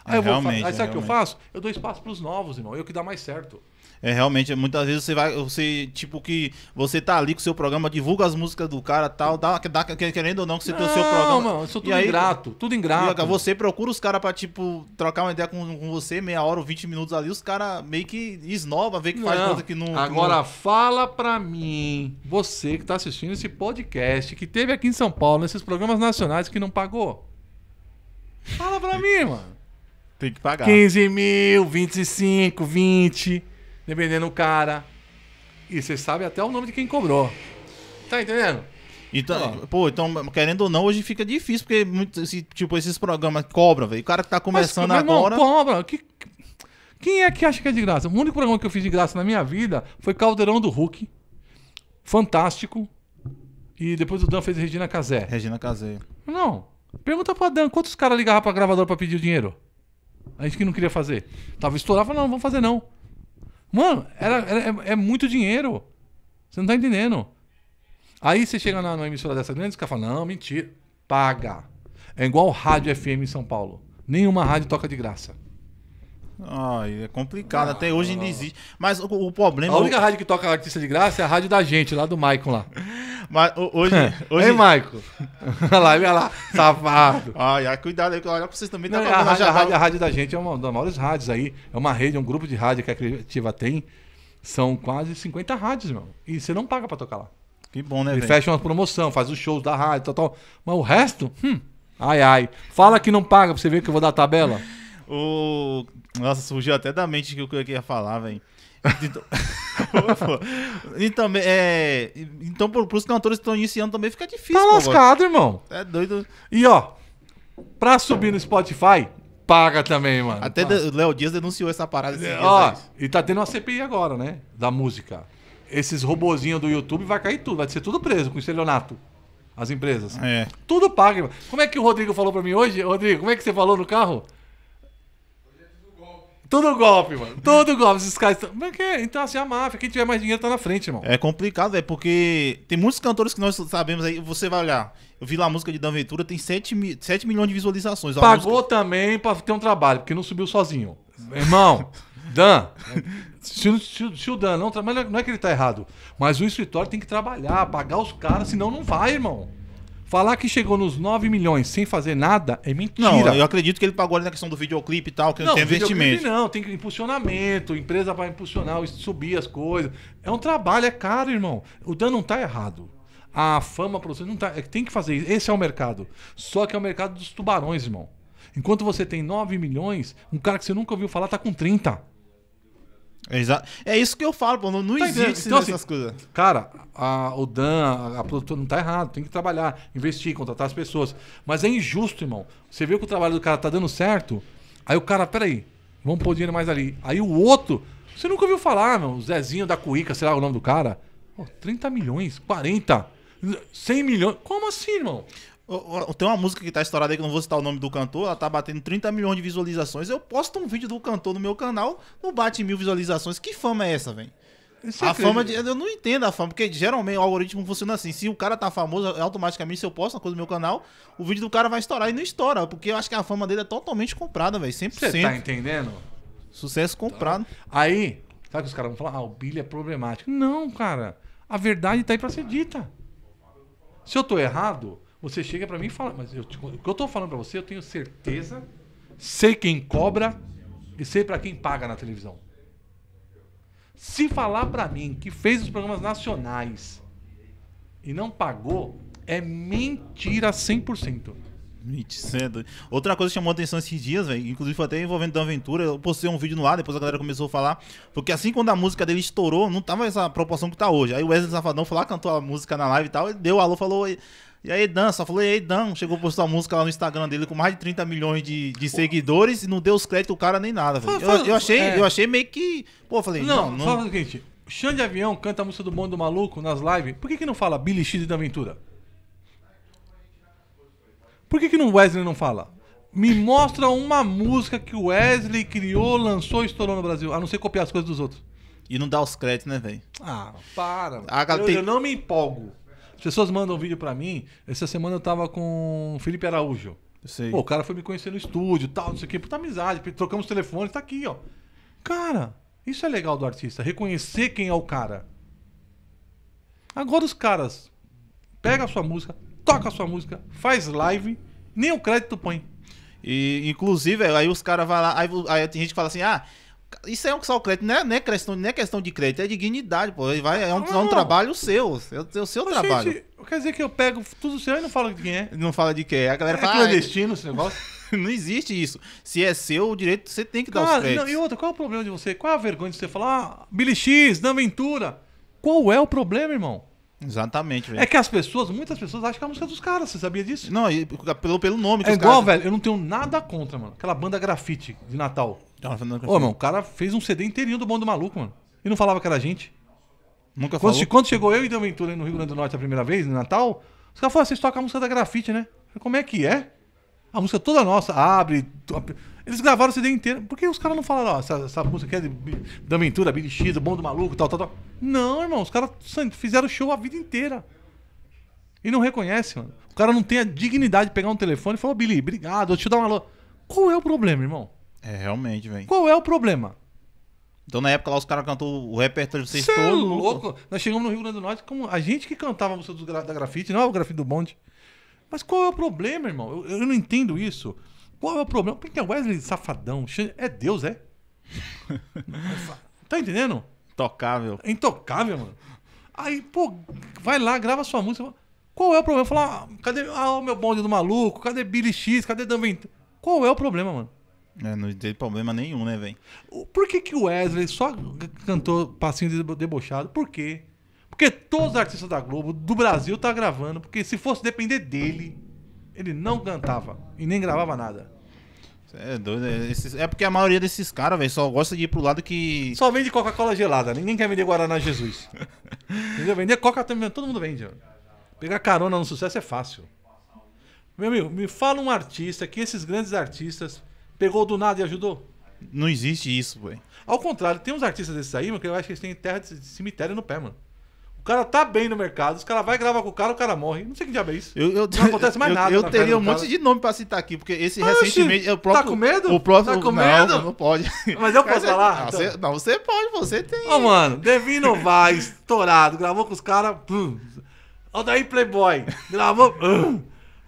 É, aí, é, eu vou, aí sabe o que eu faço? Eu dou espaço para os novos, irmão. Eu é que dá mais certo. É, realmente, muitas vezes você vai, você, tipo, que você tá ali com o seu programa, divulga as músicas do cara tal, dá, dá querendo ou não que você não, tem o seu programa. Não, mano, eu sou tudo e aí, ingrato, tudo ingrato. Você procura os caras pra, tipo, trocar uma ideia com, com você, meia hora ou 20 minutos ali, os caras meio que esnova, vê que não. faz coisa que não. Agora, que não... fala pra mim, você que tá assistindo esse podcast, que teve aqui em São Paulo, nesses programas nacionais que não pagou. Fala pra mim, mano. Tem que pagar. 15 mil, 25, 20 dependendo do cara. E você sabe até o nome de quem cobrou. Tá entendendo? Então, ah. pô, então, querendo ou não, hoje fica difícil, porque muito, esse, tipo, esses programas cobram, velho. O cara que tá começando Mas, irmão, agora. cobra. Que, quem é que acha que é de graça? O único programa que eu fiz de graça na minha vida foi Caldeirão do Hulk. Fantástico. E depois o Dan fez Regina Casé. Regina Casé. Não. Pergunta pra Dan, quantos caras ligavam pra gravadora pra pedir o dinheiro? A gente que não queria fazer. Tava estourado, falou, não, vamos fazer não. Mano, era, era é, é, muito dinheiro. Você não tá entendendo. Aí você chega numa, numa emissora dessa grande, os caras falando não, mentira. Paga. É igual rádio FM em São Paulo. Nenhuma rádio toca de graça. Ai, ah, é complicado. Ah, Até hoje ainda existe. Mas o, o problema. A é única rádio que toca artista de graça é a rádio da gente, lá do Maicon lá. *laughs* Mas o- hoje. É. hoje... Ei, Maicon. *laughs* olha lá, olha lá, safado. Ai, ai, cuidado aí, olha pra vocês também. Tá não, Daqui é a rádio, já a, rádio, a rádio da gente é uma das maiores rádios aí. É uma rede, um grupo de rádio que a Criativa tem. São quase 50 rádios, meu. E você não paga pra tocar lá. Que bom, né, Ele fecha uma promoção, faz os shows da rádio, tal, tal. Mas o resto, hum, ai, ai. Fala que não paga pra você ver que eu vou dar a tabela. O... Nossa, surgiu até da mente que eu ia falar, velho. Então, *laughs* então, é, então pros cantores que estão iniciando também fica difícil. Tá lascado, pô, irmão. É doido. E ó, pra subir no Spotify, paga também, mano. Até o Léo Dias denunciou essa parada. Esses é, ó, e tá tendo uma CPI agora, né? Da música. Esses robozinhos do YouTube vai cair tudo, vai ser tudo preso com o estelionato. As empresas. É. Tudo paga. Irmão. Como é que o Rodrigo falou pra mim hoje? Rodrigo, como é que você falou no carro? Tudo golpe, mano. Tudo golpe. Esses caras. estão. Mas que é? Então, assim, a máfia, quem tiver mais dinheiro tá na frente, irmão. É complicado, é porque tem muitos cantores que nós sabemos aí. Você vai olhar. Eu vi lá a música de Dan Ventura, tem 7, mi... 7 milhões de visualizações. Pagou música... também pra ter um trabalho, porque não subiu sozinho. Irmão, Dan, se, se, se, o Dan não trabalha, não é que ele tá errado, mas o escritório tem que trabalhar, pagar os caras, senão não vai, irmão. Falar que chegou nos 9 milhões sem fazer nada é mentira. Não, eu acredito que ele pagou ali na questão do videoclipe e tal, que não, não tem investimento. Não, tem impulsionamento, empresa vai impulsionar, subir as coisas. É um trabalho, é caro, irmão. O Dan não tá errado. A fama para você não tá. É tem que fazer isso. Esse é o mercado. Só que é o mercado dos tubarões, irmão. Enquanto você tem 9 milhões, um cara que você nunca ouviu falar tá com 30. É, isso que eu falo, pô. Não, não tá existe então, assim, essas coisas. Cara, a, o Dan, a, a produtora não tá errado. Tem que trabalhar, investir, contratar as pessoas. Mas é injusto, irmão. Você viu que o trabalho do cara tá dando certo, aí o cara, peraí, vamos pôr dinheiro mais ali. Aí o outro, você nunca ouviu falar, meu. O Zezinho da Cuica, sei lá o nome do cara. Pô, 30 milhões, 40, 100 milhões. Como assim, irmão? Tem uma música que tá estourada aí, que eu não vou citar o nome do cantor, ela tá batendo 30 milhões de visualizações. Eu posto um vídeo do cantor no meu canal, não bate mil visualizações. Que fama é essa, velho? A fama de, Eu não entendo a fama, porque geralmente o algoritmo funciona assim. Se o cara tá famoso, é automaticamente, se eu posto uma coisa no meu canal, o vídeo do cara vai estourar e não estoura. Porque eu acho que a fama dele é totalmente comprada, velho. 100%. Você tá entendendo? Sucesso comprado. Tá. Aí, sabe que os caras vão falar? Ah, o Billy é problemático. Não, cara. A verdade tá aí pra ser dita. Se eu tô errado, você chega para mim e fala, mas eu, o que eu estou falando para você, eu tenho certeza, sei quem cobra e sei para quem paga na televisão. Se falar para mim que fez os programas nacionais e não pagou, é mentira 100%. Mentira. Outra coisa que chamou atenção esses dias, inclusive foi até envolvendo Dan Aventura, eu postei um vídeo no ar, depois a galera começou a falar, porque assim quando a música dele estourou, não tava essa proporção que tá hoje. Aí o Wesley Safadão falou, lá, cantou a música na live e tal, e deu alô, falou, e aí, Dan, só falei, aí, Dan, chegou a postar música lá no Instagram dele com mais de 30 milhões de, de seguidores e não deu os créditos o cara nem nada, velho. Eu, eu, achei, é... eu achei meio que. Pô, falei, não, não. não... Fala o seguinte: Xande Avião canta a música do Mundo Maluco nas lives, por que, que não fala Billy X da Aventura? Por que, que não Wesley não fala? Me mostra uma música que o Wesley criou, lançou e estourou no Brasil, a não ser copiar as coisas dos outros. E não dá os créditos, né, velho? Ah, para. eu, tem... eu não me empolgo. As pessoas mandam um vídeo para mim. Essa semana eu tava com Felipe Araújo. Sei. Pô, o cara foi me conhecer no estúdio, tal, não sei o quê. Puta amizade, trocamos telefone, tá aqui, ó. Cara, isso é legal do artista, reconhecer quem é o cara. Agora os caras pega a sua música, toca a sua música, faz live, nem o crédito põe. E, inclusive, aí os caras vão lá, aí, aí, tem gente que fala assim, ah, isso é um só crédito, não é, não é, questão, não é questão de crédito, é de dignidade, pô. Vai, é, um, é um trabalho seu, é o seu trabalho. Gente, quer dizer que eu pego tudo seu e não falo de quem é? Não fala de quem é. A galera é ah, clandestino esse negócio? *laughs* não existe isso. Se é seu o direito, você tem que dar os créditos. Não, e outra, qual é o problema de você? Qual é a vergonha de você falar, ah, Billy X, Dan Ventura? Qual é o problema, irmão? Exatamente, velho. É que as pessoas, muitas pessoas acham que é a música dos caras, você sabia disso? Não, pelo, pelo nome que É igual, caras... velho, eu não tenho nada contra, mano. Aquela banda grafite de Natal. Ô, meu, o cara fez um CD inteirinho do Bom do Maluco, mano. E não falava que era gente. Nunca quando, falou. Quando chegou eu e Dan aventura no Rio Grande do Norte a primeira vez, no Natal, os caras falaram, vocês tocam a música da Grafite, né? Como é que é? A música é toda nossa, abre... Top. Eles gravaram o CD inteiro. Por que os caras não falaram, ó, essa, essa música aqui é de Dan Ventura, Billy X, do Bom do Maluco, tal, tal, tal. Não, irmão, os caras fizeram show a vida inteira. E não reconhece, mano. O cara não tem a dignidade de pegar um telefone e falar, Billy, obrigado, eu te dar uma alô. Qual é o problema, irmão? É, realmente, velho. Qual é o problema? Então, na época lá, os caras cantou o repertório de vocês Cê é louco. Nós chegamos no Rio Grande do Norte, como a gente que cantava a música gra da grafite, não é o grafite do bonde. Mas qual é o problema, irmão? Eu, eu não entendo isso. Qual é o problema? que é Wesley safadão. É Deus, é? *laughs* tá entendendo? Intocável. É intocável, mano. Aí, pô, vai lá, grava sua música. Qual é o problema? Falar, ah, cadê ah, o meu bonde do maluco? Cadê Billy X? Cadê Dumbin? Qual é o problema, mano? É, não tem problema nenhum, né, velho? Por que, que o Wesley só cantou passinho debochado? Por quê? Porque todos os artistas da Globo, do Brasil, tá gravando. Porque se fosse depender dele, ele não cantava e nem gravava nada. É doido. É, esses, é porque a maioria desses caras, velho, só gosta de ir pro lado que. Só vende Coca-Cola gelada. Ninguém quer vender Guaraná Jesus. *laughs* Entendeu? Vender Coca também, todo mundo vende. Pegar carona no sucesso é fácil. Meu amigo, me fala um artista que esses grandes artistas Pegou do nada e ajudou? Não existe isso, velho. Ao contrário, tem uns artistas desses aí, mano, que eu acho que eles têm terra de cemitério no pé, mano. O cara tá bem no mercado, os caras vai gravar com o cara, o cara morre. Não sei que diabo é isso. Eu, eu, não acontece mais eu, nada. Eu teria um monte de nome pra citar aqui, porque esse ah, recentemente. eu é o tá próprio, tá com medo? O próprio, tá com não, medo? Não pode. Mas eu posso cara, é- falar? Não, então. você, não, você pode, você tem. Ô, oh, mano, Devino vai, estourado, gravou com os caras. Olha daí, Playboy. Gravou.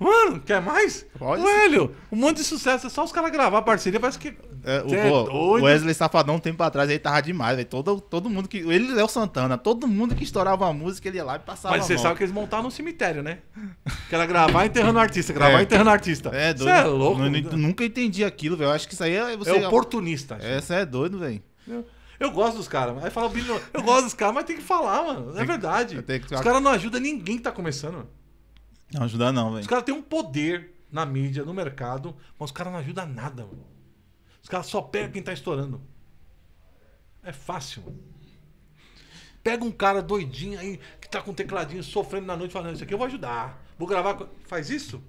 Mano, quer mais? Pode. Velho, um monte de sucesso. É só os caras gravar parceria, parece que. É, o, é Wesley Safadão, um tempo atrás, ele tava demais, velho. Todo, todo mundo que. Ele e Léo Santana, todo mundo que estourava a música, ele ia lá e passava. Mas você sabe que eles montaram no cemitério, né? Que era gravar enterrando o artista, *laughs* é. gravar é, enterrando o artista. É doido. Você é louco. Não, não, nunca entendi aquilo, velho. Acho que isso aí é. Você, é oportunista. É, Essa é doido, velho. Eu gosto dos caras. Aí fala o eu gosto dos caras, mas tem que falar, mano. É verdade. Os caras não ajudam ninguém que tá começando, mano. Não ajuda não, velho. Os caras têm um poder na mídia, no mercado, mas os caras não ajudam nada, mano. Os caras só pegam quem tá estourando. É fácil, mano. Pega um cara doidinho aí, que tá com um tecladinho sofrendo na noite, falando, isso aqui eu vou ajudar. Vou gravar. Faz isso?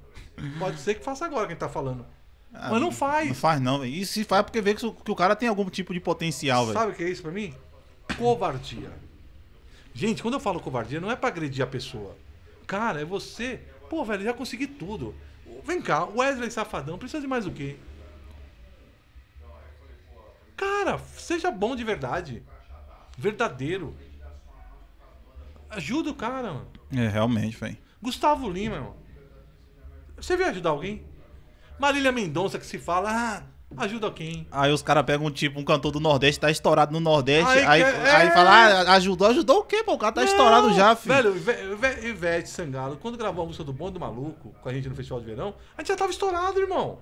Pode ser que faça agora quem tá falando. Ah, mas não faz. Não faz, não, velho. E se faz porque vê que o cara tem algum tipo de potencial, velho. Sabe o que é isso pra mim? Covardia. Gente, quando eu falo covardia, não é pra agredir a pessoa. Cara, é você Pô, velho, já consegui tudo. Vem cá, Wesley Safadão, precisa de mais o quê? Cara, seja bom de verdade. Verdadeiro. Ajuda o cara, mano. É, realmente, velho. Gustavo Lima, mano. Você veio ajudar alguém? Marília Mendonça que se fala, ah, Ajuda quem? Aí os caras pegam, tipo, um cantor do Nordeste, tá estourado no Nordeste. Aí, aí, é... aí fala, ah, ajudou, ajudou o quê, pô? O cara tá não, estourado já, filho. Velho, Ivete Sangalo, quando gravou a música do Bom do Maluco com a gente no Festival de Verão, a gente já tava estourado, irmão.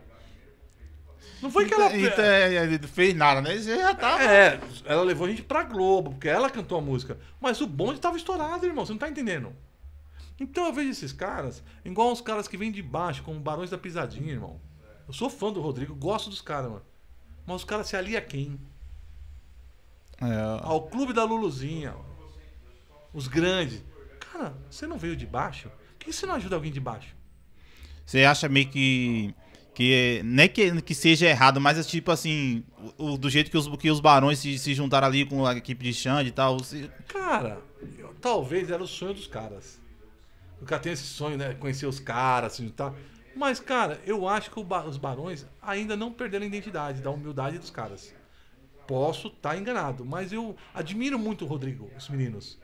Não foi que ela. Então, então é, é, fez nada, né? Você já tava. É, ela levou a gente pra Globo, porque ela cantou a música. Mas o bonde tava estourado, irmão, você não tá entendendo. Então eu vejo esses caras, igual os caras que vêm de baixo, como Barões da Pisadinha, irmão. Eu sou fã do Rodrigo, gosto dos caras, mano. Mas os caras se alia a quem? É. Ao clube da Luluzinha. Os grandes. Cara, você não veio de baixo? Por que você não ajuda alguém de baixo? Você acha meio que. Que é, nem é que, que seja errado, mas é tipo assim, o, o, do jeito que os, que os barões se, se juntaram ali com a equipe de Xande e tal. Se... Cara, eu, talvez era o sonho dos caras. O cara tem esse sonho, né? Conhecer os caras, assim, tá? Mas, cara, eu acho que ba os barões ainda não perderam a identidade da humildade dos caras. Posso estar tá enganado, mas eu admiro muito o Rodrigo, os meninos.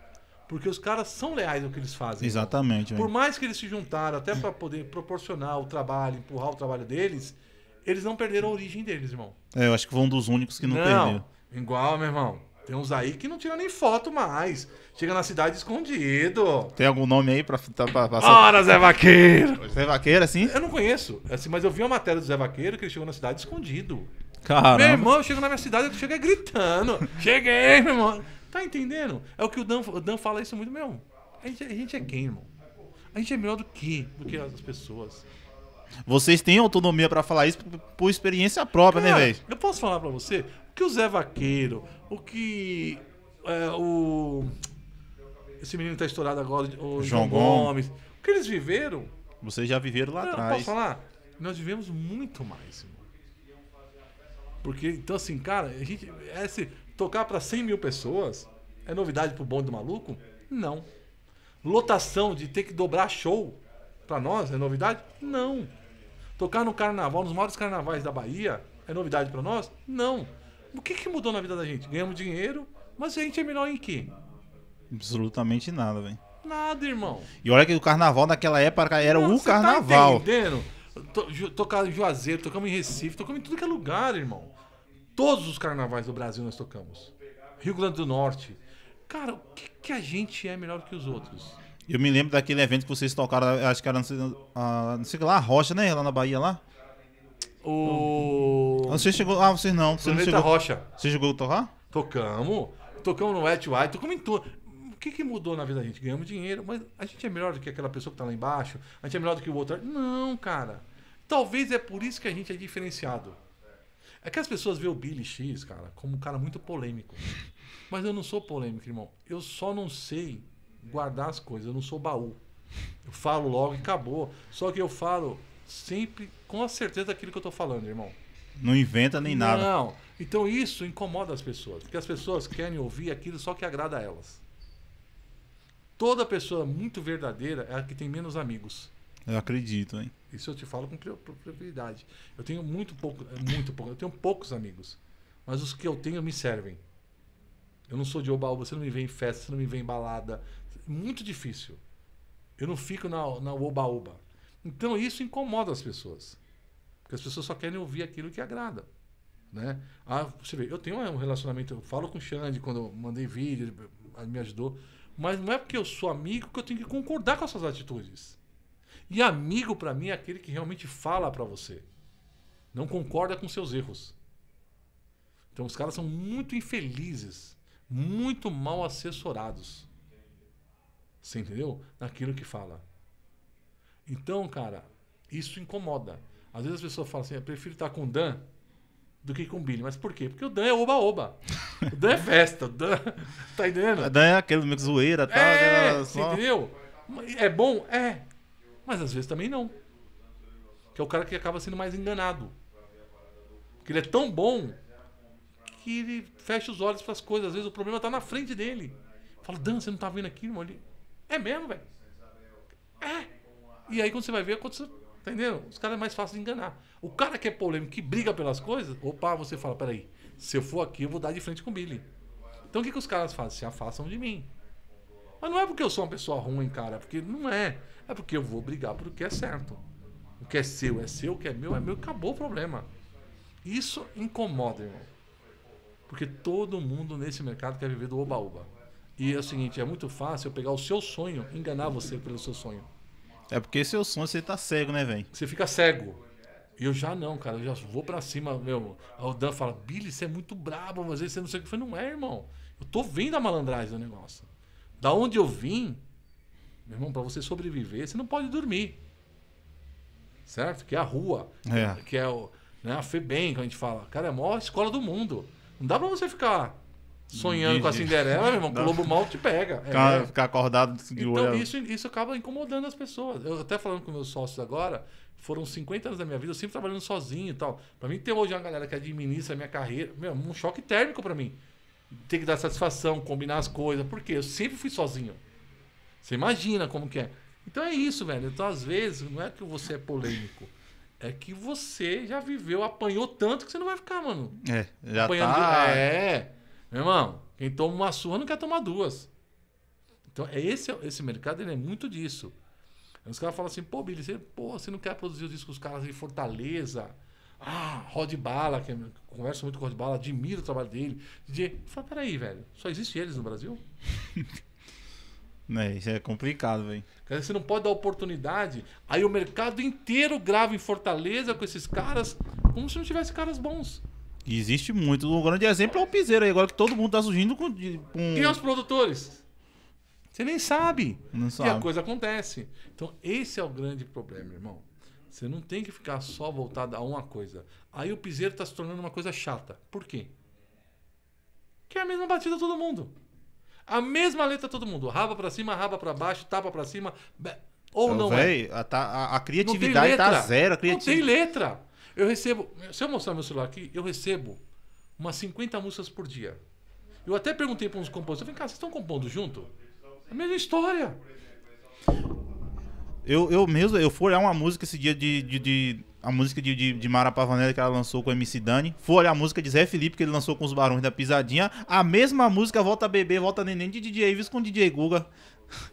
Porque os caras são leais ao que eles fazem. Exatamente. Por mais que eles se juntaram até para poder proporcionar o trabalho, empurrar o trabalho deles, eles não perderam a origem deles, irmão. É, eu acho que foi um dos únicos que não, não perdeu. Igual, meu irmão. Tem uns aí que não tira nem foto mais. Chega na cidade escondido. Tem algum nome aí pra, pra, tá, pra passar? Ora, Zé Vaqueiro! Zé Vaqueiro, assim? Eu não conheço, assim, mas eu vi uma matéria do Zé Vaqueiro que ele chegou na cidade escondido. Meu irmão, eu chego na minha cidade, eu chego é gritando. *laughs* Cheguei, meu irmão. Tá entendendo? É o que o Dan, o Dan fala isso muito mesmo. A gente, a gente é quem, irmão? A gente é melhor do que, do que as pessoas. Vocês têm autonomia para falar isso por, por experiência própria, né, Cara, né, velho? Eu posso falar para você, que o Zé Vaqueiro, o que é, o esse menino está tá estourado agora, o João, Gomes, o que eles viveram? Vocês já viveram lá atrás. Posso falar? Nós vivemos muito mais. Irmão. Porque então assim, cara, a gente esse, é, tocar para 100 mil pessoas é novidade pro bonde do maluco? Não. Lotação de ter que dobrar show para nós é novidade? Não. Tocar no carnaval, nos maiores carnavais da Bahia, é novidade para nós? Não. O que, que mudou na vida da gente? Ganhamos dinheiro, mas a gente é melhor em quê? Absolutamente nada, velho. Nada, irmão. E olha que o carnaval naquela época era o tá carnaval. Tá entendendo? Tocava em Juazeiro, tocamos em Recife, tocamos em tudo que é lugar, irmão. Todos os carnavais do Brasil nós tocamos. Rio Grande do Norte. Cara, o que, que a gente é melhor que os outros? Eu me lembro daquele evento que vocês tocaram, acho que era, não sei, a, ah, não sei lá, a Rocha, né? Lá na Bahia, lá. O. você chegou. Ah, vocês não. Você não chegou... Rocha. Você chegou a tocar? Tocamos. Tocamos no Wet White, tocamos em tudo. O que, que mudou na vida da gente? Ganhamos dinheiro, mas a gente é melhor do que aquela pessoa que tá lá embaixo? A gente é melhor do que o outro? Não, cara. Talvez é por isso que a gente é diferenciado. É que as pessoas veem o Billy X, cara, como um cara muito polêmico. Mas eu não sou polêmico, irmão. Eu só não sei guardar as coisas. Eu não sou baú. Eu falo logo e acabou. Só que eu falo sempre com a certeza daquilo que eu estou falando, irmão. Não inventa nem nada. Não. Então isso incomoda as pessoas, porque as pessoas querem ouvir aquilo só que agrada a elas. Toda pessoa muito verdadeira é a que tem menos amigos. Eu acredito, hein? Isso eu te falo com propriedade. Eu tenho muito pouco, é, muito pouco, eu tenho poucos amigos, mas os que eu tenho me servem. Eu não sou de oba-oba, você não me vê em festa, você não me vê em balada. Muito difícil. Eu não fico na oba-oba. Então isso incomoda as pessoas. Porque as pessoas só querem ouvir aquilo que agrada. Né? Ah, você vê, eu tenho um relacionamento, eu falo com o Xande quando eu mandei vídeo, ele me ajudou. Mas não é porque eu sou amigo que eu tenho que concordar com essas atitudes. E amigo, para mim, é aquele que realmente fala para você. Não concorda com seus erros. Então os caras são muito infelizes, muito mal assessorados. Você entendeu? Naquilo que fala. Então, cara, isso incomoda. Às vezes as pessoas falam assim: eu prefiro estar com o Dan do que com o Billy. Mas por quê? Porque o Dan é oba-oba. O Dan é *laughs* festa. O Dan. tá entendendo? O Dan é aquele meio que zoeira e tá, tal. É, entendeu? É bom? É. Mas às vezes também não. Que é o cara que acaba sendo mais enganado. Porque ele é tão bom que ele fecha os olhos para as coisas. Às vezes o problema tá na frente dele. Fala, Dan, você não tá vendo aqui, irmão? Ele... É mesmo, velho? É. E aí quando você vai ver, acontece, entendeu? Os caras é mais fácil de enganar. O cara que é polêmico, que briga pelas coisas, opa, você fala, peraí, se eu for aqui, eu vou dar de frente com o Billy. Então o que, que os caras fazem? Se afastam de mim. Mas não é porque eu sou uma pessoa ruim, cara, é porque não é. É porque eu vou brigar por o que é certo. O que é seu é seu, o que é meu é meu, acabou o problema. Isso incomoda, irmão. Porque todo mundo nesse mercado quer viver do oba-oba. E é o seguinte, é muito fácil eu pegar o seu sonho, enganar você pelo seu sonho. É porque seu sonho você tá cego, né, velho? Você fica cego. E eu já não, cara, eu já vou para cima, meu. O Dan fala, Billy, você é muito brabo, Mas aí você não sei o que. Eu falei, não é, irmão. Eu tô vendo a malandragem do negócio. Da onde eu vim, meu irmão, para você sobreviver, você não pode dormir. Certo? Que é a rua, é. que é o, né, a FEBEM, que a gente fala. Cara, é a maior escola do mundo. Não dá para você ficar Sonhando com a Cinderela, meu irmão, o lobo mal te pega. É. Ficar, é, ficar acordado de então, Isso, isso acaba incomodando as pessoas. Eu até falando com meus sócios agora, foram 50 anos da minha vida, eu sempre trabalhando sozinho e tal. Pra mim ter hoje uma galera que administra a minha carreira, meu, um choque térmico para mim. Ter que dar satisfação, combinar as coisas. porque Eu sempre fui sozinho. Você imagina como que é. Então é isso, velho. Então, às vezes, não é que você é polêmico. É que você já viveu, apanhou tanto que você não vai ficar, mano. É, já Apanhando tá... De... É, meu irmão, quem toma uma surra não quer tomar duas. Então, é esse, esse mercado ele é muito disso. os caras falam assim, pô, Billy, você, pô, você não quer produzir os discos os caras de Fortaleza? Ah, Rod Bala, que é eu converso muito com o Rod Bala, admiro o trabalho dele. DJ, Fala, peraí, velho, só existe eles no Brasil? *laughs* É, isso é complicado, velho. Você não pode dar oportunidade. Aí o mercado inteiro grava em Fortaleza com esses caras, como se não tivesse caras bons. Existe muito. Um grande exemplo é o Piseiro aí, agora que todo mundo tá surgindo com. com... Quem é os produtores? Você nem sabe. Não sabe. E a coisa acontece. Então, esse é o grande problema, irmão. Você não tem que ficar só voltado a uma coisa. Aí o piseiro está se tornando uma coisa chata. Por quê? Que é a mesma batida todo mundo. A mesma letra todo mundo. Raba para cima, raba para baixo, tapa para cima. Ou então, não véio, é. A, a, a criatividade está tá zero. A criativ... Não tem letra. Eu recebo, se eu mostrar meu celular aqui, eu recebo umas 50 músicas por dia. Eu até perguntei para uns compositores, vem cá, vocês estão compondo junto? A mesma história. Eu, eu mesmo, eu fui olhar uma música esse dia de. de, de a música de, de, de Mara Pavanelli que ela lançou com o MC Dani. Fui olhar a música de Zé Felipe que ele lançou com os Barões da Pisadinha. A mesma música, Volta Bebê, Volta Neném de DJ Avis com DJ Guga.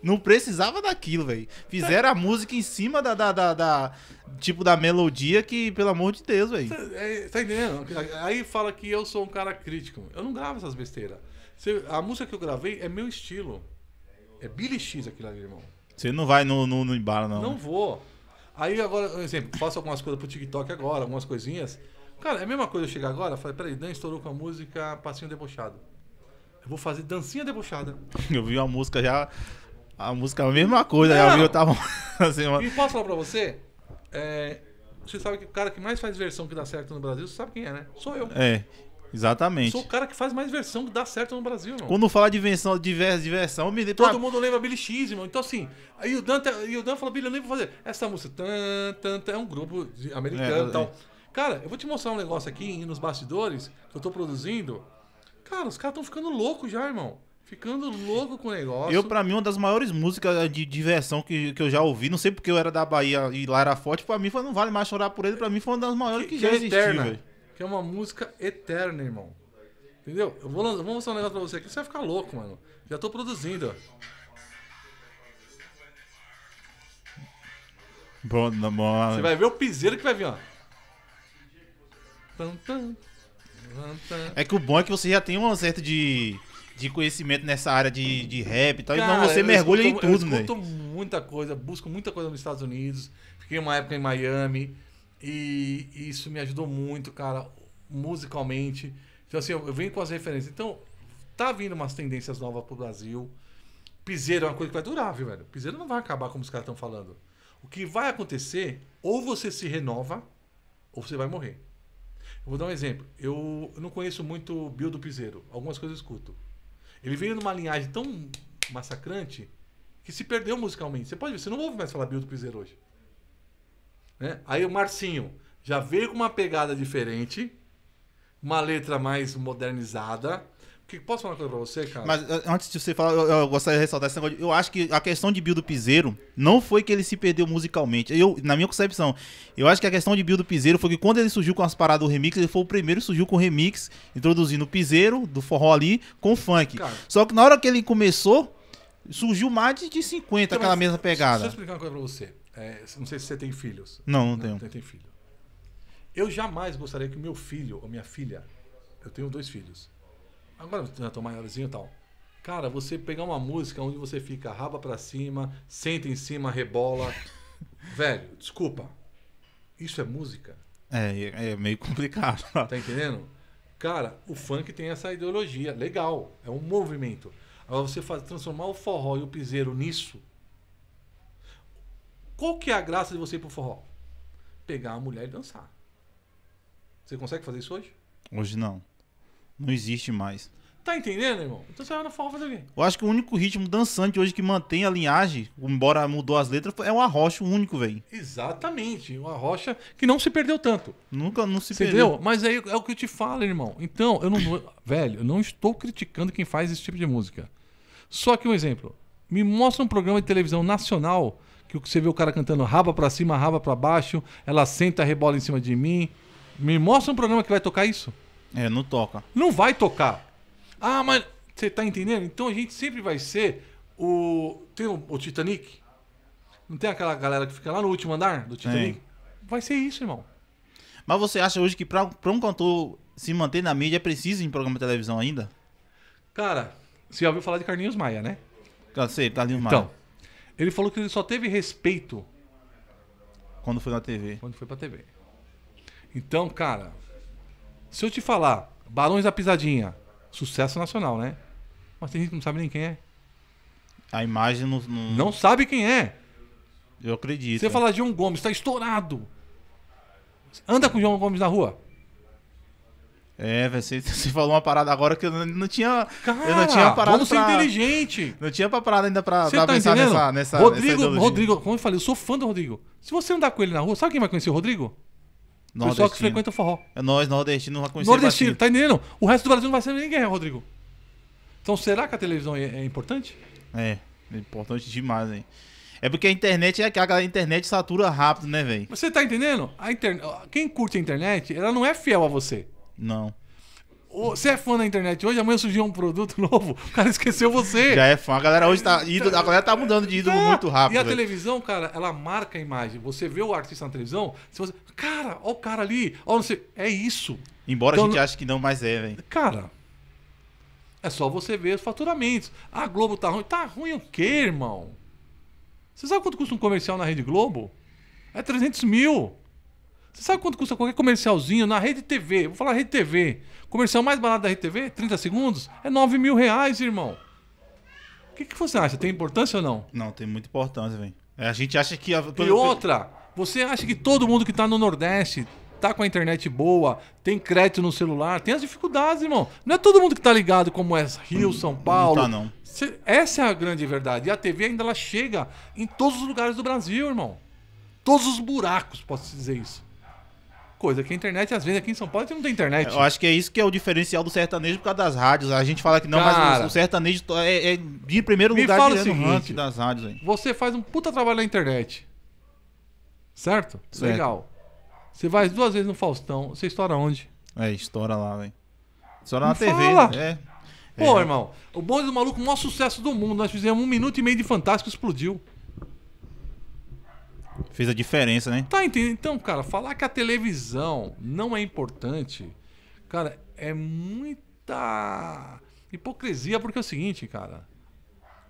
Não precisava daquilo, velho. Fizeram a música em cima da, da, da, da, Tipo, da melodia que, pelo amor de Deus, velho. É, tá entendendo? Aí fala que eu sou um cara crítico. Eu não gravo essas besteiras. A música que eu gravei é meu estilo. É Billy X aquilo ali, irmão. Você não vai no, no, no embalo, não. Não vou. Aí agora, por exemplo, faço algumas coisas pro TikTok agora, algumas coisinhas. Cara, é a mesma coisa eu chegar agora, falei, peraí, Dan estourou com a música Passinho Debochado. Eu vou fazer dancinha debochada. *laughs* eu vi uma música já a música é a mesma coisa, não. aí eu tava assim, mano. E posso falar pra você? É, você sabe que o cara que mais faz versão que dá certo no Brasil, você sabe quem é, né? Sou eu. É. Exatamente. Sou o cara que faz mais versão que dá certo no Brasil, mano. Quando fala de versão, de versão, me Todo pra... mundo lembra Billy X, mano. Então, assim, aí o Dan, e o Dan falou, Billy, eu nem vou fazer. Essa música tan, tan, tan, é um grupo americano é, e é, tal. É. Cara, eu vou te mostrar um negócio aqui nos bastidores que eu tô produzindo. Cara, os caras estão ficando loucos já, irmão. Ficando louco com o negócio. Eu, pra mim, uma das maiores músicas de diversão que, que eu já ouvi, não sei porque eu era da Bahia e lá era forte, pra mim foi Não Vale Mais Chorar Por Ele, pra mim foi uma das maiores que, que, que já é existiu, eterna, Que é uma música eterna, irmão. Entendeu? Eu vou, lançar, vou mostrar um negócio pra você aqui, você vai ficar louco, mano. Já tô produzindo, ó. na bom. Você vai ver o piseiro que vai vir, ó. É que o bom é que você já tem uma certa de de conhecimento nessa área de, de rap e tal. Cara, então você mergulha escuto, em tudo, né? Eu escuto né? muita coisa, busco muita coisa nos Estados Unidos. Fiquei uma época em Miami e isso me ajudou muito, cara, musicalmente. Então, assim, eu, eu venho com as referências. Então, tá vindo umas tendências novas pro Brasil. Piseiro é uma coisa que vai durar, viu, velho? Piseiro não vai acabar como os caras estão falando. O que vai acontecer, ou você se renova, ou você vai morrer. Eu vou dar um exemplo. Eu não conheço muito Bill do Piseiro. Algumas coisas eu escuto. Ele veio numa linhagem tão massacrante que se perdeu musicalmente. Você pode ver, você não ouve mais falar Bildo Pizer hoje. Né? Aí o Marcinho já veio com uma pegada diferente, uma letra mais modernizada, que, posso falar uma coisa pra você, cara? Mas eh, antes de você falar, eu, eu gostaria de ressaltar esse negócio. Eu acho que a questão de Bill do Piseiro não foi que ele se perdeu musicalmente. Eu, na minha concepção, eu acho que a questão de Bill do Piseiro foi que quando ele surgiu com as paradas do remix, ele foi o primeiro que surgiu com o remix, introduzindo o Piseiro do forró ali com funk. Cara, Só que na hora que ele começou, surgiu mais de 50 então, aquela mesma pegada. Deixa eu explicar uma coisa pra você. É, não sei se você tem filhos. Não, não, tenho. Não tem filho. Eu jamais gostaria que meu filho ou minha filha. Eu tenho dois filhos Agora eu né, tô maiorzinho e tal. Cara, você pegar uma música onde você fica raba para cima, senta em cima, rebola. *laughs* Velho, desculpa. Isso é música? É, é, é meio complicado. *laughs* Tá entendendo? Cara, o funk tem essa ideologia. Legal, é um movimento. Agora você faz, transformar o forró e o piseiro nisso. Qual que é a graça de você ir pro forró? Pegar a mulher e dançar. Você consegue fazer isso hoje? Hoje não. Não existe mais. Tá entendendo, irmão? Então você vai no forró fazer o quê? Eu acho que o único ritmo dançante hoje que mantém a linhagem, embora mudou as letras, é o arrocha único, velho. Exatamente. o Arrocha que não se perdeu tanto. Nunca não se perdeu. Mas aí é o que eu te falo, irmão. Então, eu não. *coughs* velho, eu não estou criticando quem faz esse tipo de música. Só que um exemplo. Me mostra um programa de televisão nacional que você vê o cara cantando raba para cima, raba para baixo, ela senta, rebola em cima de mim. Me mostra um programa que vai tocar isso. É, não toca. Não vai tocar. Ah, mas você tá entendendo? Então a gente sempre vai ser o. Tem o, o Titanic? Não tem aquela galera que fica lá no último andar do Titanic? Vai ser isso, irmão. Mas você acha hoje que pra, pra um cantor se manter na mídia é preciso em programa de televisão ainda? Cara, você já ouviu falar de Carlinhos Maia, né? Eu sei, Carlinhos Maia. Então, ele falou que ele só teve respeito. Quando foi na TV. Quando foi pra TV. Então, cara, se eu te falar Barões da Pisadinha, sucesso nacional, né? Mas tem gente que não sabe nem quem é. A imagem não. Não, não sabe quem é. Eu acredito. Você falar João Gomes, tá estourado. Anda com o João Gomes na rua. É, você, você falou uma parada agora que eu não, não tinha. Cara, eu não tinha parada. Vamos ser inteligente. Não tinha pra parada ainda pra, pra tá pensar nessa, nessa. Rodrigo, nessa Rodrigo, como eu falei, eu sou fã do Rodrigo. Se você andar com ele na rua, sabe quem vai conhecer o Rodrigo? O pessoal que frequenta o forró. É nós, nordestino, não vai conhecer Nordestino, tá entendendo? O resto do Brasil não vai ser ninguém, Rodrigo. Então será que a televisão é, é importante? É, é importante demais, hein? É porque a internet é que a internet satura rápido, né, velho? Você tá entendendo? A inter... Quem curte a internet, ela não é fiel a você. Não. Você é fã na internet hoje, amanhã surgiu um produto *laughs* novo, o cara esqueceu você. Já é fã. A galera hoje tá. Ídolo, a galera tá mudando de ídolo é. muito rápido. E a televisão, cara, ela marca a imagem. Você vê o artista na televisão, você. Assim, cara, ó o cara ali, ó, não sei. É isso. Embora então, a gente ache que não, mas é, velho. Cara, é só você ver os faturamentos. a Globo tá ruim. Tá ruim o quê, irmão? Você sabe quanto custa um comercial na Rede Globo? É 300 mil. Você sabe quanto custa qualquer comercialzinho na rede TV? Vou falar rede TV. Comercial mais barato da rede TV, 30 segundos, é 9 mil reais, irmão. O que, que você acha? Tem importância ou não? Não, tem muita importância, velho. É, a gente acha que. A... E outra, você acha que todo mundo que tá no Nordeste tá com a internet boa, tem crédito no celular, tem as dificuldades, irmão. Não é todo mundo que tá ligado como é Rio, São Paulo. Não tá, não. Essa é a grande verdade. E a TV ainda ela chega em todos os lugares do Brasil, irmão. Todos os buracos, posso dizer isso coisa, que a internet, às vezes, aqui em São Paulo, a gente não tem internet. Eu acho que é isso que é o diferencial do sertanejo por causa das rádios. A gente fala que não, Cara, mas o sertanejo é, é de primeiro lugar fala seguinte, das rádios. Você faz um puta trabalho na internet. Certo? certo? Legal. Você vai duas vezes no Faustão, você estoura onde? É, estoura lá, velho. Estoura na TV. Né? É. Pô, é. irmão, o bonde do maluco, o maior sucesso do mundo. Nós fizemos um minuto e meio de fantástico, explodiu. Fez a diferença, né? Tá entendendo? Então, cara, falar que a televisão não é importante, cara, é muita hipocrisia, porque é o seguinte, cara.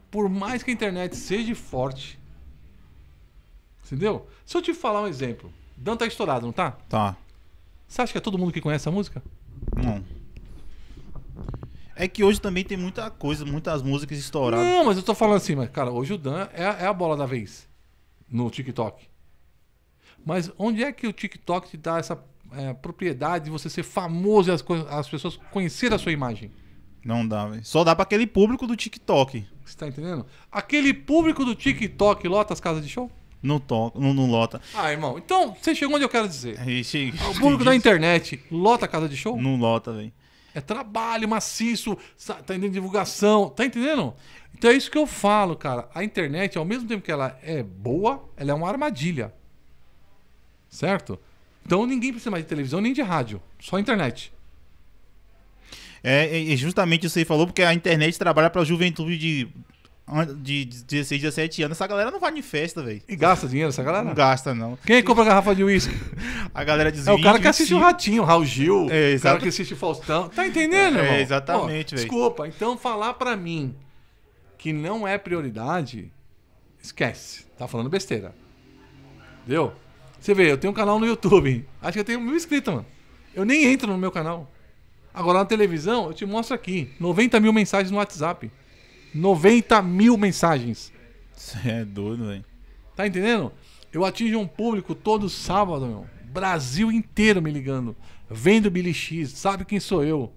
Por mais que a internet seja forte, entendeu? Se eu te falar um exemplo, Dan tá estourado, não tá? Tá. Você acha que é todo mundo que conhece a música? Não. É que hoje também tem muita coisa, muitas músicas estouradas. Não, mas eu tô falando assim, mas, cara, hoje o Dan é, é a bola da vez no TikTok. Mas onde é que o TikTok te dá essa é, propriedade de você ser famoso e as, as pessoas conhecerem a sua imagem? Não dá, velho. Só dá para aquele público do TikTok. Você tá entendendo? Aquele público do TikTok lota as casas de show? Não, to não, não lota. Ah, irmão. Então, você chegou onde eu quero dizer. Aí, o público da *laughs* internet lota a casa de show? Não lota, velho. É trabalho maciço, tá entendendo? Divulgação, tá entendendo? Então é isso que eu falo, cara. A internet, ao mesmo tempo que ela é boa, ela é uma armadilha. Certo? Então ninguém precisa mais de televisão nem de rádio, só internet. É, é, é justamente isso você falou, porque a internet trabalha para a juventude de de 16, 17 anos, essa galera não vai em festa, velho. E gasta dinheiro essa galera? Não gasta, não. Quem compra garrafa de uísque? *laughs* a galera diz É o cara que assiste o Ratinho, Raul Gil. É, exatamente. o cara que assiste o Faustão. Tá entendendo, é, irmão? É, exatamente, velho. Desculpa, então falar pra mim que não é prioridade, esquece. Tá falando besteira. Entendeu? Você vê, eu tenho um canal no YouTube. Acho que eu tenho mil inscritos, mano. Eu nem entro no meu canal. Agora na televisão, eu te mostro aqui: 90 mil mensagens no WhatsApp. 90 mil mensagens. Você é doido, velho. Tá entendendo? Eu atingo um público todo sábado, meu. Brasil inteiro me ligando. Vendo Billy X, sabe quem sou eu.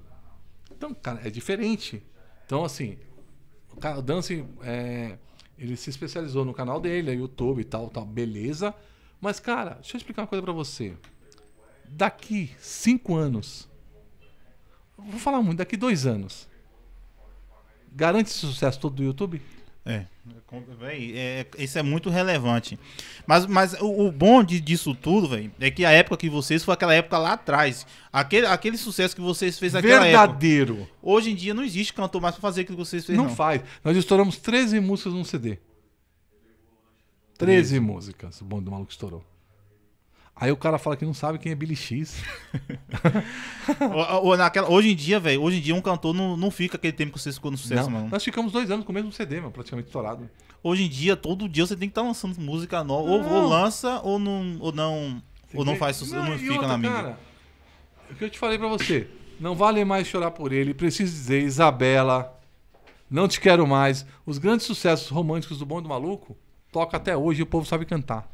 Então, cara, é diferente. Então, assim, o, cara, o Dance, é, ele se especializou no canal dele, é YouTube e tal, tal, beleza. Mas, cara, deixa eu explicar uma coisa para você. Daqui cinco anos, vou falar muito, daqui dois anos, garante esse sucesso todo do YouTube? É, vem. É, é, isso é muito relevante. Mas, mas o, o bom de, disso tudo, velho, é que a época que vocês foi aquela época lá atrás. Aquele, aquele sucesso que vocês fez Verdadeiro. Época. Hoje em dia não existe cantor mais pra fazer aquilo que vocês fez. Não, não. faz. Nós estouramos 13 músicas num CD. 13 músicas, o Bom do Maluco estourou. Aí o cara fala que não sabe quem é Billy X. *laughs* naquela, hoje em dia, velho, hoje em dia um cantor não, não fica aquele tempo que você ficou no sucesso, não, mano. Nós ficamos dois anos com o mesmo CD, mano, praticamente estourado. Hoje em dia, todo dia você tem que estar tá lançando música nova. Ou, ou, lança, ou não. Ou não, ou não faz sucesso, não, não fica outra, na mídia. Cara, o que eu te falei pra você? Não vale mais chorar por ele. Preciso dizer, Isabela, não te quero mais. Os grandes sucessos românticos do Bom e do Maluco toca até hoje e o povo sabe cantar.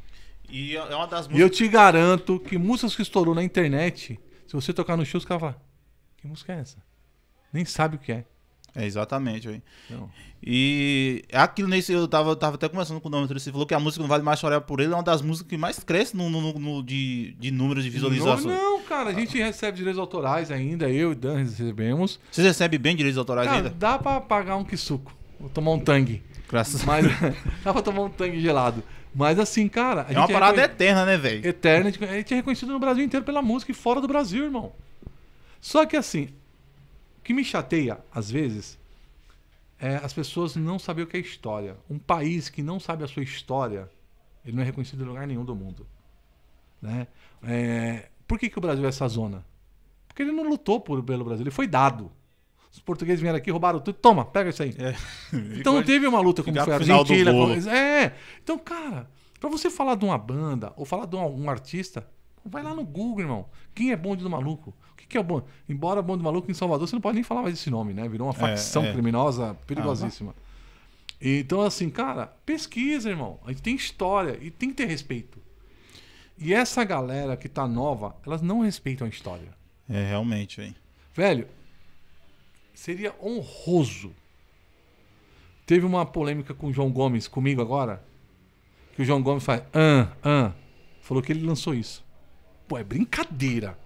E é, é uma das músicas. E eu te garanto que músicas que estourou na internet, se você tocar no show, os caras falam, que música é essa? Nem sabe o que é. É, exatamente, velho. E é aquilo nesse, né, eu tava, tava até conversando com o Nome você falou que a música Não Vale Mais Chorar por ele é uma das músicas que mais cresce no, no, no de, de números de visualizações. Não, não cara, a gente ah. recebe direitos autorais ainda, eu e Dan recebemos. você recebe bem direitos autorais cara, ainda? Dá pra pagar um quisuco, Vou tomar um tangue. Graças Deus. *laughs* dá pra tomar um tangue gelado. Mas assim, cara. é uma é parada eterna, né, velho? Eterna. A gente é reconhecido no Brasil inteiro pela música e fora do Brasil, irmão. Só que assim, o que me chateia, às vezes, é as pessoas não saberem o que é história. Um país que não sabe a sua história, ele não é reconhecido em lugar nenhum do mundo. Né? É... por que, que o Brasil é essa zona? Porque ele não lutou por, pelo Brasil, ele foi dado. Os portugueses vieram aqui, roubaram tudo. Toma, pega isso aí. É. Então não teve uma luta como foi a Argentina. Como... É. Então, cara, para você falar de uma banda ou falar de um, um artista, vai lá no Google, irmão. Quem é bonde do maluco? O que, que é o bonde? Embora bonde do maluco em Salvador, você não pode nem falar mais esse nome, né? Virou uma é, facção é, criminosa perigosíssima. Ah, então, assim, cara, pesquisa, irmão. A gente tem história e tem que ter respeito. E essa galera que tá nova, elas não respeitam a história. É, realmente, Velho, seria honroso. Teve uma polêmica com o João Gomes, comigo agora, que o João Gomes faz, ah, ah, falou que ele lançou isso. Pô, é brincadeira.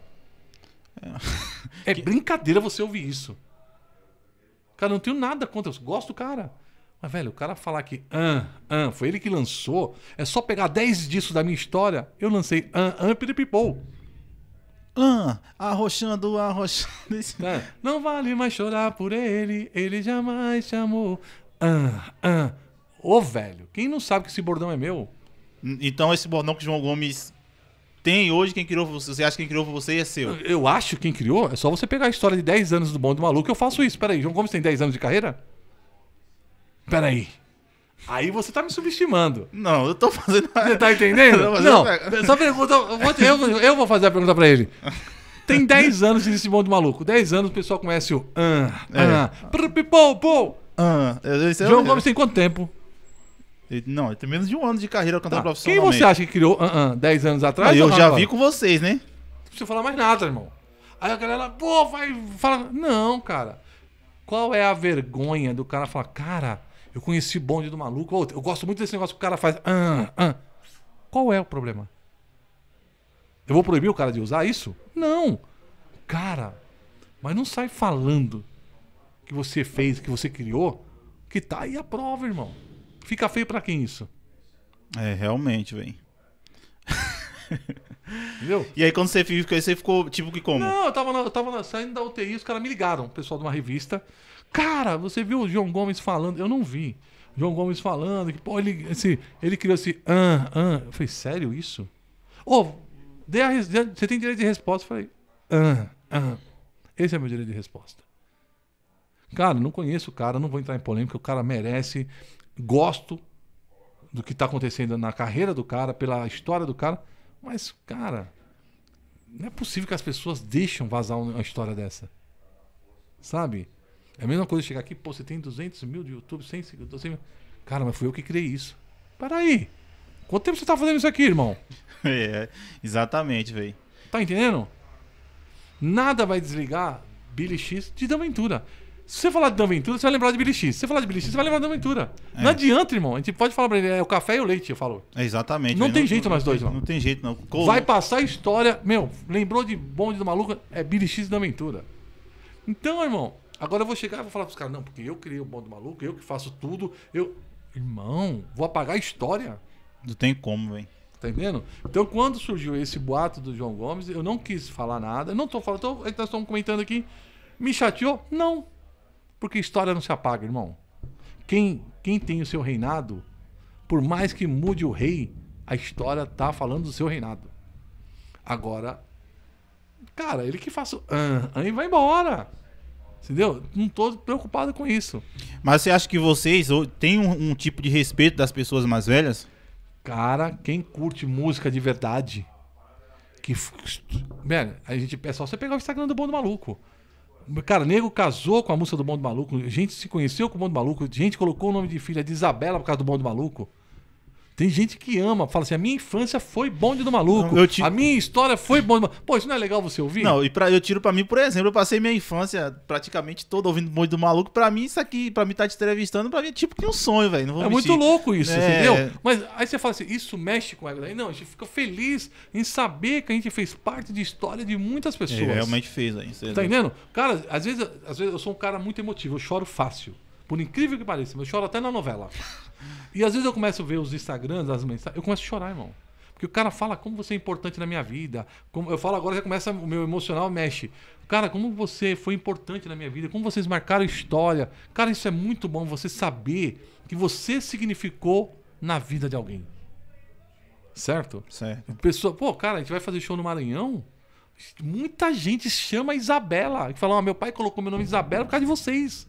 É, é que... brincadeira você ouvir isso. Cara, não tenho nada contra isso. Gosto do cara. Mas, velho, o cara falar que ah, ah, foi ele que lançou. É só pegar 10 discos da minha história. Eu lancei ah, ah, piripipou. Ah, arrochando, arrochando. É. Não vale mais chorar por ele, ele jamais te amou. Ah, ah. Ô, velho, quem não sabe que esse bordão é meu? Hum, então esse bordão que João Gomes tem hoje, quem criou você, você acha que quem criou você é seu? Eu, acho que quem criou, é só você pegar a história de 10 anos do Bom do Maluco, e eu faço isso. Peraí, João Gomes tem 10 anos de carreira? Peraí. Aí você tá me subestimando. Não, eu tô fazendo. Você tá entendendo? *laughs* não, só pergunta. Eu vou, eu vou fazer a pergunta pra ele. Tem 10 anos de Simão do Maluco. 10 anos o pessoal conhece o. Ah, ah, é. pô, pô. Ah, João é. Gomes tem quanto tempo? Não, ele tem menos de um ano de carreira cantando tá. profissionalmente. Quem você acha que criou uh -uh, 10 anos atrás? Aí eu já vi com vocês, né? Não precisa falar mais nada, irmão. Aí a galera, pô, vai, fala. Não, cara. Qual é a vergonha do cara falar, cara, eu conheci o bonde do maluco. Eu gosto muito desse negócio que o cara faz. Ah, ah. Qual é o problema? Eu vou proibir o cara de usar isso? Não! Cara, mas não sai falando que você fez, que você criou, que tá aí a prova, irmão. Fica feio para quem isso? É, realmente, velho. Entendeu? E aí quando você ficou, você ficou tipo que como? Não, eu tava, na, eu tava na, saindo da UTI, os caras me ligaram, o pessoal de uma revista. Cara, você viu o João Gomes falando? Eu não vi. João Gomes falando, que, pô, ele, esse, ele criou esse ah, ah. Eu falei, sério isso? Ô, oh, a, você tem direito de resposta? Eu falei, ah, ah. Esse é meu direito de resposta. Cara, não conheço o cara, não vou entrar em polêmica, o cara merece. Gosto do que está acontecendo na carreira do cara, pela história do cara, mas, cara, não é possível que as pessoas deixam vazar uma história dessa. Sabe? É a mesma coisa chegar aqui, pô, você tem 200 mil de YouTube, 100 seguidores, 100 mil. Cara, mas fui eu que criei isso. Para aí. Quanto tempo você tá fazendo isso aqui, irmão? *laughs* é, exatamente, velho. Tá entendendo? Nada vai desligar Billy X de Dan Ventura. Se você falar de Dan Ventura, você vai lembrar de Billy X. Se você falar de Billy X, você vai lembrar de Dan Ventura. É. Não adianta, irmão. A gente pode falar pra ele, é o café e o leite, eu falo. É exatamente. Não véio. tem não, jeito nós dois, não. Não tem jeito, não. Colo... Vai passar a história. Meu, lembrou de bonde do maluco? É Billy X e Dan Ventura. Então, irmão, Agora eu vou chegar e vou falar pros caras, não, porque eu criei o um maluco, eu que faço tudo, eu. Irmão, vou apagar a história. Não tem como, velho. Tá entendendo? Então, quando surgiu esse boato do João Gomes, eu não quis falar nada. Não tô falando, tô, é nós estamos comentando aqui. Me chateou? Não. Porque história não se apaga, irmão. Quem, quem tem o seu reinado, por mais que mude o rei, a história tá falando do seu reinado. Agora, cara, ele que faça. Ah, aí ah", vai embora. Entendeu? Não tô preocupado com isso. Mas você acha que vocês têm um, um tipo de respeito das pessoas mais velhas? Cara, quem curte música de verdade, que. Mano, a gente. É só você pegar o Instagram do Bom do Maluco. Cara, nego casou com a música do Bom do Maluco. Gente se conheceu com o Bom do Maluco. Gente colocou o nome de filha de Isabela por causa do Bom do Maluco. Tem gente que ama, fala assim: a minha infância foi bonde do maluco. Não, te... A minha história foi bonde do maluco. Pô, isso não é legal você ouvir? Não, e pra, eu tiro pra mim, por exemplo, eu passei minha infância praticamente toda ouvindo bonde do maluco. Pra mim, isso aqui, pra mim tá te entrevistando, pra mim é tipo que um sonho, velho. É mentir. muito louco isso, é... entendeu? Mas aí você fala assim: isso mexe com ela. Não, a gente fica feliz em saber que a gente fez parte de história de muitas é, pessoas. Ele realmente fez aí. É tá entendendo? Cara, às vezes, às vezes eu sou um cara muito emotivo, eu choro fácil. Por incrível que pareça, mas eu choro até na novela. E às vezes eu começo a ver os Instagrams, as mensagens, eu começo a chorar, irmão. Porque o cara fala como você é importante na minha vida. Como eu falo agora, já começa o meu emocional mexe. Cara, como você foi importante na minha vida, como vocês marcaram história. Cara, isso é muito bom você saber que você significou na vida de alguém. Certo? Certo. Pessoa, pô, cara, a gente vai fazer show no Maranhão? Muita gente chama Isabela e fala: "Ó, oh, meu pai colocou meu nome Isabela por causa de vocês".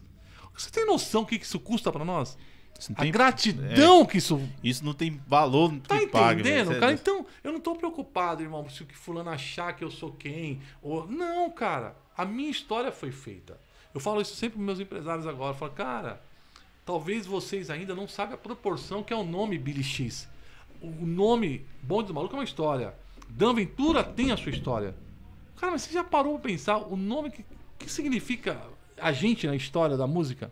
Você tem noção o que isso custa para nós? a tem... gratidão é. que isso. Isso não tem valor. Tá tem né? entendendo, é cara? Então, eu não tô preocupado, irmão, se o que fulano achar que eu sou quem. Ou... Não, cara. A minha história foi feita. Eu falo isso sempre para meus empresários agora. Eu falo, cara, talvez vocês ainda não saibam a proporção que é o nome Billy X. O nome Bonde do Maluco é uma história. Dan Ventura tem a sua história. Cara, mas você já parou para pensar o nome que, que significa a gente na história da música?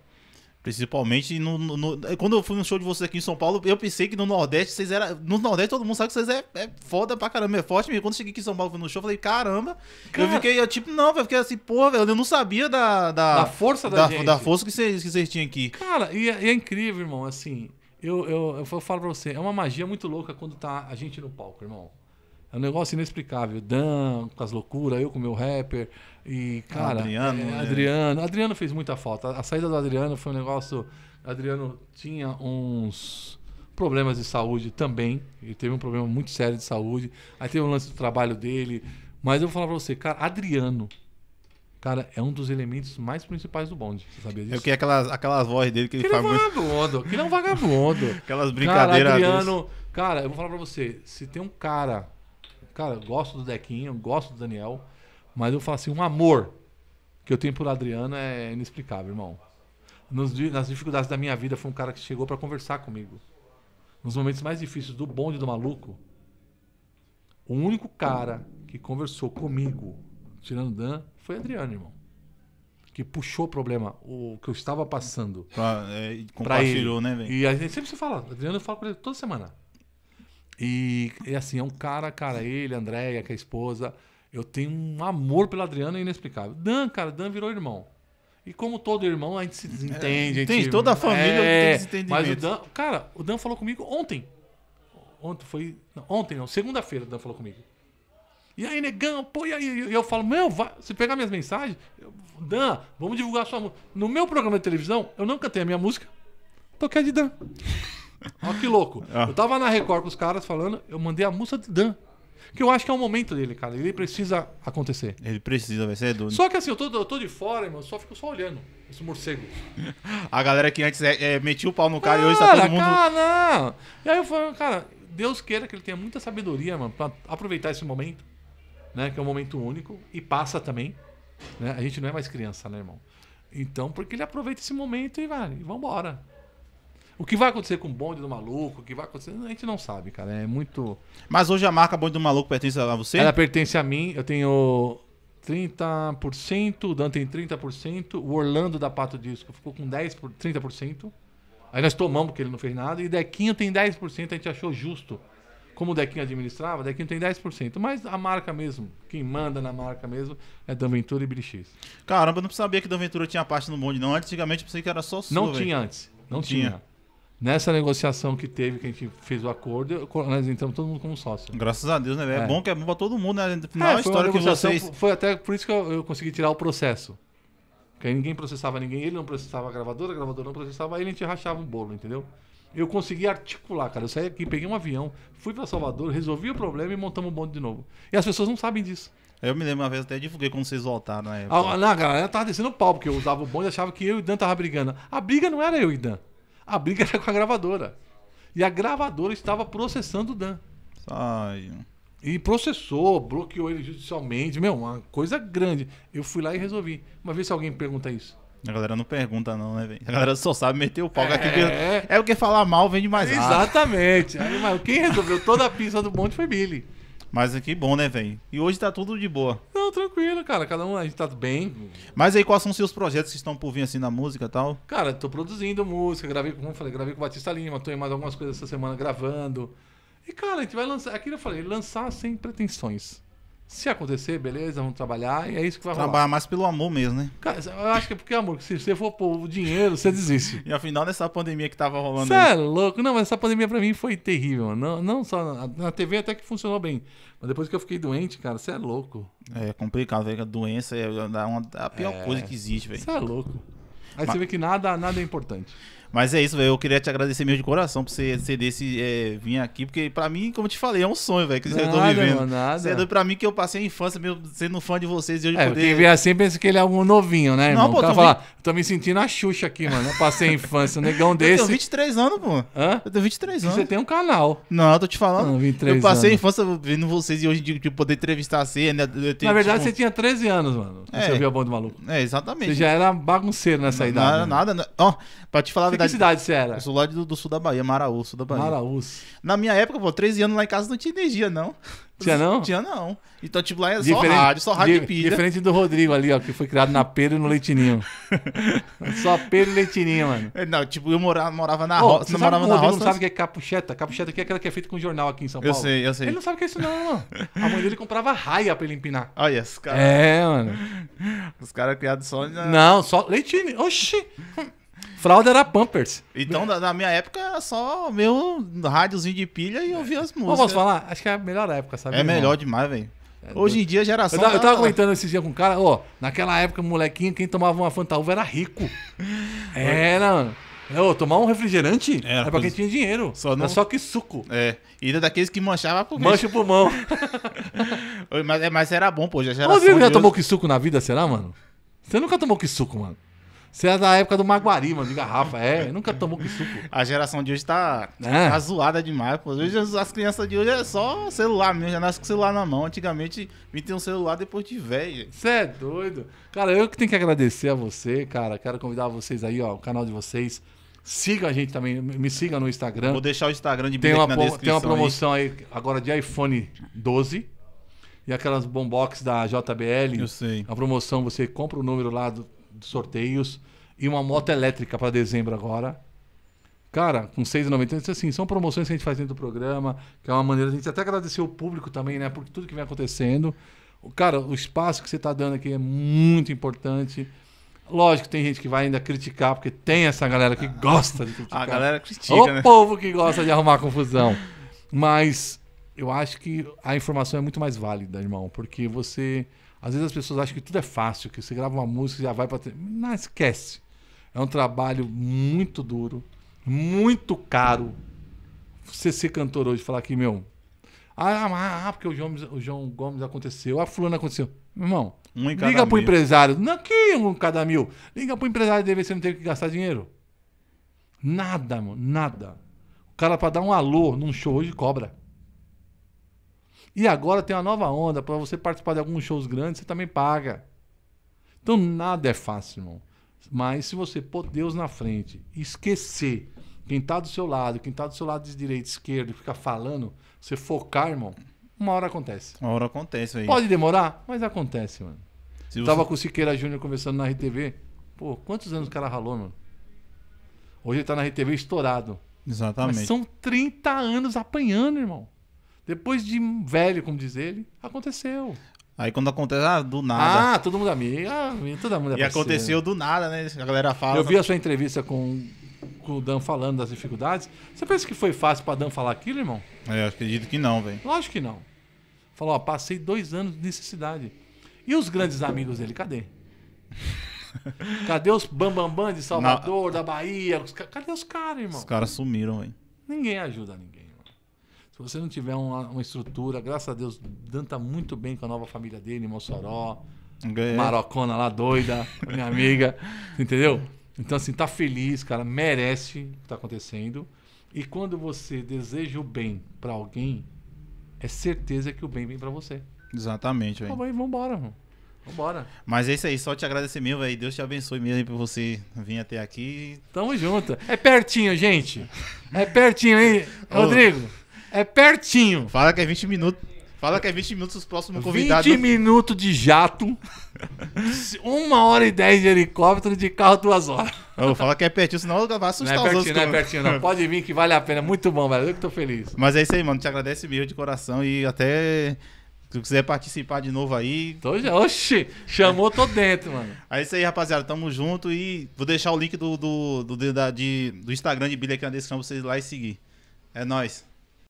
Principalmente no, no, é, Quando eu fui no show de vocês aqui em São Paulo, eu pensei que no Nordeste vocês eram. No Nordeste todo mundo sabe que vocês é, é foda pra caramba, é forte mesmo. Quando eu cheguei aqui em São Paulo fui no show, eu falei, caramba. Cara, eu fiquei, eu, tipo, não, eu fiquei assim, porra, velho, eu não sabia da. Da, da força da, da, da força que vocês, que vocês tinham aqui. Cara, e é, e é incrível, irmão, assim. Eu, eu, eu falo pra você, é uma magia muito louca quando tá a gente no palco, irmão. É um negócio inexplicável. Dan, com as loucuras, eu com o meu rapper. E, cara. Adriano. É, né? Adriano. Adriano fez muita falta. A, saída do Adriano foi um negócio. Adriano tinha uns problemas de saúde também. Ele teve um problema muito sério de saúde. Aí teve um lance do trabalho dele. Mas eu vou falar pra você, cara, Adriano. Cara, é um dos elementos mais principais do bonde. Você sabia é disso? Eu queria aquelas, aquelas vozes dele que ele, ele faz. É vagabundo, que ele é um vagabundo. *laughs* aquelas brincadeiras. Cara, Adriano. Cara, eu vou falar pra você. Se tem um cara Cara, eu gosto do Dequinho, gosto do Daniel, mas eu falo assim, um amor que eu tenho por Adriano é inexplicável, irmão. Nos, nas dificuldades da minha vida, foi um cara que chegou para conversar comigo. Nos momentos mais difíceis do bonde do maluco, o único cara que conversou comigo, tirando Dan, foi Adriano, irmão. Que puxou o problema, o que eu estava passando. Pra, é, compartilhou, pra ele. né, velho? E a gente sempre se fala, Adriano, eu falo com ele toda semana. E, e assim, é um cara, cara, ele, Andréia, que é a esposa. Eu tenho um amor pelo Adriano inexplicável. Dan, cara, Dan virou irmão. E como todo irmão, a gente se desentende. É, entende, gente, toda a família é, tem Mas o Dan, cara, o Dan falou comigo ontem. Ontem foi. Não, ontem não, segunda-feira o Dan falou comigo. E aí, negão, pô, e aí? E eu falo, meu, vai, se pegar minhas mensagens, eu, Dan, vamos divulgar sua música. No meu programa de televisão, eu não cantei a minha música, toquei a de Dan. Olha que louco. Ah. Eu tava na Record com os caras falando, eu mandei a música de Dan. Que eu acho que é o momento dele, cara. Ele precisa acontecer. Ele precisa, vai ser doido. Só que assim, eu tô, eu tô de fora, irmão, só fico só olhando esse morcego. *laughs* a galera que antes é, é, metia o pau no cara, cara e hoje tá todo mundo. Cara, não. E aí eu falo, cara, Deus queira que ele tenha muita sabedoria, mano, pra aproveitar esse momento, né? Que é um momento único. E passa também. Né? A gente não é mais criança, né, irmão? Então, porque ele aproveita esse momento e vai, e vambora. O que vai acontecer com o bonde do maluco, o que vai acontecer, a gente não sabe, cara. É muito. Mas hoje a marca Bonde do Maluco pertence a você? Ela pertence a mim, eu tenho 30%, o Dan tem 30%, o Orlando da Pato Disco ficou com 10 por, 30%. Aí nós tomamos porque ele não fez nada, e Dequinho tem 10%, a gente achou justo. Como o Dequinho administrava, o Dequinho tem 10%. Mas a marca mesmo, quem manda na marca mesmo, é Dan Ventura e Birixis. Caramba, eu não sabia que Dan Ventura tinha parte no bonde, não. Antigamente eu pensei que era só sua. Não véio. tinha antes. Não, não tinha. tinha. Nessa negociação que teve, que a gente fez o acordo, nós entramos todo mundo como sócio. Graças a Deus, né? É, é. bom que é bom pra todo mundo, né? final, é, a história que vocês... Foi até por isso que eu, eu, consegui tirar o processo. Porque aí ninguém processava ninguém, ele não processava a gravadora, a gravadora não processava, aí a gente rachava o bolo, entendeu? Eu consegui articular, cara. Eu saí aqui, peguei um avião, fui para Salvador, resolvi o problema e montamos o bolo bonde de novo. E as pessoas não sabem disso. Eu me lembro uma vez até divulguei quando vocês voltaram na né? época. Ah, não, a galera tava descendo o pau, porque eu usava o bonde e achava que eu e o Dan tava brigando. A briga não era eu e Dan. A briga era com a gravadora. E a gravadora estava processando o Dan. Ai. E processou, bloqueou ele judicialmente. Meu, uma coisa grande. Eu fui lá e resolvi. Mas vê se alguém pergunta isso. A galera não pergunta, não, né, velho? A galera só sabe meter o pau. É, é o que falar mal vende mais Exatamente. quem resolveu toda a pista do monte foi Billy. Mas aqui bom, né, velho? E hoje tá tudo de boa. Não, tranquilo, cara. Cada um, a gente tá bem. Mas aí, quais são os seus projetos que estão por vir assim na música e tal? Cara, tô produzindo música, gravei, como eu falei, gravei com o Batista Lima, tô em mais algumas coisas essa semana gravando. E, cara, a gente vai lançar. É aquilo eu falei, lançar sem pretensões. Se acontecer, beleza, vamos trabalhar, e é isso que vai Trabalhar rolar. mais pelo amor mesmo, né? Cara, eu acho que é porque, amor, se você for pôr o dinheiro, você desiste. *laughs* E afinal dessa pandemia que tava rolando Você é louco? Não, mas essa pandemia pra mim foi terrível. Não, não só na, na TV até que funcionou bem. Mas depois que eu fiquei doente, cara, você é louco. É complicado, velho. A doença é, é uma, a pior É. coisa que existe, velho. Você é louco. Aí Mas- você vê que nada, nada é importante. Mas é isso, velho. Eu queria te agradecer mesmo de coração por você ceder esse é, vir aqui, porque pra mim, como eu te falei, é um sonho, velho, que nada, eu tô vivendo. Você é pra mim que eu passei a infância mesmo sendo fã de vocês e hoje é, poder. Quem vê assim pensa que ele é um novinho, né? Irmão? Não, pô, o fala, vi... tô me sentindo a Xuxa aqui, mano. Eu passei a infância, um negão desse. *laughs* Eu tenho 23 anos, pô. Hã? Eu tenho 23 anos. E você tem um canal. Não, eu tô te falando. Não, 23 eu passei anos. a infância vendo vocês e hoje de, de poder entrevistar você. Né? Tenho, Na verdade, tipo... você tinha 13 anos, mano. É. Você viu a banda do maluco. É, exatamente. Você já era bagunceiro nessa não, idade. Nada, né? nada. Né? Ó, pra te falar cidade. que cidade você era? Eu sou lá do, do sul da Bahia, Maraú, sul da Bahia. Maraú. Na minha época, pô, 13 anos lá em casa não tinha energia, não. Tinha não? Tinha não. Então, tipo, lá é diferente, só rádio, só rádio di, de pilha. Diferente do Rodrigo ali, ó, que foi criado na pera e no Leitinho. *laughs* só pera e Leitinho, mano. É, não, tipo, eu morava, morava na, roça. você morava na roça. Você não sabe o que é capucheta? Capucheta aqui é aquela que é feita com jornal aqui em São Paulo. Eu sei, eu sei. Ele não sabe o que é isso, não, mano. A mãe dele comprava raia pra ele empinar. Olha, os caras. É, mano. Os caras criados só. Na... Não, só Leitinho. Oxi. Fralda era Pampers. Então, na, na minha época, era só meu rádiozinho de pilha e ouvia as músicas. Mas posso falar? Acho que é a melhor época, sabe? É irmão? melhor demais, velho. É hoje em dia, a geração. Eu tava, eu tá tava comentando esses dias com um cara, ó, naquela época, molequinho, quem tomava uma fantaúva era rico. era, *laughs* é, é, Ô, tomar um refrigerante era, era é pra quem tinha dinheiro. Só não... só que suco. É. E era daqueles que manchava pro Mancha o pulmão. *laughs* mas, mas era bom, pô. Já geração, Você já tomou que suco na vida, será, mano? Você nunca tomou que suco, mano? Você é da época do Maguari, mano, de garrafa. É, nunca tomou que suco. A geração de hoje tá, é. tá zoada demais, pô. Hoje as crianças de hoje é só celular mesmo, já nasce com celular na mão. Antigamente me tem um celular depois de velho. Você é doido. Cara, eu que tenho que agradecer a você, cara. Quero convidar vocês aí, ó, o canal de vocês. Siga a gente também, me siga no Instagram. Vou deixar o Instagram de tem uma na descrição. Tem uma promoção aí. aí agora de iPhone 12 e aquelas bombox da JBL. Eu sei. A promoção, você compra o número lá do sorteios e uma moto elétrica para dezembro agora. Cara, com 6,90, então, assim, são promoções que a gente faz dentro do programa, que é uma maneira, a gente até agradecer o público também, né, por tudo que vem acontecendo. Cara, o espaço que você está dando aqui é muito importante. Lógico, tem gente que vai ainda criticar, porque tem essa galera que gosta de criticar. A galera critica, O né? povo que gosta de arrumar confusão. Mas eu acho que a informação é muito mais válida, irmão, porque você às vezes as pessoas acham que tudo é fácil, que você grava uma música e já vai para. Não, esquece. É um trabalho muito duro, muito caro. Você ser cantor hoje, falar que, meu. Ah, ah, ah, ah porque o João, o João Gomes aconteceu, a fulana aconteceu. Irmão, um liga pro empresário. Não que um cada mil. Liga pro empresário deve você não teve que gastar dinheiro. Nada, mano, nada. O cara, para dar um alô num show hoje, cobra. E agora tem uma nova onda. Para você participar de alguns shows grandes, você também paga. Então nada é fácil, irmão. Mas se você pôr Deus na frente, esquecer quem está do seu lado, quem está do seu lado de direita, esquerdo, ficar falando, você focar, irmão, uma hora acontece. Uma hora acontece aí. Pode demorar, mas acontece, mano. Se você... Tava com o Siqueira Júnior conversando na RTV. Pô, quantos anos o cara ralou, mano? Hoje ele tá na RTV estourado. Exatamente. Mas são 30 anos apanhando, irmão. Depois de velho, como diz ele, aconteceu. Aí quando acontece, ah, do nada. Ah, todo mundo é amigo, ah, todo mundo é E parceiro. aconteceu do nada, né? A galera fala. Eu vi né? a sua entrevista com, com o Dan falando das dificuldades. Você pensa que foi fácil para Dan falar aquilo, irmão? É, eu acredito que não, velho. Lógico que não. Falou, ó, passei dois anos de necessidade. E os grandes amigos dele, cadê? *laughs* Cadê os bambambam bam, bam de Salvador, Na... da Bahia? Cadê os caras, irmão? Os caras sumiram, velho. Ninguém ajuda ninguém. Se você não tiver uma, uma estrutura, graças a Deus, Dan tá muito bem com a nova família dele, em Mossoró. Ganhei. Marocona lá, doida, *laughs* minha amiga. Entendeu? Então, assim, tá feliz, cara, merece o que tá acontecendo. E quando você deseja o bem para alguém, é certeza que o bem vem para você. Exatamente, velho. Tá então, vamos embora, mano. Vambora. Mas é isso aí, só te agradecer mesmo, velho. Deus te abençoe mesmo por você vir até aqui. Tamo junto. É pertinho, gente. É pertinho, aí, *laughs* Ô, Rodrigo? É pertinho. Fala que é 20 minutos. Fala que é 20 minutos os próximos convidados. 20 minutos de jato, 1 *laughs* hora e 10 de helicóptero, de carro 2 horas. Eu falo que é pertinho, senão eu vai assustar não é pertinho, os outros. Não é pertinho, não. Pode vir que vale a pena. Muito bom, velho. Eu que tô feliz. Mas é isso aí, mano. Te agradece mesmo de coração e até se quiser participar de novo aí. Tô já. Oxi, chamou, tô dentro, mano. É isso aí, rapaziada. Tamo junto e vou deixar o link do, do, do, da, de, do Instagram de Billy aqui na descrição pra vocês lá e seguir. É nóis.